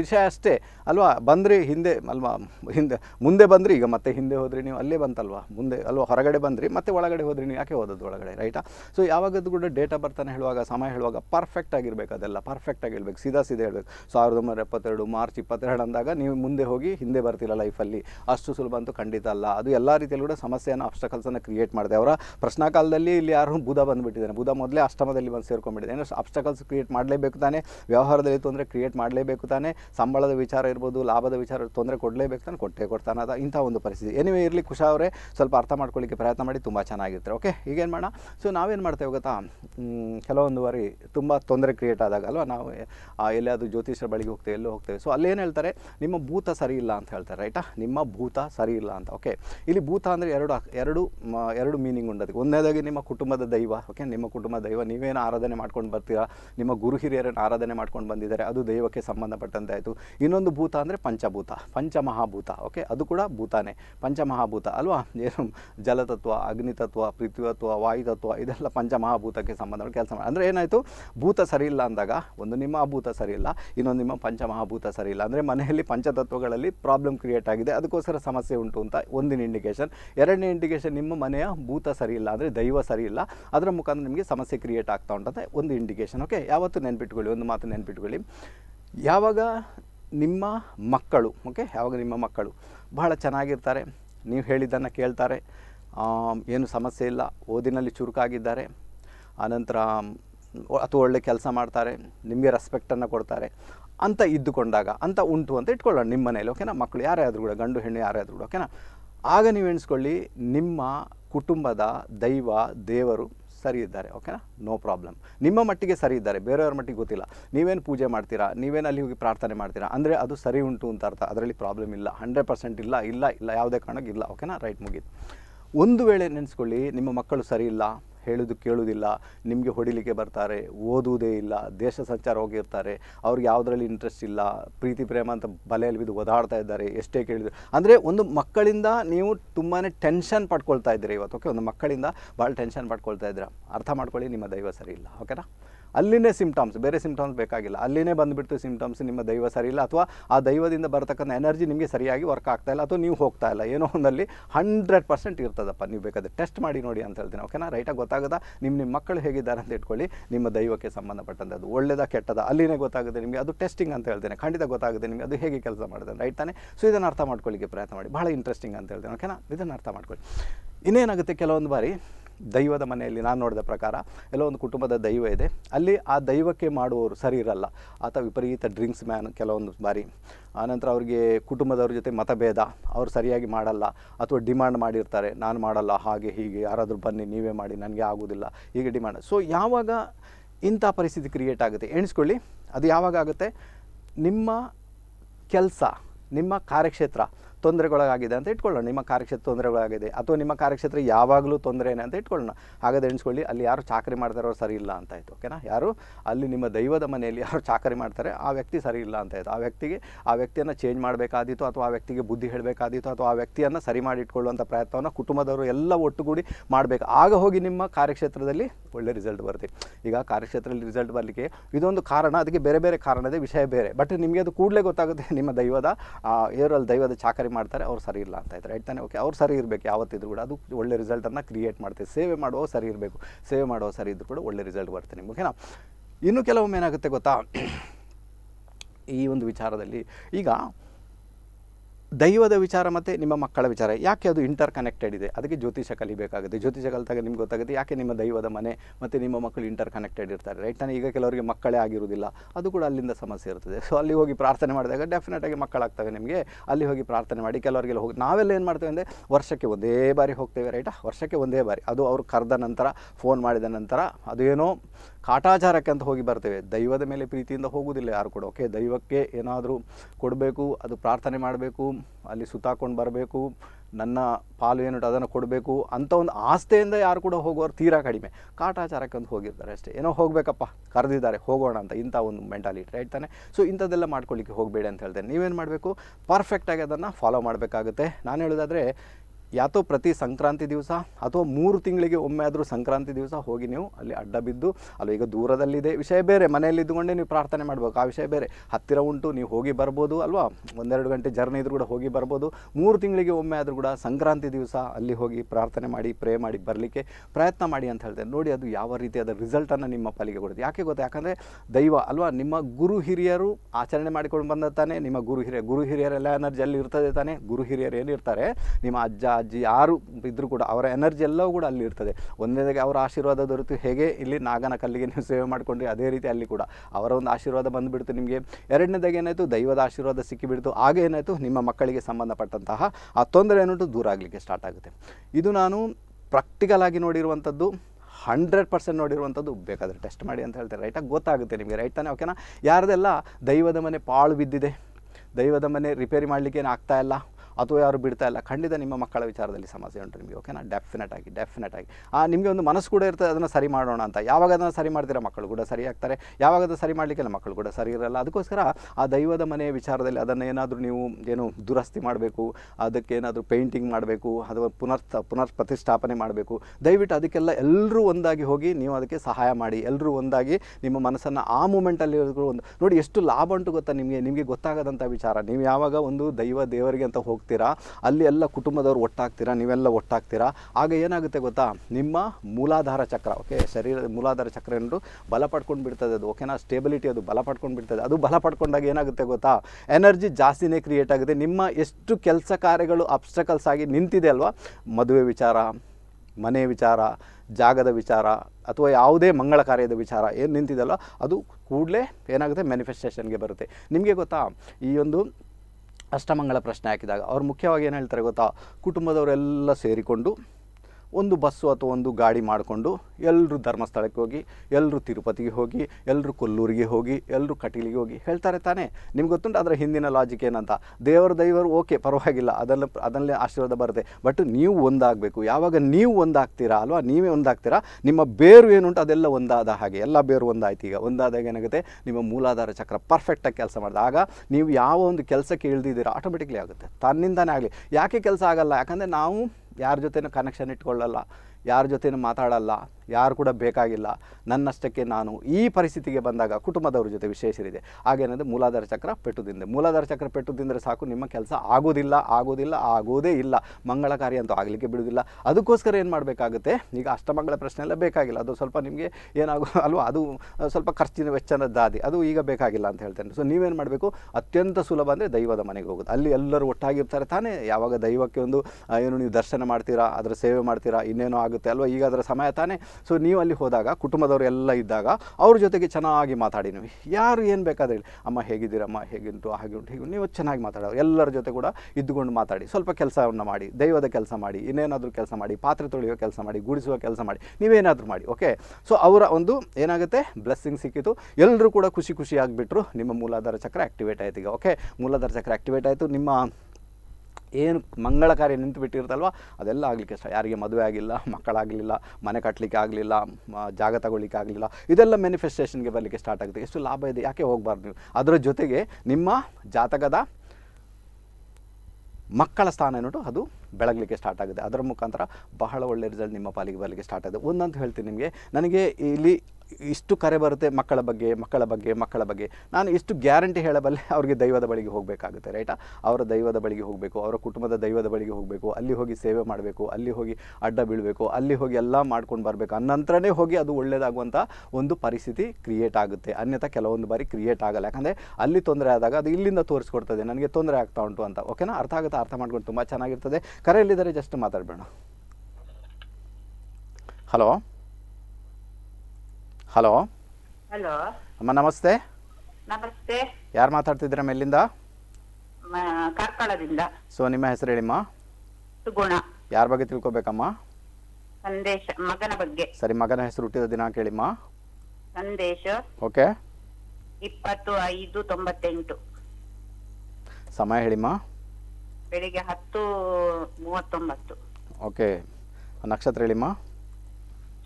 ವಿಷಯ ಅಷ್ಟೇ ಅಲ್ವಾ ಬಂದರೆ ಹಿಂದೆ ಅಲ್ವಾ ಹಿಂದೆ ಮುಂದೆ ಬಂದ್ರಿ ಈಗ ಮತ್ತೆ ಹಿಂದೆ ಹೋದ್ರಿ ನೀವು ಅಲ್ಲೇ ಬಂತಲ್ವಾ ಮುಂದೆ ಅಲ್ವಾ ಹೊರಗಡೆ ಬಂದ್ರಿ ಮತ್ತೆ ಒಳಗಡೆ ಹೋದ್ರಿ ನೀವು ಯಾಕೆ ಹೋದದ್ದು ಒಳಗಡೆ ರೈಟಾ ಸೊ ಯಾವಾಗದ್ದು ಕೂಡ ಡೇಟ್ ಆಫ್ ಬರ್ತಾನೆ ಹೇಳುವಾಗ ಸಮಯ ಹೇಳುವಾಗ ಪರ್ಫೆಕ್ಟ್ ಆಗಿರಬೇಕು ಅದೆಲ್ಲ ಪರ್ಫೆಕ್ಟ್ ಹೇಳ್ಬೇಕು ಸೀದಾ ಸೀದಾ ಹೇಳಬೇಕು ಸಾವಿರದ ಒಂಬೈನೂರ ಎಪ್ಪತ್ತೆರಡು ಮಾರ್ಚ್ ಇಪ್ಪತ್ತೆರಡು ಅಂದಾಗ ನೀವು ಮುಂದೆ ಹೋಗಿ ಹಿಂದೆ ಬರ್ತಿಲ್ಲ ಸಿಗೋದಿಲ್ಲ ಲೈಫಲ್ಲಿ ಅಷ್ಟು ಸುಲಭ ಅಂತೂ ಖಂಡಿತ ಅಲ್ಲ ಅದು ಎಲ್ಲ ರೀತಿಯಲ್ಲಿ ಕೂಡ ಸಮಸ್ಯೆಯನ್ನು ಆಬ್ಸ್ಟಕಲ್ಸನ್ನು ಕ್ರಿಯೇಟ್ ಮಾಡಿದೆ ಅವರ ಪ್ರಶ್ನಾಕಾಲದಲ್ಲಿ ಇಲ್ಲಿ ಯಾರು ಬುಧ ಬಂದ್ಬಿಟ್ಟಿದ್ದಾರೆ ಬುಧ ಮೊದಲೇ ಅಷ್ಟಮದಲ್ಲಿ ಬಂದು ಏನೋ ಅಪ್ಸ್ಟಕಲ್ಸ್ ಕ್ರಿಯೇಟ್ ಮಾಡಲೇಬೇಕು ತಾನೆ ವ್ಯವಹಾರದಲ್ಲಿ ತೊಂದರೆ ಕ್ರಿಯೇಟ್ ಮಾಡಲೇಬೇಕು ತಾನೆ ಸಂಬಳದ ವಿಚಾರ ಇರ್ಬೋದು ಲಾಭದ ವಿಚಾರ ತೊಂದರೆ ಕೊಡಲೇಬೇಕು ತಾನೆ ಕೊಟ್ಟೇ ಕೊಡ್ತಾನೆ ಅದ ಇಂಥ ಒಂದು ಪರಿಸ್ಥಿತಿ ಎನಿವೇ ಇರಲಿ ಖುಷಾ ಅವರೇ ಸ್ವಲ್ಪ ಅರ್ಥ ಮಾಡ್ಕೊಳ್ಳಿಕ್ಕೆ ಪ್ರಯತ್ನ ಮಾಡಿ ತುಂಬ ಚೆನ್ನಾಗಿರ್ತಾರೆ ಓಕೆ ಈಗೇನು ಮಾಡೋಣ ಸೊ ನಾವೇನು ಮಾಡ್ತೇವೆ ಗೊತ್ತಾ ಕೆಲವೊಂದು ಬಾರಿ ತುಂಬ ತೊಂದರೆ ಕ್ರಿಯೇಟ್ ಆದಾಗ ಅಲ್ವಾ ನಾವು ಎಲ್ಲಾದರೂ ಜ್ಯೋತಿಷ್ಯರ ಬಳಿಗೆ ಹೋಗ್ತೇವೆ ಎಲ್ಲೋ ಹೋಗ್ತೇವೆ ಸೊ ಅಲ್ಲೇನು ಹೇಳ್ತಾರೆ ನಿಮ್ಮ ಭೂತ ಸರಿ ಇಲ್ಲ ಅಂತ ಹೇಳ್ತಾರೆ ರೈಟಾ ನಿಮ್ಮ ಭೂತ ಸರಿ ಇಲ್ಲ ಅಂತ ಓಕೆ ಇಲ್ಲಿ ಭೂತ ಅಂದರೆ ಎರಡು ಎರಡು ಎರಡು ಮೀನಿಂಗ್ ಉಂಡದಕ್ಕೆ ಒಂದನೇದಾಗಿ ನಿಮ್ಮ ಕುಟುಂಬದ ದೈವ ಓಕೆ ನಿಮ್ಮ ಕುಟುಂಬದ ದೈವ ನೀವೇನು ಆರಾಧನೆ ಮಾಡ್ಕೊಂಡು ಬರ್ತೀರಾ ನಿಮ್ಮ ಗುರು ಹಿರಿಯರನ್ನು ಆರಾಧನೆ ಮಾಡ್ಕೊಂಡು ಬಂದಿದ್ದಾರೆ ಅದು ದೈವಕ್ಕೆ ಸಂಬಂಧಪಟ್ಟಂತೆ ಆಯಿತು ಇನ್ನೊಂದು ಭೂತ ಅಂದರೆ ಪಂಚಭೂತ ಪಂಚಮಹಾಭೂತ ಓಕೆ ಅದು ಕೂಡ ಭೂತಾನೇ ಪಂಚಮಹಾಭೂತ ಅಲ್ವಾ ಏನು ಜಲತತ್ವ ಅಗ್ನಿತತ್ವ ಪೃಥ್ವಿತತ್ವ ವಾಯುತತ್ವ ಇದೆಲ್ಲ ಪಂಚಮಹಾಭೂತಕ್ಕೆ ಸಂಬಂಧಪಟ್ಟ ಕೆಲಸ ಮಾಡಿ ಅಂದರೆ ಏನಾಯಿತು ಭೂತ ಸರಿ ಇಲ್ಲ ಅಂದಾಗ ಒಂದು ನಿಮ್ಮ ಅಭೂತ ಸರಿ ಇಲ್ಲ ಇನ್ನೊಂದು ನಿಮ್ಮ ಪಂಚಮಹಾಭೂತ ಸರಿ ಇಲ್ಲ ಅಂದರೆ ಮನೆಯಲ್ಲಿ ಪಂಚತತ್ವಗಳಲ್ಲಿ ಪ್ರಾಬ್ಲಮ್ ಕ್ರಿಯೇಟ್ ಆಗಿದೆ ಅದಕ್ಕೋಸ್ಕರ ಸಮಸ್ಯೆ ಉಂಟು ಅಂತ ಒಂದಿನ ಇಂಡಿಕೇಶನ್ ಎರಡನೇ ಇಂಡಿಕೇಶನ್ ನಿಮ್ಮ ಮನೆಯ ಭೂತ ಸರಿ ಇಲ್ಲ ಅಂದರೆ ದೈವ ಸರಿ ಇಲ್ಲ ಅದರ ಮುಖಾಂತರ ನಿಮಗೆ ಸಮಸ್ಯೆ ಕ್ರಿಯೇಟ್ ಆಗ್ತಾ ಉಂಟಂತೆ ಒಂದು ಇಂಡಿಕೇಶನ್ ಓಕೆ ಯಾವತ್ತು ನೆನ್ಪಿಟ್ಕೊಳ್ಳಿ ಒಂದು ಮಾತು ನೆನ್ಪಿಟ್ಕೊಳ್ಳಿ ಯಾವಾಗ ನಿಮ್ಮ ಮಕ್ಕಳು ಓಕೆ ಯಾವಾಗ ನಿಮ್ಮ ಮಕ್ಕಳು ಬಹಳ ಚೆನ್ನಾಗಿರ್ತಾರೆ ನೀವು ಹೇಳಿದ್ದನ್ನು ಕೇಳ್ತಾರೆ ಏನು ಸಮಸ್ಯೆ ಇಲ್ಲ ಓದಿನಲ್ಲಿ ಚುರುಕಾಗಿದ್ದಾರೆ ಆನಂತರ ಅಥವಾ ಒಳ್ಳೆ ಕೆಲಸ ಮಾಡ್ತಾರೆ ನಿಮಗೆ ರೆಸ್ಪೆಕ್ಟನ್ನು ಕೊಡ್ತಾರೆ ಅಂತ ಇದ್ದುಕೊಂಡಾಗ ಅಂತ ಉಂಟು ಅಂತ ಇಟ್ಕೊಳ್ಳೋಣ ನಿಮ್ಮ ಮನೇಲಿ ಓಕೆನಾ ಮಕ್ಕಳು ಯಾರೇ ಆದರೂ ಕೂಡ ಗಂಡು ಹೆಣ್ಣು ಯಾರೇ ಆದರೂ ಕೂಡ ಓಕೆನಾ ಆಗ ನೀವು ಎಣಿಸ್ಕೊಳ್ಳಿ ನಿಮ್ಮ ಕುಟುಂಬದ ದೈವ ದೇವರು ಸರಿ ಇದ್ದಾರೆ ಓಕೆನಾ ನೋ ಪ್ರಾಬ್ಲಮ್ ನಿಮ್ಮ ಮಟ್ಟಿಗೆ ಸರಿ ಇದ್ದಾರೆ ಬೇರೆಯವ್ರ ಮಟ್ಟಿಗೆ ಗೊತ್ತಿಲ್ಲ ನೀವೇನು ಪೂಜೆ ಮಾಡ್ತೀರಾ ನೀವೇನು ಅಲ್ಲಿ ಹೋಗಿ ಪ್ರಾರ್ಥನೆ ಮಾಡ್ತೀರಾ ಅಂದರೆ ಅದು ಸರಿ ಉಂಟು ಅಂತ ಅರ್ಥ ಅದರಲ್ಲಿ ಪ್ರಾಬ್ಲಮ್ ಇಲ್ಲ ಹಂಡ್ರೆಡ್ ಪರ್ಸೆಂಟ್ ಇಲ್ಲ ಇಲ್ಲ ಇಲ್ಲ ಯಾವುದೇ ಕಾರಣಕ್ಕೆ ಇಲ್ಲ ಓಕೆನಾ ರೈಟ್ ಮುಗೀತು ಒಂದು ವೇಳೆ ನೆನೆಸ್ಕೊಳ್ಳಿ ನಿಮ್ಮ ಮಕ್ಕಳು ಸರಿ ಇಲ್ಲ ಹೇಳೋದು ಕೇಳುವುದಿಲ್ಲ ನಿಮಗೆ ಹೊಡಿಲಿಕ್ಕೆ ಬರ್ತಾರೆ ಓದುವುದೇ ಇಲ್ಲ ದೇಶ ಸಂಚಾರ ಹೋಗಿರ್ತಾರೆ ಅವ್ರಿಗೆ ಯಾವುದರಲ್ಲಿ ಇಂಟ್ರೆಸ್ಟ್ ಇಲ್ಲ ಪ್ರೀತಿ ಪ್ರೇಮ ಅಂತ ಬಲೆಯಲ್ಲಿ ಬಿದ್ದು ಓದಾಡ್ತಾ ಇದ್ದಾರೆ ಎಷ್ಟೇ ಕೇಳಿದ್ರು ಅಂದರೆ ಒಂದು ಮಕ್ಕಳಿಂದ ನೀವು ತುಂಬಾ ಟೆನ್ಷನ್ ಪಡ್ಕೊಳ್ತಾ ಇದ್ದೀರಿ ಇವತ್ತು ಓಕೆ ಒಂದು ಮಕ್ಕಳಿಂದ ಭಾಳ ಟೆನ್ಷನ್ ಪಡ್ಕೊಳ್ತಾ ಇದ್ದೀರಾ ಅರ್ಥ ಮಾಡ್ಕೊಳ್ಳಿ ನಿಮ್ಮ ದೈವ ಸರಿ ಇಲ್ಲ ಓಕೆನಾ ಅಲ್ಲಿನೇ ಸಿಮ್ಟಮ್ಸ್ ಬೇರೆ ಸಿಮ್ಟಮ್ಸ್ ಬೇಕಾಗಿಲ್ಲ ಅಲ್ಲಿನೇ ಬಂದುಬಿಟ್ಟು ಸಿಮ್ಟಮ್ಸ್ ನಿಮ್ಮ ದೈವ ಸರಿ ಇಲ್ಲ ಅಥವಾ ಆ ದೈವದಿಂದ ಬರತಕ್ಕಂಥ ಎನರ್ಜಿ ನಿಮಗೆ ಸರಿಯಾಗಿ ವರ್ಕ್ ಆಗ್ತಾ ಇಲ್ಲ ಅಥವಾ ನೀವು ಹೋಗ್ತಾ ಇಲ್ಲ ಏನೋ ಒಂದಲ್ಲಿ ಹಂಡ್ರೆಡ್ ಪರ್ಸೆಂಟ್ ಇರ್ತದಪ್ಪ ನೀವು ಬೇಕಾದ್ರೆ ಟೆಸ್ಟ್ ಮಾಡಿ ನೋಡಿ ಅಂತ ಹೇಳ್ತೀನಿ ಓಕೆನಾ ರೈಟಾಗಿ ಗೊತ್ತಾಗದ ನಿಮ್ಮ ನಿಮ್ಮ ಮಕ್ಕಳು ಹೇಗಿದ್ದಾರೆ ಅಂತ ಇಟ್ಕೊಳ್ಳಿ ನಿಮ್ಮ ದೈವಕ್ಕೆ ಸಂಬಂಧಪಟ್ಟಂಥದ್ದು ಒಳ್ಳೆಯದ ಕೆಟ್ಟದ ಅಲ್ಲಿನೇ ಗೊತ್ತಾಗುತ್ತೆ ನಿಮಗೆ ಅದು ಟೆಸ್ಟಿಂಗ್ ಅಂತ ಹೇಳ್ತೇನೆ ಖಂಡಿತ ಗೊತ್ತಾಗುತ್ತೆ ನಿಮಗೆ ಅದು ಹೇಗೆ ಕೆಲಸ ಮಾಡಿದೆ ರೈಟ್ ತಾನೆ ಸೊ ಇದನ್ನು ಅರ್ಥ ಮಾಡ್ಕೊಳ್ಳಿಕ್ಕೆ ಪ್ರಯತ್ನ ಮಾಡಿ ಭಾಳ ಇಂಟ್ರೆಸ್ಟಿಂಗ್ ಅಂತ ಹೇಳ್ತೇನೆ ಓಕೆನಾ ಇದನ್ನು ಅರ್ಥ ಮಾಡ್ಕೊಳ್ಳಿ ಇನ್ನೇನಾಗುತ್ತೆ ಕೆಲವೊಂದು ಬಾರಿ ದೈವದ ಮನೆಯಲ್ಲಿ ನಾನು ನೋಡಿದ ಪ್ರಕಾರ ಎಲ್ಲೋ ಒಂದು ಕುಟುಂಬದ ದೈವ ಇದೆ ಅಲ್ಲಿ ಆ ದೈವಕ್ಕೆ ಮಾಡುವವರು ಸರಿ ಇರಲ್ಲ ಆತ ವಿಪರೀತ ಡ್ರಿಂಕ್ಸ್ ಮ್ಯಾನ್ ಕೆಲವೊಂದು ಬಾರಿ ಆನಂತರ ಅವರಿಗೆ ಕುಟುಂಬದವ್ರ ಜೊತೆ ಮತಭೇದ ಅವರು ಸರಿಯಾಗಿ ಮಾಡಲ್ಲ ಅಥವಾ ಡಿಮ್ಯಾಂಡ್ ಮಾಡಿರ್ತಾರೆ ನಾನು ಮಾಡಲ್ಲ ಹಾಗೆ ಹೀಗೆ ಯಾರಾದರೂ ಬನ್ನಿ ನೀವೇ ಮಾಡಿ ನನಗೆ ಆಗೋದಿಲ್ಲ ಹೀಗೆ ಡಿಮ್ಯಾಂಡ್ ಸೊ ಯಾವಾಗ ಇಂಥ ಪರಿಸ್ಥಿತಿ ಕ್ರಿಯೇಟ್ ಆಗುತ್ತೆ ಎಣಿಸ್ಕೊಳ್ಳಿ ಅದು ಯಾವಾಗ ಆಗುತ್ತೆ ನಿಮ್ಮ ಕೆಲಸ ನಿಮ್ಮ ಕಾರ್ಯಕ್ಷೇತ್ರ ತೊಂದರೆಗೊಳಗಾಗಿದೆ ಅಂತ ಇಟ್ಕೊಳ್ಳೋಣ ನಿಮ್ಮ ಕಾರ್ಯಕ್ಷೇತ್ರ ತೊಂದರೆಗಳಾಗಿದೆ ಅಥವಾ ನಿಮ್ಮ ಕಾರ್ಯಕ್ಷೇತ್ರ ಯಾವಾಗಲೂ ತೊಂದರೆನೇ ಅಂತ ಇಟ್ಕೊಳ್ಳೋಣ ಹಾಗಾದ ಎಣಿಸ್ಕೊಳ್ಳಿ ಅಲ್ಲಿ ಯಾರು ಚಾಕರಿ ಮಾಡ್ತಾರೋ ಸರಿ ಇಲ್ಲ ಅಂತ ಆಯಿತು ಓಕೆನಾ ಯಾರು ಅಲ್ಲಿ ನಿಮ್ಮ ದೈವದ ಮನೆಯಲ್ಲಿ ಯಾರು ಚಾಕರಿ ಮಾಡ್ತಾರೆ ಆ ವ್ಯಕ್ತಿ ಸರಿ ಇಲ್ಲ ಅಂತ ಆ ವ್ಯಕ್ತಿಗೆ ಆ ವ್ಯಕ್ತಿಯನ್ನು ಚೇಂಜ್ ಮಾಡಬೇಕಾದೀತು ಅಥವಾ ಆ ವ್ಯಕ್ತಿಗೆ ಬುದ್ಧಿ ಹೇಳಬೇಕಾದೀತು ಅಥವಾ ಆ ವ್ಯಕ್ತಿಯನ್ನು ಸರಿ ಮಾಡಿ ಇಟ್ಕೊಳ್ಳುವಂಥ ಪ್ರಯತ್ನವನ್ನು ಕುಟುಂಬದವರು ಎಲ್ಲ ಒಟ್ಟುಗೂಡಿ ಮಾಡಬೇಕು ಆಗ ಹೋಗಿ ನಿಮ್ಮ ಕಾರ್ಯಕ್ಷೇತ್ರದಲ್ಲಿ ಒಳ್ಳೆ ರಿಸಲ್ಟ್ ಬರುತ್ತೆ ಈಗ ಕಾರ್ಯಕ್ಷೇತ್ರದಲ್ಲಿ ರಿಸಲ್ಟ್ ಬರಲಿಕ್ಕೆ ಇದೊಂದು ಕಾರಣ ಅದಕ್ಕೆ ಬೇರೆ ಬೇರೆ ಕಾರಣದೇ ವಿಷಯ ಬೇರೆ ಬಟ್ ನಿಮಗೆ ಅದು ಕೂಡಲೇ ಗೊತ್ತಾಗುತ್ತೆ ನಿಮ್ಮ ದೈವದ ಏರಲ್ಲಿ ದೈವದ ಚಾಕರಿ ಸರಿ ಮಾಡ್ತಾರೆ ಅವ್ರು ಸರಿ ಇಲ್ಲ ಅಂತ ಇದ್ದಾರೆ ಹೇಳ್ತಾನೆ ಓಕೆ ಅವ್ರು ಸರಿ ಇರಬೇಕು ಯಾವತ್ತಿದ್ರು ಕೂಡ ಅದು ಒಳ್ಳೆ ರಿಸಲ್ಟನ್ನು ಕ್ರಿಯೇಟ್ ಮಾಡ್ತೇವೆ ಸೇವೆ ಮಾಡುವ ಸರಿ ಇರಬೇಕು ಸೇವೆ ಮಾಡುವ ಸರಿ ಇದ್ದರೂ ಕೂಡ ಒಳ್ಳೆ ರಿಸಲ್ಟ್ ಬರುತ್ತೆ ನಿಮ್ಗೆ ಓಕೆನಾ ಇನ್ನು ಕೆಲವೊಮ್ಮೆ ಏನಾಗುತ್ತೆ ಗೊತ್ತಾ ಈ ಒಂದು ವಿಚಾರದಲ್ಲಿ ಈಗ ದೈವದ ವಿಚಾರ ಮತ್ತು ನಿಮ್ಮ ಮಕ್ಕಳ ವಿಚಾರ ಯಾಕೆ ಅದು ಇಂಟರ್ ಕನೆಕ್ಟೆಡ್ ಇದೆ ಅದಕ್ಕೆ ಜ್ಯೋತಿಷ ಕಲಿಬೇಕಾಗುತ್ತೆ ಜ್ಯೋತಿಷ ಕಲಿತಾಗ ನಿಮ್ಗೆ ಗೊತ್ತಾಗುತ್ತೆ ಯಾಕೆ ನಿಮ್ಮ ದೈವದ ಮನೆ ಮತ್ತು ನಿಮ್ಮ ಮಕ್ಕಳು ಇಂಟರ್ ಕನೆಕ್ಟೆಡ್ ಇರ್ತಾರೆ ರೈಟ್ ನಾನು ಈಗ ಕೆಲವರಿಗೆ ಮಕ್ಕಳೇ ಆಗಿರುವುದಿಲ್ಲ ಅದು ಕೂಡ ಅಲ್ಲಿಂದ ಸಮಸ್ಯೆ ಇರ್ತದೆ ಸೊ ಅಲ್ಲಿ ಹೋಗಿ ಪ್ರಾರ್ಥನೆ ಮಾಡಿದಾಗ ಡೆಫಿನೆಟಾಗಿ ಮಕ್ಕಳಾಗ್ತವೆ ನಿಮಗೆ ಅಲ್ಲಿ ಹೋಗಿ ಪ್ರಾರ್ಥನೆ ಮಾಡಿ ಕೆಲವರಿಗೆಲ್ಲ ಹೋಗಿ ನಾವೆಲ್ಲ ಏನು ಮಾಡ್ತೇವೆ ಅಂದರೆ ವರ್ಷಕ್ಕೆ ಒಂದೇ ಬಾರಿ ಹೋಗ್ತೇವೆ ರೈಟಾ ವರ್ಷಕ್ಕೆ ಒಂದೇ ಬಾರಿ ಅದು ಅವರು ಕರೆದ ನಂತರ ಫೋನ್ ಮಾಡಿದ ನಂತರ ಅದೇನೋ ಕಾಟಾಚಾರಕ್ಕೆ ಅಂತ ಹೋಗಿ ಬರ್ತೇವೆ ದೈವದ ಮೇಲೆ ಪ್ರೀತಿಯಿಂದ ಹೋಗುವುದಿಲ್ಲ ಯಾರು ಕೂಡ ಓಕೆ ದೈವಕ್ಕೆ ಏನಾದರೂ ಕೊಡಬೇಕು ಅದು ಪ್ರಾರ್ಥನೆ ಮಾಡಬೇಕು ಅಲ್ಲಿ ಸುತ್ತಾಕೊಂಡು ಬರಬೇಕು ನನ್ನ ಪಾಲು ಏನುಂಟು ಅದನ್ನು ಕೊಡಬೇಕು ಅಂತ ಒಂದು ಆಸ್ತೆಯಿಂದ ಯಾರು ಕೂಡ ಹೋಗುವರು ತೀರಾ ಕಡಿಮೆ ಕಾಟಾಚಾರಕ್ಕೆ ಅಂತ ಹೋಗಿರ್ತಾರೆ ಅಷ್ಟೇ ಏನೋ ಹೋಗಬೇಕಪ್ಪ ಕರೆದಿದ್ದಾರೆ ಹೋಗೋಣ ಅಂತ ಇಂಥ ಒಂದು ಮೆಂಟಾಲಿಟಿ ರೈಟ್ ತಾನೆ ಸೊ ಇಂಥದ್ದೆಲ್ಲ ಮಾಡ್ಕೊಳ್ಳಿಕ್ಕೆ ಹೋಗಬೇಡಿ ಅಂತ ಹೇಳ್ತೇನೆ ನೀವೇನು ಮಾಡಬೇಕು ಪರ್ಫೆಕ್ಟಾಗಿ ಅದನ್ನು ಫಾಲೋ ಮಾಡಬೇಕಾಗುತ್ತೆ ನಾನು ಹೇಳೋದಾದರೆ ಯಾತೋ ಪ್ರತಿ ಸಂಕ್ರಾಂತಿ ದಿವಸ ಅಥವಾ ಮೂರು ತಿಂಗಳಿಗೆ ಒಮ್ಮೆ ಆದರೂ ಸಂಕ್ರಾಂತಿ ದಿವಸ ಹೋಗಿ ನೀವು ಅಲ್ಲಿ ಅಡ್ಡ ಬಿದ್ದು ಅಲ್ಲ ಈಗ ದೂರದಲ್ಲಿದೆ ವಿಷಯ ಬೇರೆ ಮನೆಯಲ್ಲಿ ಇದ್ದುಕೊಂಡೇ ನೀವು ಪ್ರಾರ್ಥನೆ ಮಾಡಬೇಕು ಆ ವಿಷಯ ಬೇರೆ ಹತ್ತಿರ ಉಂಟು ನೀವು ಹೋಗಿ ಬರ್ಬೋದು ಅಲ್ವಾ ಒಂದೆರಡು ಗಂಟೆ ಜರ್ನಿ ಇದ್ರೂ ಕೂಡ ಹೋಗಿ ಬರ್ಬೋದು ಮೂರು ತಿಂಗಳಿಗೆ ಒಮ್ಮೆ ಆದರೂ ಕೂಡ ಸಂಕ್ರಾಂತಿ ದಿವಸ ಅಲ್ಲಿ ಹೋಗಿ ಪ್ರಾರ್ಥನೆ ಮಾಡಿ ಪ್ರೇ ಮಾಡಿ ಬರಲಿಕ್ಕೆ ಪ್ರಯತ್ನ ಮಾಡಿ ಅಂತ ಹೇಳ್ತಾರೆ ನೋಡಿ ಅದು ಯಾವ ರೀತಿಯಾದ ರಿಸಲ್ಟನ್ನು ನಿಮ್ಮ ಪಾಲಿಗೆ ಕೊಡುತ್ತೆ ಯಾಕೆ ಗೊತ್ತೆ ಯಾಕಂದರೆ ದೈವ ಅಲ್ವಾ ನಿಮ್ಮ ಗುರು ಹಿರಿಯರು ಆಚರಣೆ ಮಾಡಿಕೊಂಡು ಬಂದ ತಾನೇ ನಿಮ್ಮ ಗುರು ಹಿರಿಯ ಗುರು ಹಿರಿಯರೆಲ್ಲ ಎನರ್ಜಿ ಅಲ್ಲಿ ಇರ್ತದೆ ತಾನೆ ಗುರು ಹಿರಿಯರು ಏನಿರ್ತಾರೆ ನಿಮ್ಮ ಅಜ್ಜ ಅಜ್ಜಿ ಯಾರು ಇದ್ದರೂ ಕೂಡ ಅವರ ಎನರ್ಜಿ ಎಲ್ಲವೂ ಕೂಡ ಅಲ್ಲಿ ಇರ್ತದೆ ಒಂದನೇದಾಗಿ ಅವರ ಆಶೀರ್ವಾದ ದೊರೆತು ಹೇಗೆ ಇಲ್ಲಿ ನಾಗನ ಕಲ್ಲಿಗೆ ನೀವು ಸೇವೆ ಮಾಡಿಕೊಂಡ್ರಿ ಅದೇ ರೀತಿ ಅಲ್ಲಿ ಕೂಡ ಅವರ ಒಂದು ಆಶೀರ್ವಾದ ಬಂದುಬಿಡ್ತು ನಿಮಗೆ ಎರಡನೇದಾಗಿ ಏನಾಯಿತು ದೈವದ ಆಶೀರ್ವಾದ ಸಿಕ್ಕಿಬಿಡ್ತು ಆಗ ಏನಾಯಿತು ನಿಮ್ಮ ಮಕ್ಕಳಿಗೆ ಸಂಬಂಧಪಟ್ಟಂತಹ ಆ ತೊಂದರೆ ಏನುಂಟು ದೂರ ಆಗಲಿಕ್ಕೆ ಸ್ಟಾರ್ಟ್ ಆಗುತ್ತೆ ಇದು ನಾನು ಪ್ರಾಕ್ಟಿಕಲ್ ಆಗಿ ನೋಡಿರುವಂಥದ್ದು ಹಂಡ್ರೆಡ್ ಪರ್ಸೆಂಟ್ ನೋಡಿರುವಂಥದ್ದು ಬೇಕಾದರೆ ಟೆಸ್ಟ್ ಮಾಡಿ ಅಂತ ಹೇಳ್ತಾರೆ ರೈಟಾಗಿ ಗೊತ್ತಾಗುತ್ತೆ ನಿಮಗೆ ರೈಟ್ ತಾನೇ ಓಕೆನಾ ಯಾರದೆಲ್ಲ ದೈವದ ಮನೆ ಪಾಳು ಬಿದ್ದಿದೆ ದೈವದ ಮನೆ ರಿಪೇರಿ ಮಾಡಲಿಕ್ಕೇನು ಆಗ್ತಾಯಿಲ್ಲ ಅಥವಾ ಯಾರು ಬಿಡ್ತಾ ಇಲ್ಲ ಖಂಡಿತ ನಿಮ್ಮ ಮಕ್ಕಳ ವಿಚಾರದಲ್ಲಿ ಸಮಸ್ಯೆ ಉಂಟು ನಿಮಗೆ ಓಕೆನಾ ಡೆಫಿನೆಟ್ ಆಗಿ ಡೆಫಿನೆಟ್ ಆಗಿ ನಿಮಗೆ ಒಂದು ಮನಸ್ಸು ಕೂಡ ಇರ್ತದೆ ಅದನ್ನು ಸರಿ ಮಾಡೋಣ ಅಂತ ಯಾವಾಗ ಅದನ್ನು ಸರಿ ಮಾಡ್ತೀರಾ ಮಕ್ಕಳು ಕೂಡ ಸರಿ ಆಗ್ತಾರೆ ಯಾವಾಗ ಅದನ್ನು ಸರಿ ಮಾಡಲಿಕ್ಕೆಲ್ಲ ಮಕ್ಕಳು ಕೂಡ ಸರಿ ಇರಲ್ಲ ಅದಕ್ಕೋಸ್ಕರ ಆ ದೈವದ ಮನೆಯ ವಿಚಾರದಲ್ಲಿ ಅದನ್ನು ಏನಾದರೂ ನೀವು ಏನು ದುರಸ್ತಿ ಮಾಡಬೇಕು ಅದಕ್ಕೆ ಏನಾದರೂ ಪೇಂಟಿಂಗ್ ಮಾಡಬೇಕು ಅಥವಾ ಪುನರ್ ಪುನರ್ ಪ್ರತಿಷ್ಠಾಪನೆ ಮಾಡಬೇಕು ದಯವಿಟ್ಟು ಅದಕ್ಕೆಲ್ಲ ಎಲ್ಲರೂ ಒಂದಾಗಿ ಹೋಗಿ ನೀವು ಅದಕ್ಕೆ ಸಹಾಯ ಮಾಡಿ ಎಲ್ಲರೂ ಒಂದಾಗಿ ನಿಮ್ಮ ಮನಸ್ಸನ್ನು ಆ ಮೂಮೆಂಟಲ್ಲಿ ಒಂದು ನೋಡಿ ಎಷ್ಟು ಲಾಭ ಉಂಟು ಗೊತ್ತಾ ನಿಮಗೆ ನಿಮಗೆ ಗೊತ್ತಾಗದಂಥ ವಿಚಾರ ನೀವು ಯಾವಾಗ ಒಂದು ದೈವ ದೇವರಿಗೆ ಅಂತ ಹೋಗ್ತೀವಿ ಅಲ್ಲಿ ಎಲ್ಲ ಕುಟುಂಬದವ್ರು ಒಟ್ಟಾಗ್ತೀರಾ ನೀವೆಲ್ಲ ಒಟ್ಟಾಗ್ತೀರಾ ಆಗ ಏನಾಗುತ್ತೆ ಗೊತ್ತಾ ನಿಮ್ಮ ಮೂಲಾಧಾರ ಚಕ್ರ ಓಕೆ ಶರೀರದ ಮೂಲಾಧಾರ ಚಕ್ರ ಏನಾದ್ರು ಬಲ ಪಡ್ಕೊಂಡು ಬಿಡ್ತದೆ ಅದು ಓಕೆನಾ ಸ್ಟೇಬಿಲಿಟಿ ಅದು ಬಲ ಪಡ್ಕೊಂಡು ಬಿಡ್ತದೆ ಅದು ಬಲ ಪಡ್ಕೊಂಡಾಗ ಏನಾಗುತ್ತೆ ಗೊತ್ತಾ ಎನರ್ಜಿ ಜಾಸ್ತಿನೇ ಕ್ರಿಯೇಟ್ ಆಗುತ್ತೆ ನಿಮ್ಮ ಎಷ್ಟು ಕೆಲಸ ಕಾರ್ಯಗಳು ಅಬ್ಸ್ಟಕಲ್ಸ್ ಆಗಿ ನಿಂತಿದೆ ಅಲ್ವಾ ಮದುವೆ ವಿಚಾರ ಮನೆ ವಿಚಾರ ಜಾಗದ ವಿಚಾರ ಅಥವಾ ಯಾವುದೇ ಮಂಗಳ ಕಾರ್ಯದ ವಿಚಾರ ಏನು ನಿಂತಿದೆಯಲ್ಲ ಅದು ಕೂಡಲೇ ಏನಾಗುತ್ತೆ ಮ್ಯಾನಿಫೆಸ್ಟೇಷನ್ಗೆ ಬರುತ್ತೆ ನಿಮಗೆ ಗೊತ್ತಾ ಈ ಒಂದು ಅಷ್ಟಮಂಗಳ ಪ್ರಶ್ನೆ ಹಾಕಿದಾಗ ಅವ್ರು ಮುಖ್ಯವಾಗಿ ಏನು ಹೇಳ್ತಾರೆ ಗೊತ್ತಾ ಕುಟುಂಬದವರೆಲ್ಲ ಸೇರಿಕೊಂಡು ಒಂದು ಬಸ್ಸು ಅಥವಾ ಒಂದು ಗಾಡಿ ಮಾಡಿಕೊಂಡು ಎಲ್ಲರೂ ಧರ್ಮಸ್ಥಳಕ್ಕೆ ಹೋಗಿ ಎಲ್ಲರೂ ತಿರುಪತಿಗೆ ಹೋಗಿ ಎಲ್ಲರೂ ಕೊಲ್ಲೂರಿಗೆ ಹೋಗಿ ಎಲ್ಲರೂ ಕಟೀಲಿಗೆ ಹೋಗಿ ಹೇಳ್ತಾರೆ ತಾನೇ ನಿಮ್ಗೆ ಗೊತ್ತುಂಟು ಅದರ ಹಿಂದಿನ ಲಾಜಿಕ್ ಏನಂತ ದೇವರ ದೈವರು ಓಕೆ ಪರವಾಗಿಲ್ಲ ಅದನ್ನು ಅದನ್ನಲ್ಲೇ ಆಶೀರ್ವಾದ ಬರುತ್ತೆ ಬಟ್ ನೀವು ಒಂದಾಗಬೇಕು ಯಾವಾಗ ನೀವು ಒಂದಾಗ್ತೀರಾ ಅಲ್ವಾ ನೀವೇ ಒಂದಾಗ್ತೀರಾ ನಿಮ್ಮ ಬೇರು ಏನುಂಟು ಅದೆಲ್ಲ ಒಂದಾದ ಹಾಗೆ ಎಲ್ಲ ಬೇರು ಒಂದಾಯ್ತು ಈಗ ಒಂದಾದಾಗ ಏನಾಗುತ್ತೆ ನಿಮ್ಮ ಮೂಲಾಧಾರ ಚಕ್ರ ಪರ್ಫೆಕ್ಟಾಗಿ ಕೆಲಸ ಮಾಡಿದೆ ಆಗ ನೀವು ಯಾವ ಒಂದು ಕೆಲಸಕ್ಕೆ ಇಳಿದಿದ್ದೀರಾ ಆಟೋಮೆಟಿಕ್ಲಿ ಆಗುತ್ತೆ ತನ್ನಿಂದಾನೇ ಆಗಲಿ ಯಾಕೆ ಕೆಲಸ ಆಗಲ್ಲ ಯಾಕಂದರೆ ನಾವು ಯಾರ ಜೊತೆನೂ ಕನೆಕ್ಷನ್ ಇಟ್ಕೊಳ್ಳಲ್ಲ ಯಾರ ಜೊತೆನೂ ಮಾತಾಡಲ್ಲ ಯಾರು ಕೂಡ ಬೇಕಾಗಿಲ್ಲ ನನ್ನಷ್ಟಕ್ಕೆ ನಾನು ಈ ಪರಿಸ್ಥಿತಿಗೆ ಬಂದಾಗ ಕುಟುಂಬದವ್ರ ಜೊತೆ ವಿಶೇಷರಿದೆ ಹಾಗೇನಂದರೆ ಮೂಲಾಧಾರ ಚಕ್ರ ಪೆಟ್ಟು ತಿಂದೆ ಮೂಲಾಧಾರ ಚಕ್ರ ಪೆಟ್ಟು ತಿಂದರೆ ಸಾಕು ನಿಮ್ಮ ಕೆಲಸ ಆಗೋದಿಲ್ಲ ಆಗೋದಿಲ್ಲ ಆಗೋದೇ ಇಲ್ಲ ಮಂಗಳ ಕಾರ್ಯ ಅಂತೂ ಆಗಲಿಕ್ಕೆ ಬಿಡುವುದಿಲ್ಲ ಅದಕ್ಕೋಸ್ಕರ ಏನು ಮಾಡಬೇಕಾಗುತ್ತೆ ಈಗ ಅಷ್ಟಮಂಗಳ ಪ್ರಶ್ನೆ ಎಲ್ಲ ಬೇಕಾಗಿಲ್ಲ ಅದು ಸ್ವಲ್ಪ ನಿಮಗೆ ಏನಾಗೋ ಅಲ್ವಾ ಅದು ಸ್ವಲ್ಪ ಖರ್ಚಿನ ವೆಚ್ಚನ ದಾದಿ ಅದು ಈಗ ಬೇಕಾಗಿಲ್ಲ ಅಂತ ಹೇಳ್ತೇನೆ ಸೊ ನೀವೇನು ಮಾಡಬೇಕು ಅತ್ಯಂತ ಸುಲಭ ಅಂದರೆ ದೈವದ ಮನೆಗೆ ಹೋಗೋದು ಅಲ್ಲಿ ಎಲ್ಲರೂ ಒಟ್ಟಾಗಿರ್ತಾರೆ ತಾನೇ ಯಾವಾಗ ದೈವಕ್ಕೆ ಒಂದು ಏನು ನೀವು ದರ್ಶನ ಮಾಡ್ತೀರಾ ಅದರ ಸೇವೆ ಮಾಡ್ತೀರಾ ಇನ್ನೇನೋ ಆಗುತ್ತೆ ಅಲ್ವಾ ಈಗ ಅದರ ಸಮಯ ತಾನೇ ಸೊ ನೀವು ಅಲ್ಲಿ ಹೋದಾಗ ಕುಟುಂಬದವರು ಎಲ್ಲ ಇದ್ದಾಗ ಅವ್ರ ಜೊತೆಗೆ ಚೆನ್ನಾಗಿ ಮಾತಾಡಿ ನೀವು ಯಾರು ಏನು ಬೇಕಾದ್ರೆ ಹೇಳಿ ಅಮ್ಮ ಹೇಗಿದ್ದೀರಮ್ಮ ಹೇಗಿಂತು ಹಾಗೆ ಉಂಟು ಹೀಗೆ ನೀವು ಚೆನ್ನಾಗಿ ಮಾತಾಡೋ ಎಲ್ಲರ ಜೊತೆ ಕೂಡ ಇದ್ದುಕೊಂಡು ಮಾತಾಡಿ ಸ್ವಲ್ಪ ಕೆಲಸವನ್ನು ಮಾಡಿ ದೈವದ ಕೆಲಸ ಮಾಡಿ ಇನ್ನೇನಾದರೂ ಕೆಲಸ ಮಾಡಿ ಪಾತ್ರೆ ತೊಳೆಯೋ ಕೆಲಸ ಮಾಡಿ ಗುಡಿಸುವ ಕೆಲಸ ಮಾಡಿ ನೀವೇನಾದರೂ ಮಾಡಿ ಓಕೆ ಸೊ ಅವರ ಒಂದು ಏನಾಗುತ್ತೆ ಬ್ಲೆಸ್ಸಿಂಗ್ ಸಿಕ್ಕಿತು ಎಲ್ಲರೂ ಕೂಡ ಖುಷಿ ಖುಷಿಯಾಗಿಬಿಟ್ರು ನಿಮ್ಮ ಮೂಲಾಧಾರ ಚಕ್ರ ಆ್ಯಕ್ಟಿವೇಟ್ ಆಯ್ತು ಈಗ ಓಕೆ ಮೂಲಾಧಾರ ಚಕ್ರ ಆ್ಯಕ್ಟಿವೇಟ್ ಆಯಿತು ನಿಮ್ಮ ಏನು ಮಂಗಳ ಕಾರ್ಯ ನಿಂತು ಬಿಟ್ಟಿರ್ತಲ್ವ ಅದೆಲ್ಲ ಆಗಲಿಕ್ಕೆ ಸಹ ಯಾರಿಗೆ ಮದುವೆ ಆಗಿಲ್ಲ ಮಕ್ಕಳಾಗಲಿಲ್ಲ ಮನೆ ಕಟ್ಟಲಿಕ್ಕೆ ಆಗಲಿಲ್ಲ ಜಾಗ ತಗೊಳ್ಳಿಕ್ಕೆ ಆಗಲಿಲ್ಲ ಇದೆಲ್ಲ ಮ್ಯಾನಿಫೆಸ್ಟೇಷನ್ಗೆ ಬರಲಿಕ್ಕೆ ಸ್ಟಾರ್ಟ್ ಆಗುತ್ತೆ ಎಷ್ಟು ಲಾಭ ಇದೆ ಯಾಕೆ ಹೋಗಬಾರ್ದು ನೀವು ಅದರ ಜೊತೆಗೆ ನಿಮ್ಮ ಜಾತಕದ ಮಕ್ಕಳ ಸ್ಥಾನ ಏನೋ ಅದು ಬೆಳಗಲಿಕ್ಕೆ ಸ್ಟಾರ್ಟ್ ಆಗುತ್ತೆ ಅದರ ಮುಖಾಂತರ ಬಹಳ ಒಳ್ಳೆಯ ರಿಸಲ್ಟ್ ನಿಮ್ಮ ಪಾಲಿಗೆ ಬರಲಿಕ್ಕೆ ಸ್ಟಾರ್ಟ್ ಆಗುತ್ತೆ ಒಂದಂತ ಹೇಳ್ತೀನಿ ನಿಮಗೆ ನನಗೆ ಇಲ್ಲಿ ಇಷ್ಟು ಕರೆ ಬರುತ್ತೆ ಮಕ್ಕಳ ಬಗ್ಗೆ ಮಕ್ಕಳ ಬಗ್ಗೆ ಮಕ್ಕಳ ಬಗ್ಗೆ ನಾನು ಇಷ್ಟು ಗ್ಯಾರಂಟಿ ಹೇಳಬಲ್ಲೆ ಅವ್ರಿಗೆ ದೈವದ ಬಳಿಗೆ ಹೋಗಬೇಕಾಗುತ್ತೆ ರೈಟಾ ಅವರ ದೈವದ ಬಳಿಗೆ ಹೋಗಬೇಕು ಅವರ ಕುಟುಂಬದ ದೈವದ ಬಳಿಗೆ ಹೋಗಬೇಕು ಅಲ್ಲಿ ಹೋಗಿ ಸೇವೆ ಮಾಡಬೇಕು ಅಲ್ಲಿ ಹೋಗಿ ಅಡ್ಡ ಬೀಳಬೇಕು ಅಲ್ಲಿ ಹೋಗಿ ಎಲ್ಲ ಮಾಡ್ಕೊಂಡು ಬರಬೇಕು ಅನಂತರನೇ ಹೋಗಿ ಅದು ಒಳ್ಳೆಯದಾಗುವಂಥ ಒಂದು ಪರಿಸ್ಥಿತಿ ಕ್ರಿಯೇಟ್ ಆಗುತ್ತೆ ಅನ್ಯಥಾ ಕೆಲವೊಂದು ಬಾರಿ ಕ್ರಿಯೇಟ್ ಆಗಲ್ಲ ಯಾಕಂದರೆ ಅಲ್ಲಿ ತೊಂದರೆ ಆದಾಗ ಅದು ಇಲ್ಲಿಂದ ತೋರಿಸ್ಕೊಡ್ತದೆ ನನಗೆ ತೊಂದರೆ ಆಗ್ತಾ ಉಂಟು ಅಂತ ಓಕೆನಾ ಅರ್ಥ ಆಗುತ್ತಾ ಅರ್ಥ ಮಾಡ್ಕೊಂಡು ತುಂಬ ಚೆನ್ನಾಗಿರ್ತದೆ ಕರೆಯಲ್ಲಿದ್ದರೆ ಜಸ್ಟ್ ಮಾತಾಡಬೇಡ ಹಲೋ ಹಲೋ ಹಲೋ ಅಮ್ಮ ನಮಸ್ತೆ ನಮಸ್ತೆ ಯಾರು ಮಾತಾಡ್ತಿದ್ದೀರ ಎಲ್ಲಿಂದ ಕಾರ್ಕಳದಿಂದ ಸೊ ನಿಮ್ಮ ಹೆಸರು ಹೇಳಿಮ್ಮ ಸುಗುಣ ಯಾರ ಬಗ್ಗೆ ತಿಳ್ಕೊಬೇಕಮ್ಮ ಸಂದೇಶ ಮಗನ ಬಗ್ಗೆ ಸರಿ ಮಗನ ಹೆಸರು ಹುಟ್ಟಿದ ದಿನ ಹೇಳಿಮ್ಮ ಸಂದೇಶ ಓಕೆ ಇಪ್ಪತ್ತು ಐದು ತೊಂಬತ್ತೆಂಟು ಸಮಯ ಹೇಳಿಮ್ಮ ಬೆಳಿಗ್ಗೆ ಹತ್ತು ಮೂವತ್ತೊಂಬತ್ತು ಓಕೆ ನಕ್ಷತ್ರ ಹೇಳಿಮ್ಮ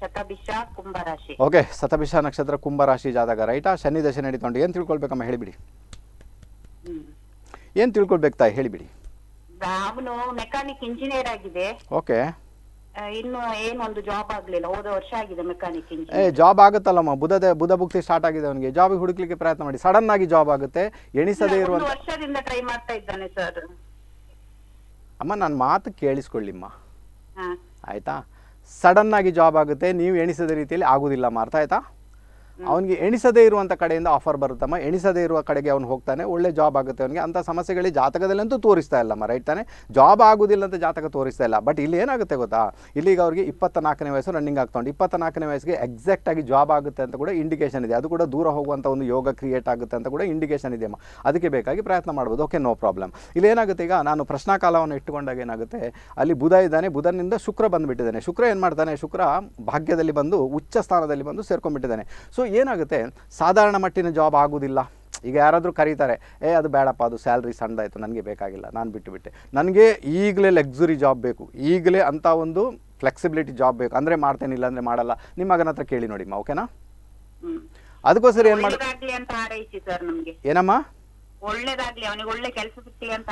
ಶತಭಿಷ ಕುಂಭರಾಶಿ ಓಕೆ ಶತಭಿಷ ನಕ್ಷತ್ರ ಕುಂಭರಾಶಿ ಜಾತಕ ರೈಟ ಶನಿ ದಶೆ ನಡೀತೊಂಡು ಏನು ತಿಳ್ಕೊಳ್ಬೇಕಮ್ಮ ಹೇಳಿಬಿಡಿ ಏನು ತಿಳ್ಕೊಳ್ಬೇಕು ತಾಯಿ ಹೇಳಿಬಿಡಿ ಅವನು ಮೆಕ್ಯಾನಿಕ್ ಇಂಜಿನಿಯರ್ ಆಗಿದೆ ಓಕೆ ಇನ್ನು ಏನು ಒಂದು ಜಾಬ್ ಆಗಲಿಲ್ಲ ಹೋದ ವರ್ಷ ಆಗಿದೆ ಮೆಕ್ಯಾನಿಕ್ ಏ ಜಾಬ್ ಆಗುತ್ತಲ್ಲಮ್ಮ ಬುಧದ ಬುಧ ಭುಕ್ತಿ ಸ್ಟಾರ್ಟ್ ಆಗಿದೆ ಅವನಿಗೆ ಜಾಬ್ ಹುಡುಕ್ಲಿಕ್ಕೆ ಪ್ರಯತ್ನ ಮಾಡಿ ಸಡನ್ ಆಗಿ ಜಾಬ್ ಆಗುತ್ತೆ ಎಣಿಸದೇ ಒಂದು ವರ್ಷದಿಂದ ಟ್ರೈ ಮಾಡ್ತಾ ಇದ್ದಾನೆ ಸರ್ ಅಮ್ಮ ನನ್ನ ಮಾತು ಕೇಳಿಸ್ಕೊಳ್ಳಿಮ್ಮ ಆಯ್ತಾ ಸಡನ್ನಾಗಿ ಜಾಬ್ ಆಗುತ್ತೆ ನೀವು ಎಣಿಸಿದ ರೀತಿಯಲ್ಲಿ ಆಗೋದಿಲ್ಲ ಮಾರ್ತಾ ಅವನಿಗೆ ಎಣಿಸದೇ ಇರುವಂಥ ಕಡೆಯಿಂದ ಆಫರ್ ಬರುತ್ತಮ್ಮ ಎಣಿಸದೇ ಇರುವ ಕಡೆಗೆ ಅವನು ಹೋಗ್ತಾನೆ ಒಳ್ಳೆ ಜಾಬ್ ಆಗುತ್ತೆ ಅವನಿಗೆ ಅಂಥ ಸಮಸ್ಯೆಗಳು ಜಾತಕದಲ್ಲಂತೂ ತೋರಿಸ್ತಾ ಇಲ್ಲಮ್ಮ ರೈಟ್ ತಾನೆ ಜಾಬ್ ಆಗೋದಿಲ್ಲ ಅಂತ ಜಾತಕ ತೋರಿಸ್ತಾ ಇಲ್ಲ ಬಟ್ ಇಲ್ಲಿ ಏನಾಗುತ್ತೆ ಗೊತ್ತಾ ಇಲ್ಲಿಗೆ ಅವರಿಗೆ ಇಪ್ಪತ್ತ ನಾಲ್ಕನೇ ವಯಸ್ಸು ರನ್ನಿಂಗ್ ಆಗ್ತಾ ಉಂಟು ಇಪ್ಪತ್ತ ನಾಲ್ಕನೇ ವಯಸ್ಸಿಗೆ ಆಗಿ ಜಾಬ್ ಆಗುತ್ತೆ ಅಂತ ಕೂಡ ಇಂಡಿಕೇಶನ್ ಇದೆ ಅದು ಕೂಡ ದೂರ ಹೋಗುವಂಥ ಒಂದು ಯೋಗ ಕ್ರಿಯೇಟ್ ಆಗುತ್ತೆ ಅಂತ ಕೂಡ ಇಂಡಿಕೇಷನ್ ಅಮ್ಮ ಅದಕ್ಕೆ ಬೇಕಾಗಿ ಪ್ರಯತ್ನ ಮಾಡ್ಬೋದು ಓಕೆ ನೋ ಪ್ರಾಬ್ಲಮ್ ಇಲ್ಲಿ ಏನಾಗುತ್ತೆ ಈಗ ನಾನು ಪ್ರಶ್ನಾಕಾಲವನ್ನು ಇಟ್ಟುಕೊಂಡಾಗ ಏನಾಗುತ್ತೆ ಅಲ್ಲಿ ಬುಧ ಇದ್ದಾನೆ ಬುಧನಿಂದ ಶುಕ್ರ ಬಂದುಬಿಟ್ಟಿದ್ದಾನೆ ಶುಕ್ರ ಏನು ಮಾಡ್ತಾನೆ ಶುಕ್ರ ಭಾಗ್ಯದಲ್ಲಿ ಬಂದು ಉಚ್ಚ ಸ್ಥಾನದಲ್ಲಿ ಬಂದು ಸೇರ್ಕೊಂಡ್ಬಿಟ್ಟಿದ್ದಾನೆ ಸೊ ಏನಾಗುತ್ತೆ ಸಾಧಾರಣ ಮಟ್ಟಿನ ಜಾಬ್ ಆಗೋದಿಲ್ಲ ಈಗ ಯಾರಾದರೂ ಕರೀತಾರೆ ಏ ಅದು ಬೇಡಪ್ಪ ಅದು ಸ್ಯಾಲ್ರಿ ಸಣ್ಣದಾಯಿತು ನನಗೆ ಬೇಕಾಗಿಲ್ಲ ನಾನು ಬಿಟ್ಟುಬಿಟ್ಟೆ ನನಗೆ ಈಗಲೇ ಲಕ್ಸುರಿ ಜಾಬ್ ಬೇಕು ಈಗಲೇ ಅಂಥ ಒಂದು ಫ್ಲೆಕ್ಸಿಬಿಲಿಟಿ ಜಾಬ್ ಬೇಕು ಅಂದರೆ ಮಾಡ್ತೇನೆ ಇಲ್ಲ ಅಂದರೆ ಮಾಡಲ್ಲ ನಿಮ್ಮ ಮಗನ ಹತ್ರ ಕೇಳಿ ನೋಡಿಮ್ಮ ಓಕೆನಾ ಅದಕ್ಕೋಸ್ಕರ ಏನು ಮಾಡಿ ಏನಮ್ಮ ಕೆಲಸ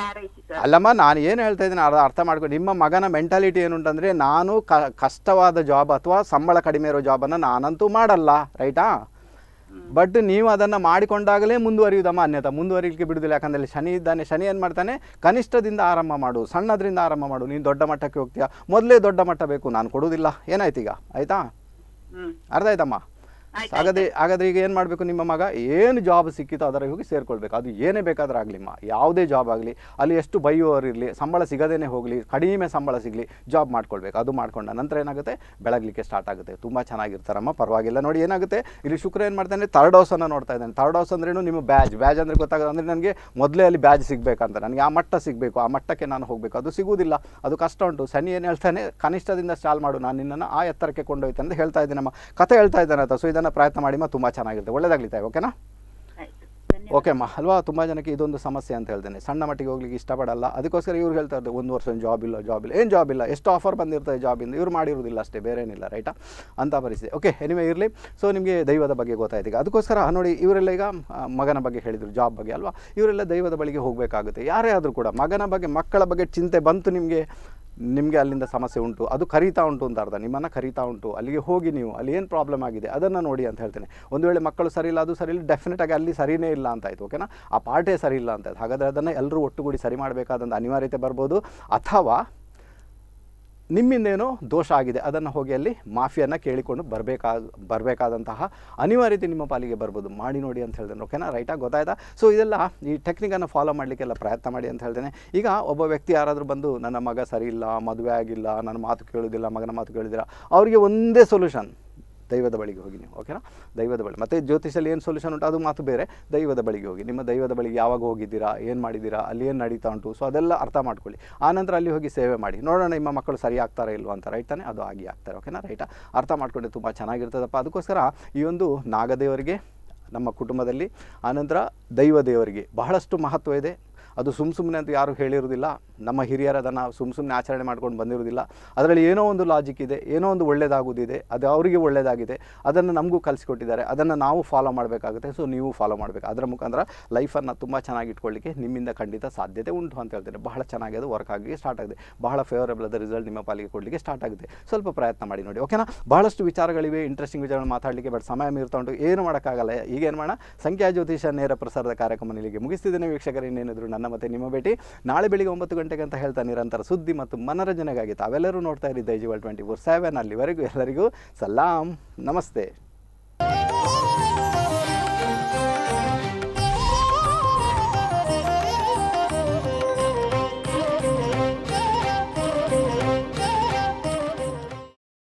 ಅಲ್ಲಮ್ಮ ನಾನು ಏನು ಹೇಳ್ತಾ ಇದ್ದೀನಿ ಅರ್ಧ ಅರ್ಥ ಮಾಡ್ಕೊ ನಿಮ್ಮ ಮಗನ ಮೆಂಟಾಲಿಟಿ ಏನುಂಟಂದರೆ ನಾನು ಕಷ್ಟವಾದ ಜಾಬ್ ಅಥವಾ ಸಂಬಳ ಕಡಿಮೆ ಇರೋ ಜಾಬನ್ನು ನಾನಂತೂ ಮಾಡಲ್ಲ ರೈಟಾ ಬಟ್ ನೀವು ಅದನ್ನು ಮಾಡಿಕೊಂಡಾಗಲೇ ಮುಂದುವರಿಯುವುದಮ್ಮ ಅನ್ಯತ ಮುಂದುವರಿಲಿಕ್ಕೆ ಬಿಡುವುದಿಲ್ಲ ಯಾಕಂದರೆ ಶನಿ ಇದ್ದಾನೆ ಶನಿ ಏನು ಮಾಡ್ತಾನೆ ಕನಿಷ್ಠದಿಂದ ಆರಂಭ ಮಾಡು ಸಣ್ಣದ್ರಿಂದ ಆರಂಭ ಮಾಡು ನೀನು ದೊಡ್ಡ ಮಟ್ಟಕ್ಕೆ ಹೋಗ್ತೀಯಾ ಮೊದಲೇ ದೊಡ್ಡ ಮಟ್ಟ ಬೇಕು ನಾನು ಕೊಡುವುದಿಲ್ಲ ಏನಾಯ್ತು ಈಗ ಆಯಿತಾ ಅರ್ಥ ಆಯ್ತಮ್ಮ ಹಾಗಾದ್ರೆ ಹಾಗಾದ್ರೆ ಈಗ ಏನು ಮಾಡಬೇಕು ನಿಮ್ಮ ಮಗ ಏನು ಜಾಬ್ ಸಿಕ್ಕಿತೋ ಅದರ ಹೋಗಿ ಸೇರ್ಕೊಳ್ಬೇಕು ಅದು ಏನೇ ಬೇಕಾದರೂ ಆಗ್ಲಿಮ್ಮ ಮಾ ಯಾವುದೇ ಜಾಬ್ ಆಗಲಿ ಅಲ್ಲಿ ಎಷ್ಟು ಬೈಯುವವರಿರಲಿ ಸಂಬಳ ಸಿಗದೇನೆ ಹೋಗಲಿ ಕಡಿಮೆ ಸಂಬಳ ಸಿಗಲಿ ಜಾಬ್ ಮಾಡ್ಕೊಳ್ಬೇಕು ಅದು ಮಾಡ್ಕೊಂಡ ನಂತರ ಏನಾಗುತ್ತೆ ಬೆಳಗ್ಲಿಕ್ಕೆ ಸ್ಟಾರ್ಟ್ ಆಗುತ್ತೆ ತುಂಬ ಚೆನ್ನಾಗಿರ್ತಾರಮ್ಮ ಪರವಾಗಿಲ್ಲ ನೋಡಿ ಏನಾಗುತ್ತೆ ಇಲ್ಲಿ ಶುಕ್ರ ಏನು ಮಾಡ್ತಾನೆ ತರ್ಡ್ ಹೌಸನ್ನು ನೋಡ್ತಾ ಇದ್ದಾನೆ ಥರ್ಡ್ ಹೌಸ್ ಅಂದ್ರೇನು ನಿಮ್ಮ ಬ್ಯಾಜ್ ಬ್ಯಾಜ್ ಅಂದರೆ ಗೊತ್ತಾಗುತ್ತೆ ಅಂದರೆ ನನಗೆ ಮೊದಲೇ ಅಲ್ಲಿ ಬ್ಯಾಜ್ ಸಿಗಬೇಕಂತ ನನಗೆ ಆ ಮಟ್ಟ ಸಿಗಬೇಕು ಆ ಮಟ್ಟಕ್ಕೆ ನಾನು ಹೋಗಬೇಕು ಅದು ಸಿಗುವುದಿಲ್ಲ ಅದು ಕಷ್ಟ ಉಂಟು ಸನಿ ಏನು ಹೇಳ್ತಾನೆ ಕನಿಷ್ಠದಿಂದ ಸ್ಟಾಲ್ ಮಾಡು ನಾನು ನಿನ್ನನ್ನು ಆ ಎತ್ತರಕ್ಕೆ ಕೊಂಡೊಯ್ತಾನೆ ಅಂತ ಹೇಳ್ತಾ ಇದ್ದೀನಮ್ಮ ಕತೆ ಹೇಳ್ತಾ ಇದ್ದಾನೆ ಅಥವಾ ಸೊ ಪ್ರಯತ್ನ ಮಾಡಿ ಮಾ ತುಂಬಾ ಚೆನ್ನಾಗಿರುತ್ತೆ ಒಳ್ಳೇದಾಗಲಿ ತಾಯಿ ಓಕೆನಾ ಅಮ್ಮ ಅಲ್ವಾ ತುಂಬಾ ಜನಕ್ಕೆ ಇದೊಂದು ಸಮಸ್ಯೆ ಅಂತ ಹೇಳ್ತೇನೆ ಸಣ್ಣ ಮಟ್ಟಿಗೆ ಹೋಗ್ಲಿಕ್ಕೆ ಇಷ್ಟಪಡಲ್ಲ ಅದಕ್ಕೋಸ್ಕರ ಇವ್ರು ಹೇಳ್ತಾ ಇರ್ತಾರೆ ಒಂದು ವರ್ಷ ಜಾಬ್ ಇಲ್ಲ ಜಾಬ್ ಇಲ್ಲ ಏನು ಜಾಬ್ ಇಲ್ಲ ಎಷ್ಟು ಆಫರ್ ಬಂದಿರ್ತದೆ ಜಾಬಿಂದ ಇವ್ರು ಮಾಡಿರೋದಿಲ್ಲ ಅಷ್ಟೇ ಬೇರೆ ಏನಿಲ್ಲ ರೈಟಾ ಅಂತ ಪರಿಸ್ಥಿತಿ ಓಕೆ ಎನಿಮೇ ಇರಲಿ ಸೊ ನಿಮಗೆ ದೈವದ ಬಗ್ಗೆ ಗೊತ್ತಾಯ್ತು ಈಗ ಅದಕ್ಕೋಸ್ಕರ ನೋಡಿ ಇವರೆಲ್ಲ ಈಗ ಮಗನ ಬಗ್ಗೆ ಹೇಳಿದರು ಜಾಬ್ ಬಗ್ಗೆ ಅಲ್ವಾ ಇವರೆಲ್ಲ ದೈವದ ಬಳಿಗೆ ಹೋಗಬೇಕಾಗುತ್ತೆ ಯಾರೇ ಆದರೂ ಕೂಡ ಮಗನ ಬಗ್ಗೆ ಮಕ್ಕಳ ಬಗ್ಗೆ ಚಿಂತೆ ಬಂತು ನಿಮಗೆ ನಿಮಗೆ ಅಲ್ಲಿಂದ ಸಮಸ್ಯೆ ಉಂಟು ಅದು ಕರೀತಾ ಉಂಟು ಅಂತ ಅರ್ಥ ನಿಮ್ಮನ್ನು ಕರೀತಾ ಉಂಟು ಅಲ್ಲಿಗೆ ಹೋಗಿ ನೀವು ಅಲ್ಲಿ ಏನು ಪ್ರಾಬ್ಲಮ್ ಆಗಿದೆ ಅದನ್ನು ನೋಡಿ ಅಂತ ಹೇಳ್ತೇನೆ ಒಂದು ವೇಳೆ ಮಕ್ಕಳು ಸರಿ ಇಲ್ಲ ಅದು ಸರಿ ಇಲ್ಲ ಡೆಫಿನೆಟಾಗಿ ಅಲ್ಲಿ ಸರಿಯೇ ಇಲ್ಲ ಅಂತಾಯಿತು ಓಕೆನಾ ಆ ಪಾರ್ಟೇ ಸರಿ ಇಲ್ಲ ಅಂತಾಯ್ತು ಹಾಗಾದರೆ ಅದನ್ನು ಎಲ್ಲರೂ ಒಟ್ಟುಗೂಡಿ ಸರಿ ಮಾಡಬೇಕಾದಂಥ ಅನಿವಾರ್ಯತೆ ಬರ್ಬೋದು ಅಥವಾ ನಿಮ್ಮಿಂದೇನೋ ದೋಷ ಆಗಿದೆ ಅದನ್ನು ಹೋಗಿ ಅಲ್ಲಿ ಮಾಫಿಯನ್ನು ಕೇಳಿಕೊಂಡು ಬರಬೇಕಾದ ಬರಬೇಕಾದಂತಹ ಅನಿವಾರ್ಯತೆ ನಿಮ್ಮ ಪಾಲಿಗೆ ಬರ್ಬೋದು ಮಾಡಿ ನೋಡಿ ಅಂತ ಹೇಳ್ತೇನೆ ಓಕೆನಾ ರೈಟಾಗಿ ಗೊತ್ತಾಯ್ತಾ ಸೊ ಇದೆಲ್ಲ ಈ ಟೆಕ್ನಿಕನ್ನು ಫಾಲೋ ಮಾಡಲಿಕ್ಕೆಲ್ಲ ಪ್ರಯತ್ನ ಮಾಡಿ ಅಂತ ಹೇಳ್ತೇನೆ ಈಗ ಒಬ್ಬ ವ್ಯಕ್ತಿ ಯಾರಾದರೂ ಬಂದು ನನ್ನ ಮಗ ಸರಿ ಇಲ್ಲ ಮದುವೆ ಆಗಿಲ್ಲ ನನ್ನ ಮಾತು ಕೇಳೋದಿಲ್ಲ ಮಗನ ಮಾತು ಕೇಳೋದಿಲ್ಲ ಅವರಿಗೆ ಒಂದೇ ಸೊಲ್ಯೂಷನ್ ದೈವದ ಬಳಿಗೆ ಹೋಗಿ ನೀವು ಓಕೆನಾ ದೈವದ ಬಳಿ ಮತ್ತು ಜ್ಯೋತಿಷಲ್ಲಿ ಏನು ಸೊಲ್ಯೂಷನ್ ಉಂಟು ಅದು ಮಾತು ಬೇರೆ ದೈವದ ಬಳಿಗೆ ಹೋಗಿ ನಿಮ್ಮ ದೈವದ ಬಳಿಗೆ ಯಾವಾಗ ಹೋಗಿದ್ದೀರಾ ಏನು ಮಾಡಿದ್ದೀರಾ ಅಲ್ಲಿ ಏನು ನಡೀತಾ ಉಂಟು ಸೊ ಅದೆಲ್ಲ ಅರ್ಥ ಮಾಡ್ಕೊಳ್ಳಿ ಆನಂತರ ಅಲ್ಲಿ ಹೋಗಿ ಸೇವೆ ಮಾಡಿ ನೋಡೋಣ ನಿಮ್ಮ ಮಕ್ಕಳು ಸರಿ ಆಗ್ತಾರೆ ಇಲ್ವೋ ಅಂತ ರೈಟ್ ತಾನೆ ಅದು ಆಗಿ ಆಗ್ತಾರೆ ಓಕೆನಾ ರೈಟ ಅರ್ಥ ಮಾಡಿಕೊಂಡ್ರೆ ತುಂಬ ಚೆನ್ನಾಗಿರ್ತದಪ್ಪ ಅದಕ್ಕೋಸ್ಕರ ಈ ಒಂದು ನಾಗದೇವರಿಗೆ ನಮ್ಮ ಕುಟುಂಬದಲ್ಲಿ ಆನಂತರ ದೈವ ದೇವರಿಗೆ ಬಹಳಷ್ಟು ಮಹತ್ವ ಇದೆ ಅದು ಸುಮ್ ಸುಮ್ಮನೆ ಅಂತ ಯಾರು ಹೇಳಿರೋದಿಲ್ಲ ನಮ್ಮ ಹಿರಿಯರು ಅದನ್ನು ಸುಮ್ಮ ಸುಮ್ಮನೆ ಆಚರಣೆ ಮಾಡ್ಕೊಂಡು ಬಂದಿರೋದಿಲ್ಲ ಅದರಲ್ಲಿ ಏನೋ ಒಂದು ಲಾಜಿಕ್ ಇದೆ ಏನೋ ಒಂದು ಒಳ್ಳೆಯದಾಗೋದಿದೆ ಅದು ಅವರಿಗೆ ಒಳ್ಳೆಯದಾಗಿದೆ ಅದನ್ನು ನಮಗೂ ಕಲಿಸಿಕೊಟ್ಟಿದ್ದಾರೆ ಅದನ್ನು ನಾವು ಫಾಲೋ ಮಾಡಬೇಕಾಗುತ್ತೆ ಸೊ ನೀವು ಫಾಲೋ ಮಾಡಬೇಕು ಅದರ ಮುಖಾಂತರ ಲೈಫನ್ನು ತುಂಬ ಚೆನ್ನಾಗಿ ಇಟ್ಕೊಳ್ಳಿಕ್ಕೆ ನಿಮ್ಮಿಂದ ಖಂಡಿತ ಸಾಧ್ಯತೆ ಉಂಟು ಅಂತ ಹೇಳ್ತೇನೆ ಬಹಳ ಚೆನ್ನಾಗಿ ಅದು ವರ್ಕ್ ಆಗಿ ಸ್ಟಾರ್ಟ್ ಆಗಿದೆ ಬಹಳ ಫೇವರೇಬಲ್ ಆದ ರಿಸಲ್ಟ್ ನಿಮ್ಮ ಪಾಲಿಗೆ ಕೊಡಲಿಕ್ಕೆ ಸ್ಟಾರ್ಟ್ ಆಗಿದೆ ಸ್ವಲ್ಪ ಪ್ರಯತ್ನ ಮಾಡಿ ನೋಡಿ ಓಕೆನಾ ಬಹಳಷ್ಟು ವಿಚಾರಗಳಿವೆ ಇಂಟ್ರೆಸ್ಟಿಂಗ್ ವಿಚಾರಗಳು ಮಾತಾಡಲಿಕ್ಕೆ ಬಟ್ ಸಮಯ ಮೀರ್ತಾ ಉಂಟು ಏನು ಮಾಡೋಕ್ಕಾಗಲ್ಲ ಈಗೇನು ಮಾಡೋಣ ಸಂಖ್ಯಾ ಜ್ಯೋತಿಷ ನೇರ ಪ್ರಸಾರದ ಕಾರ್ಯಕ್ರಮ ಇಲ್ಲಿಗೆ ಮುಗಿಸ್ತಿದ್ದೇನೆ ವೀಕ್ಷಕರು ಇನ್ನೇನಿದ್ರು ನನ್ನ ಮತ್ತೆ ನಿಮ್ಮ ಭೇಟಿ ನಾಳೆ ಬೆಳಿಗ್ಗೆ ಒಂಬತ್ತು ಗಂಟೆಗೆ ಅಂತ ಹೇಳ್ತಾ ನಿರಂತರ ಸುದ್ದಿ ಮತ್ತು ಮನರಂಜನೆಗಾಗಿ ತಾವೆಲ್ಲರೂ ನೋಡ್ತಾ ಇರಿ ದೈಜಿವಲ್ ಟ್ವೆಂಟಿ ಫೋರ್ ಸೆವೆನ್ ಅಲ್ಲಿವರೆಗೂ ಎಲ್ಲರಿಗೂ ಸಲಾಂ ನಮಸ್ತೆ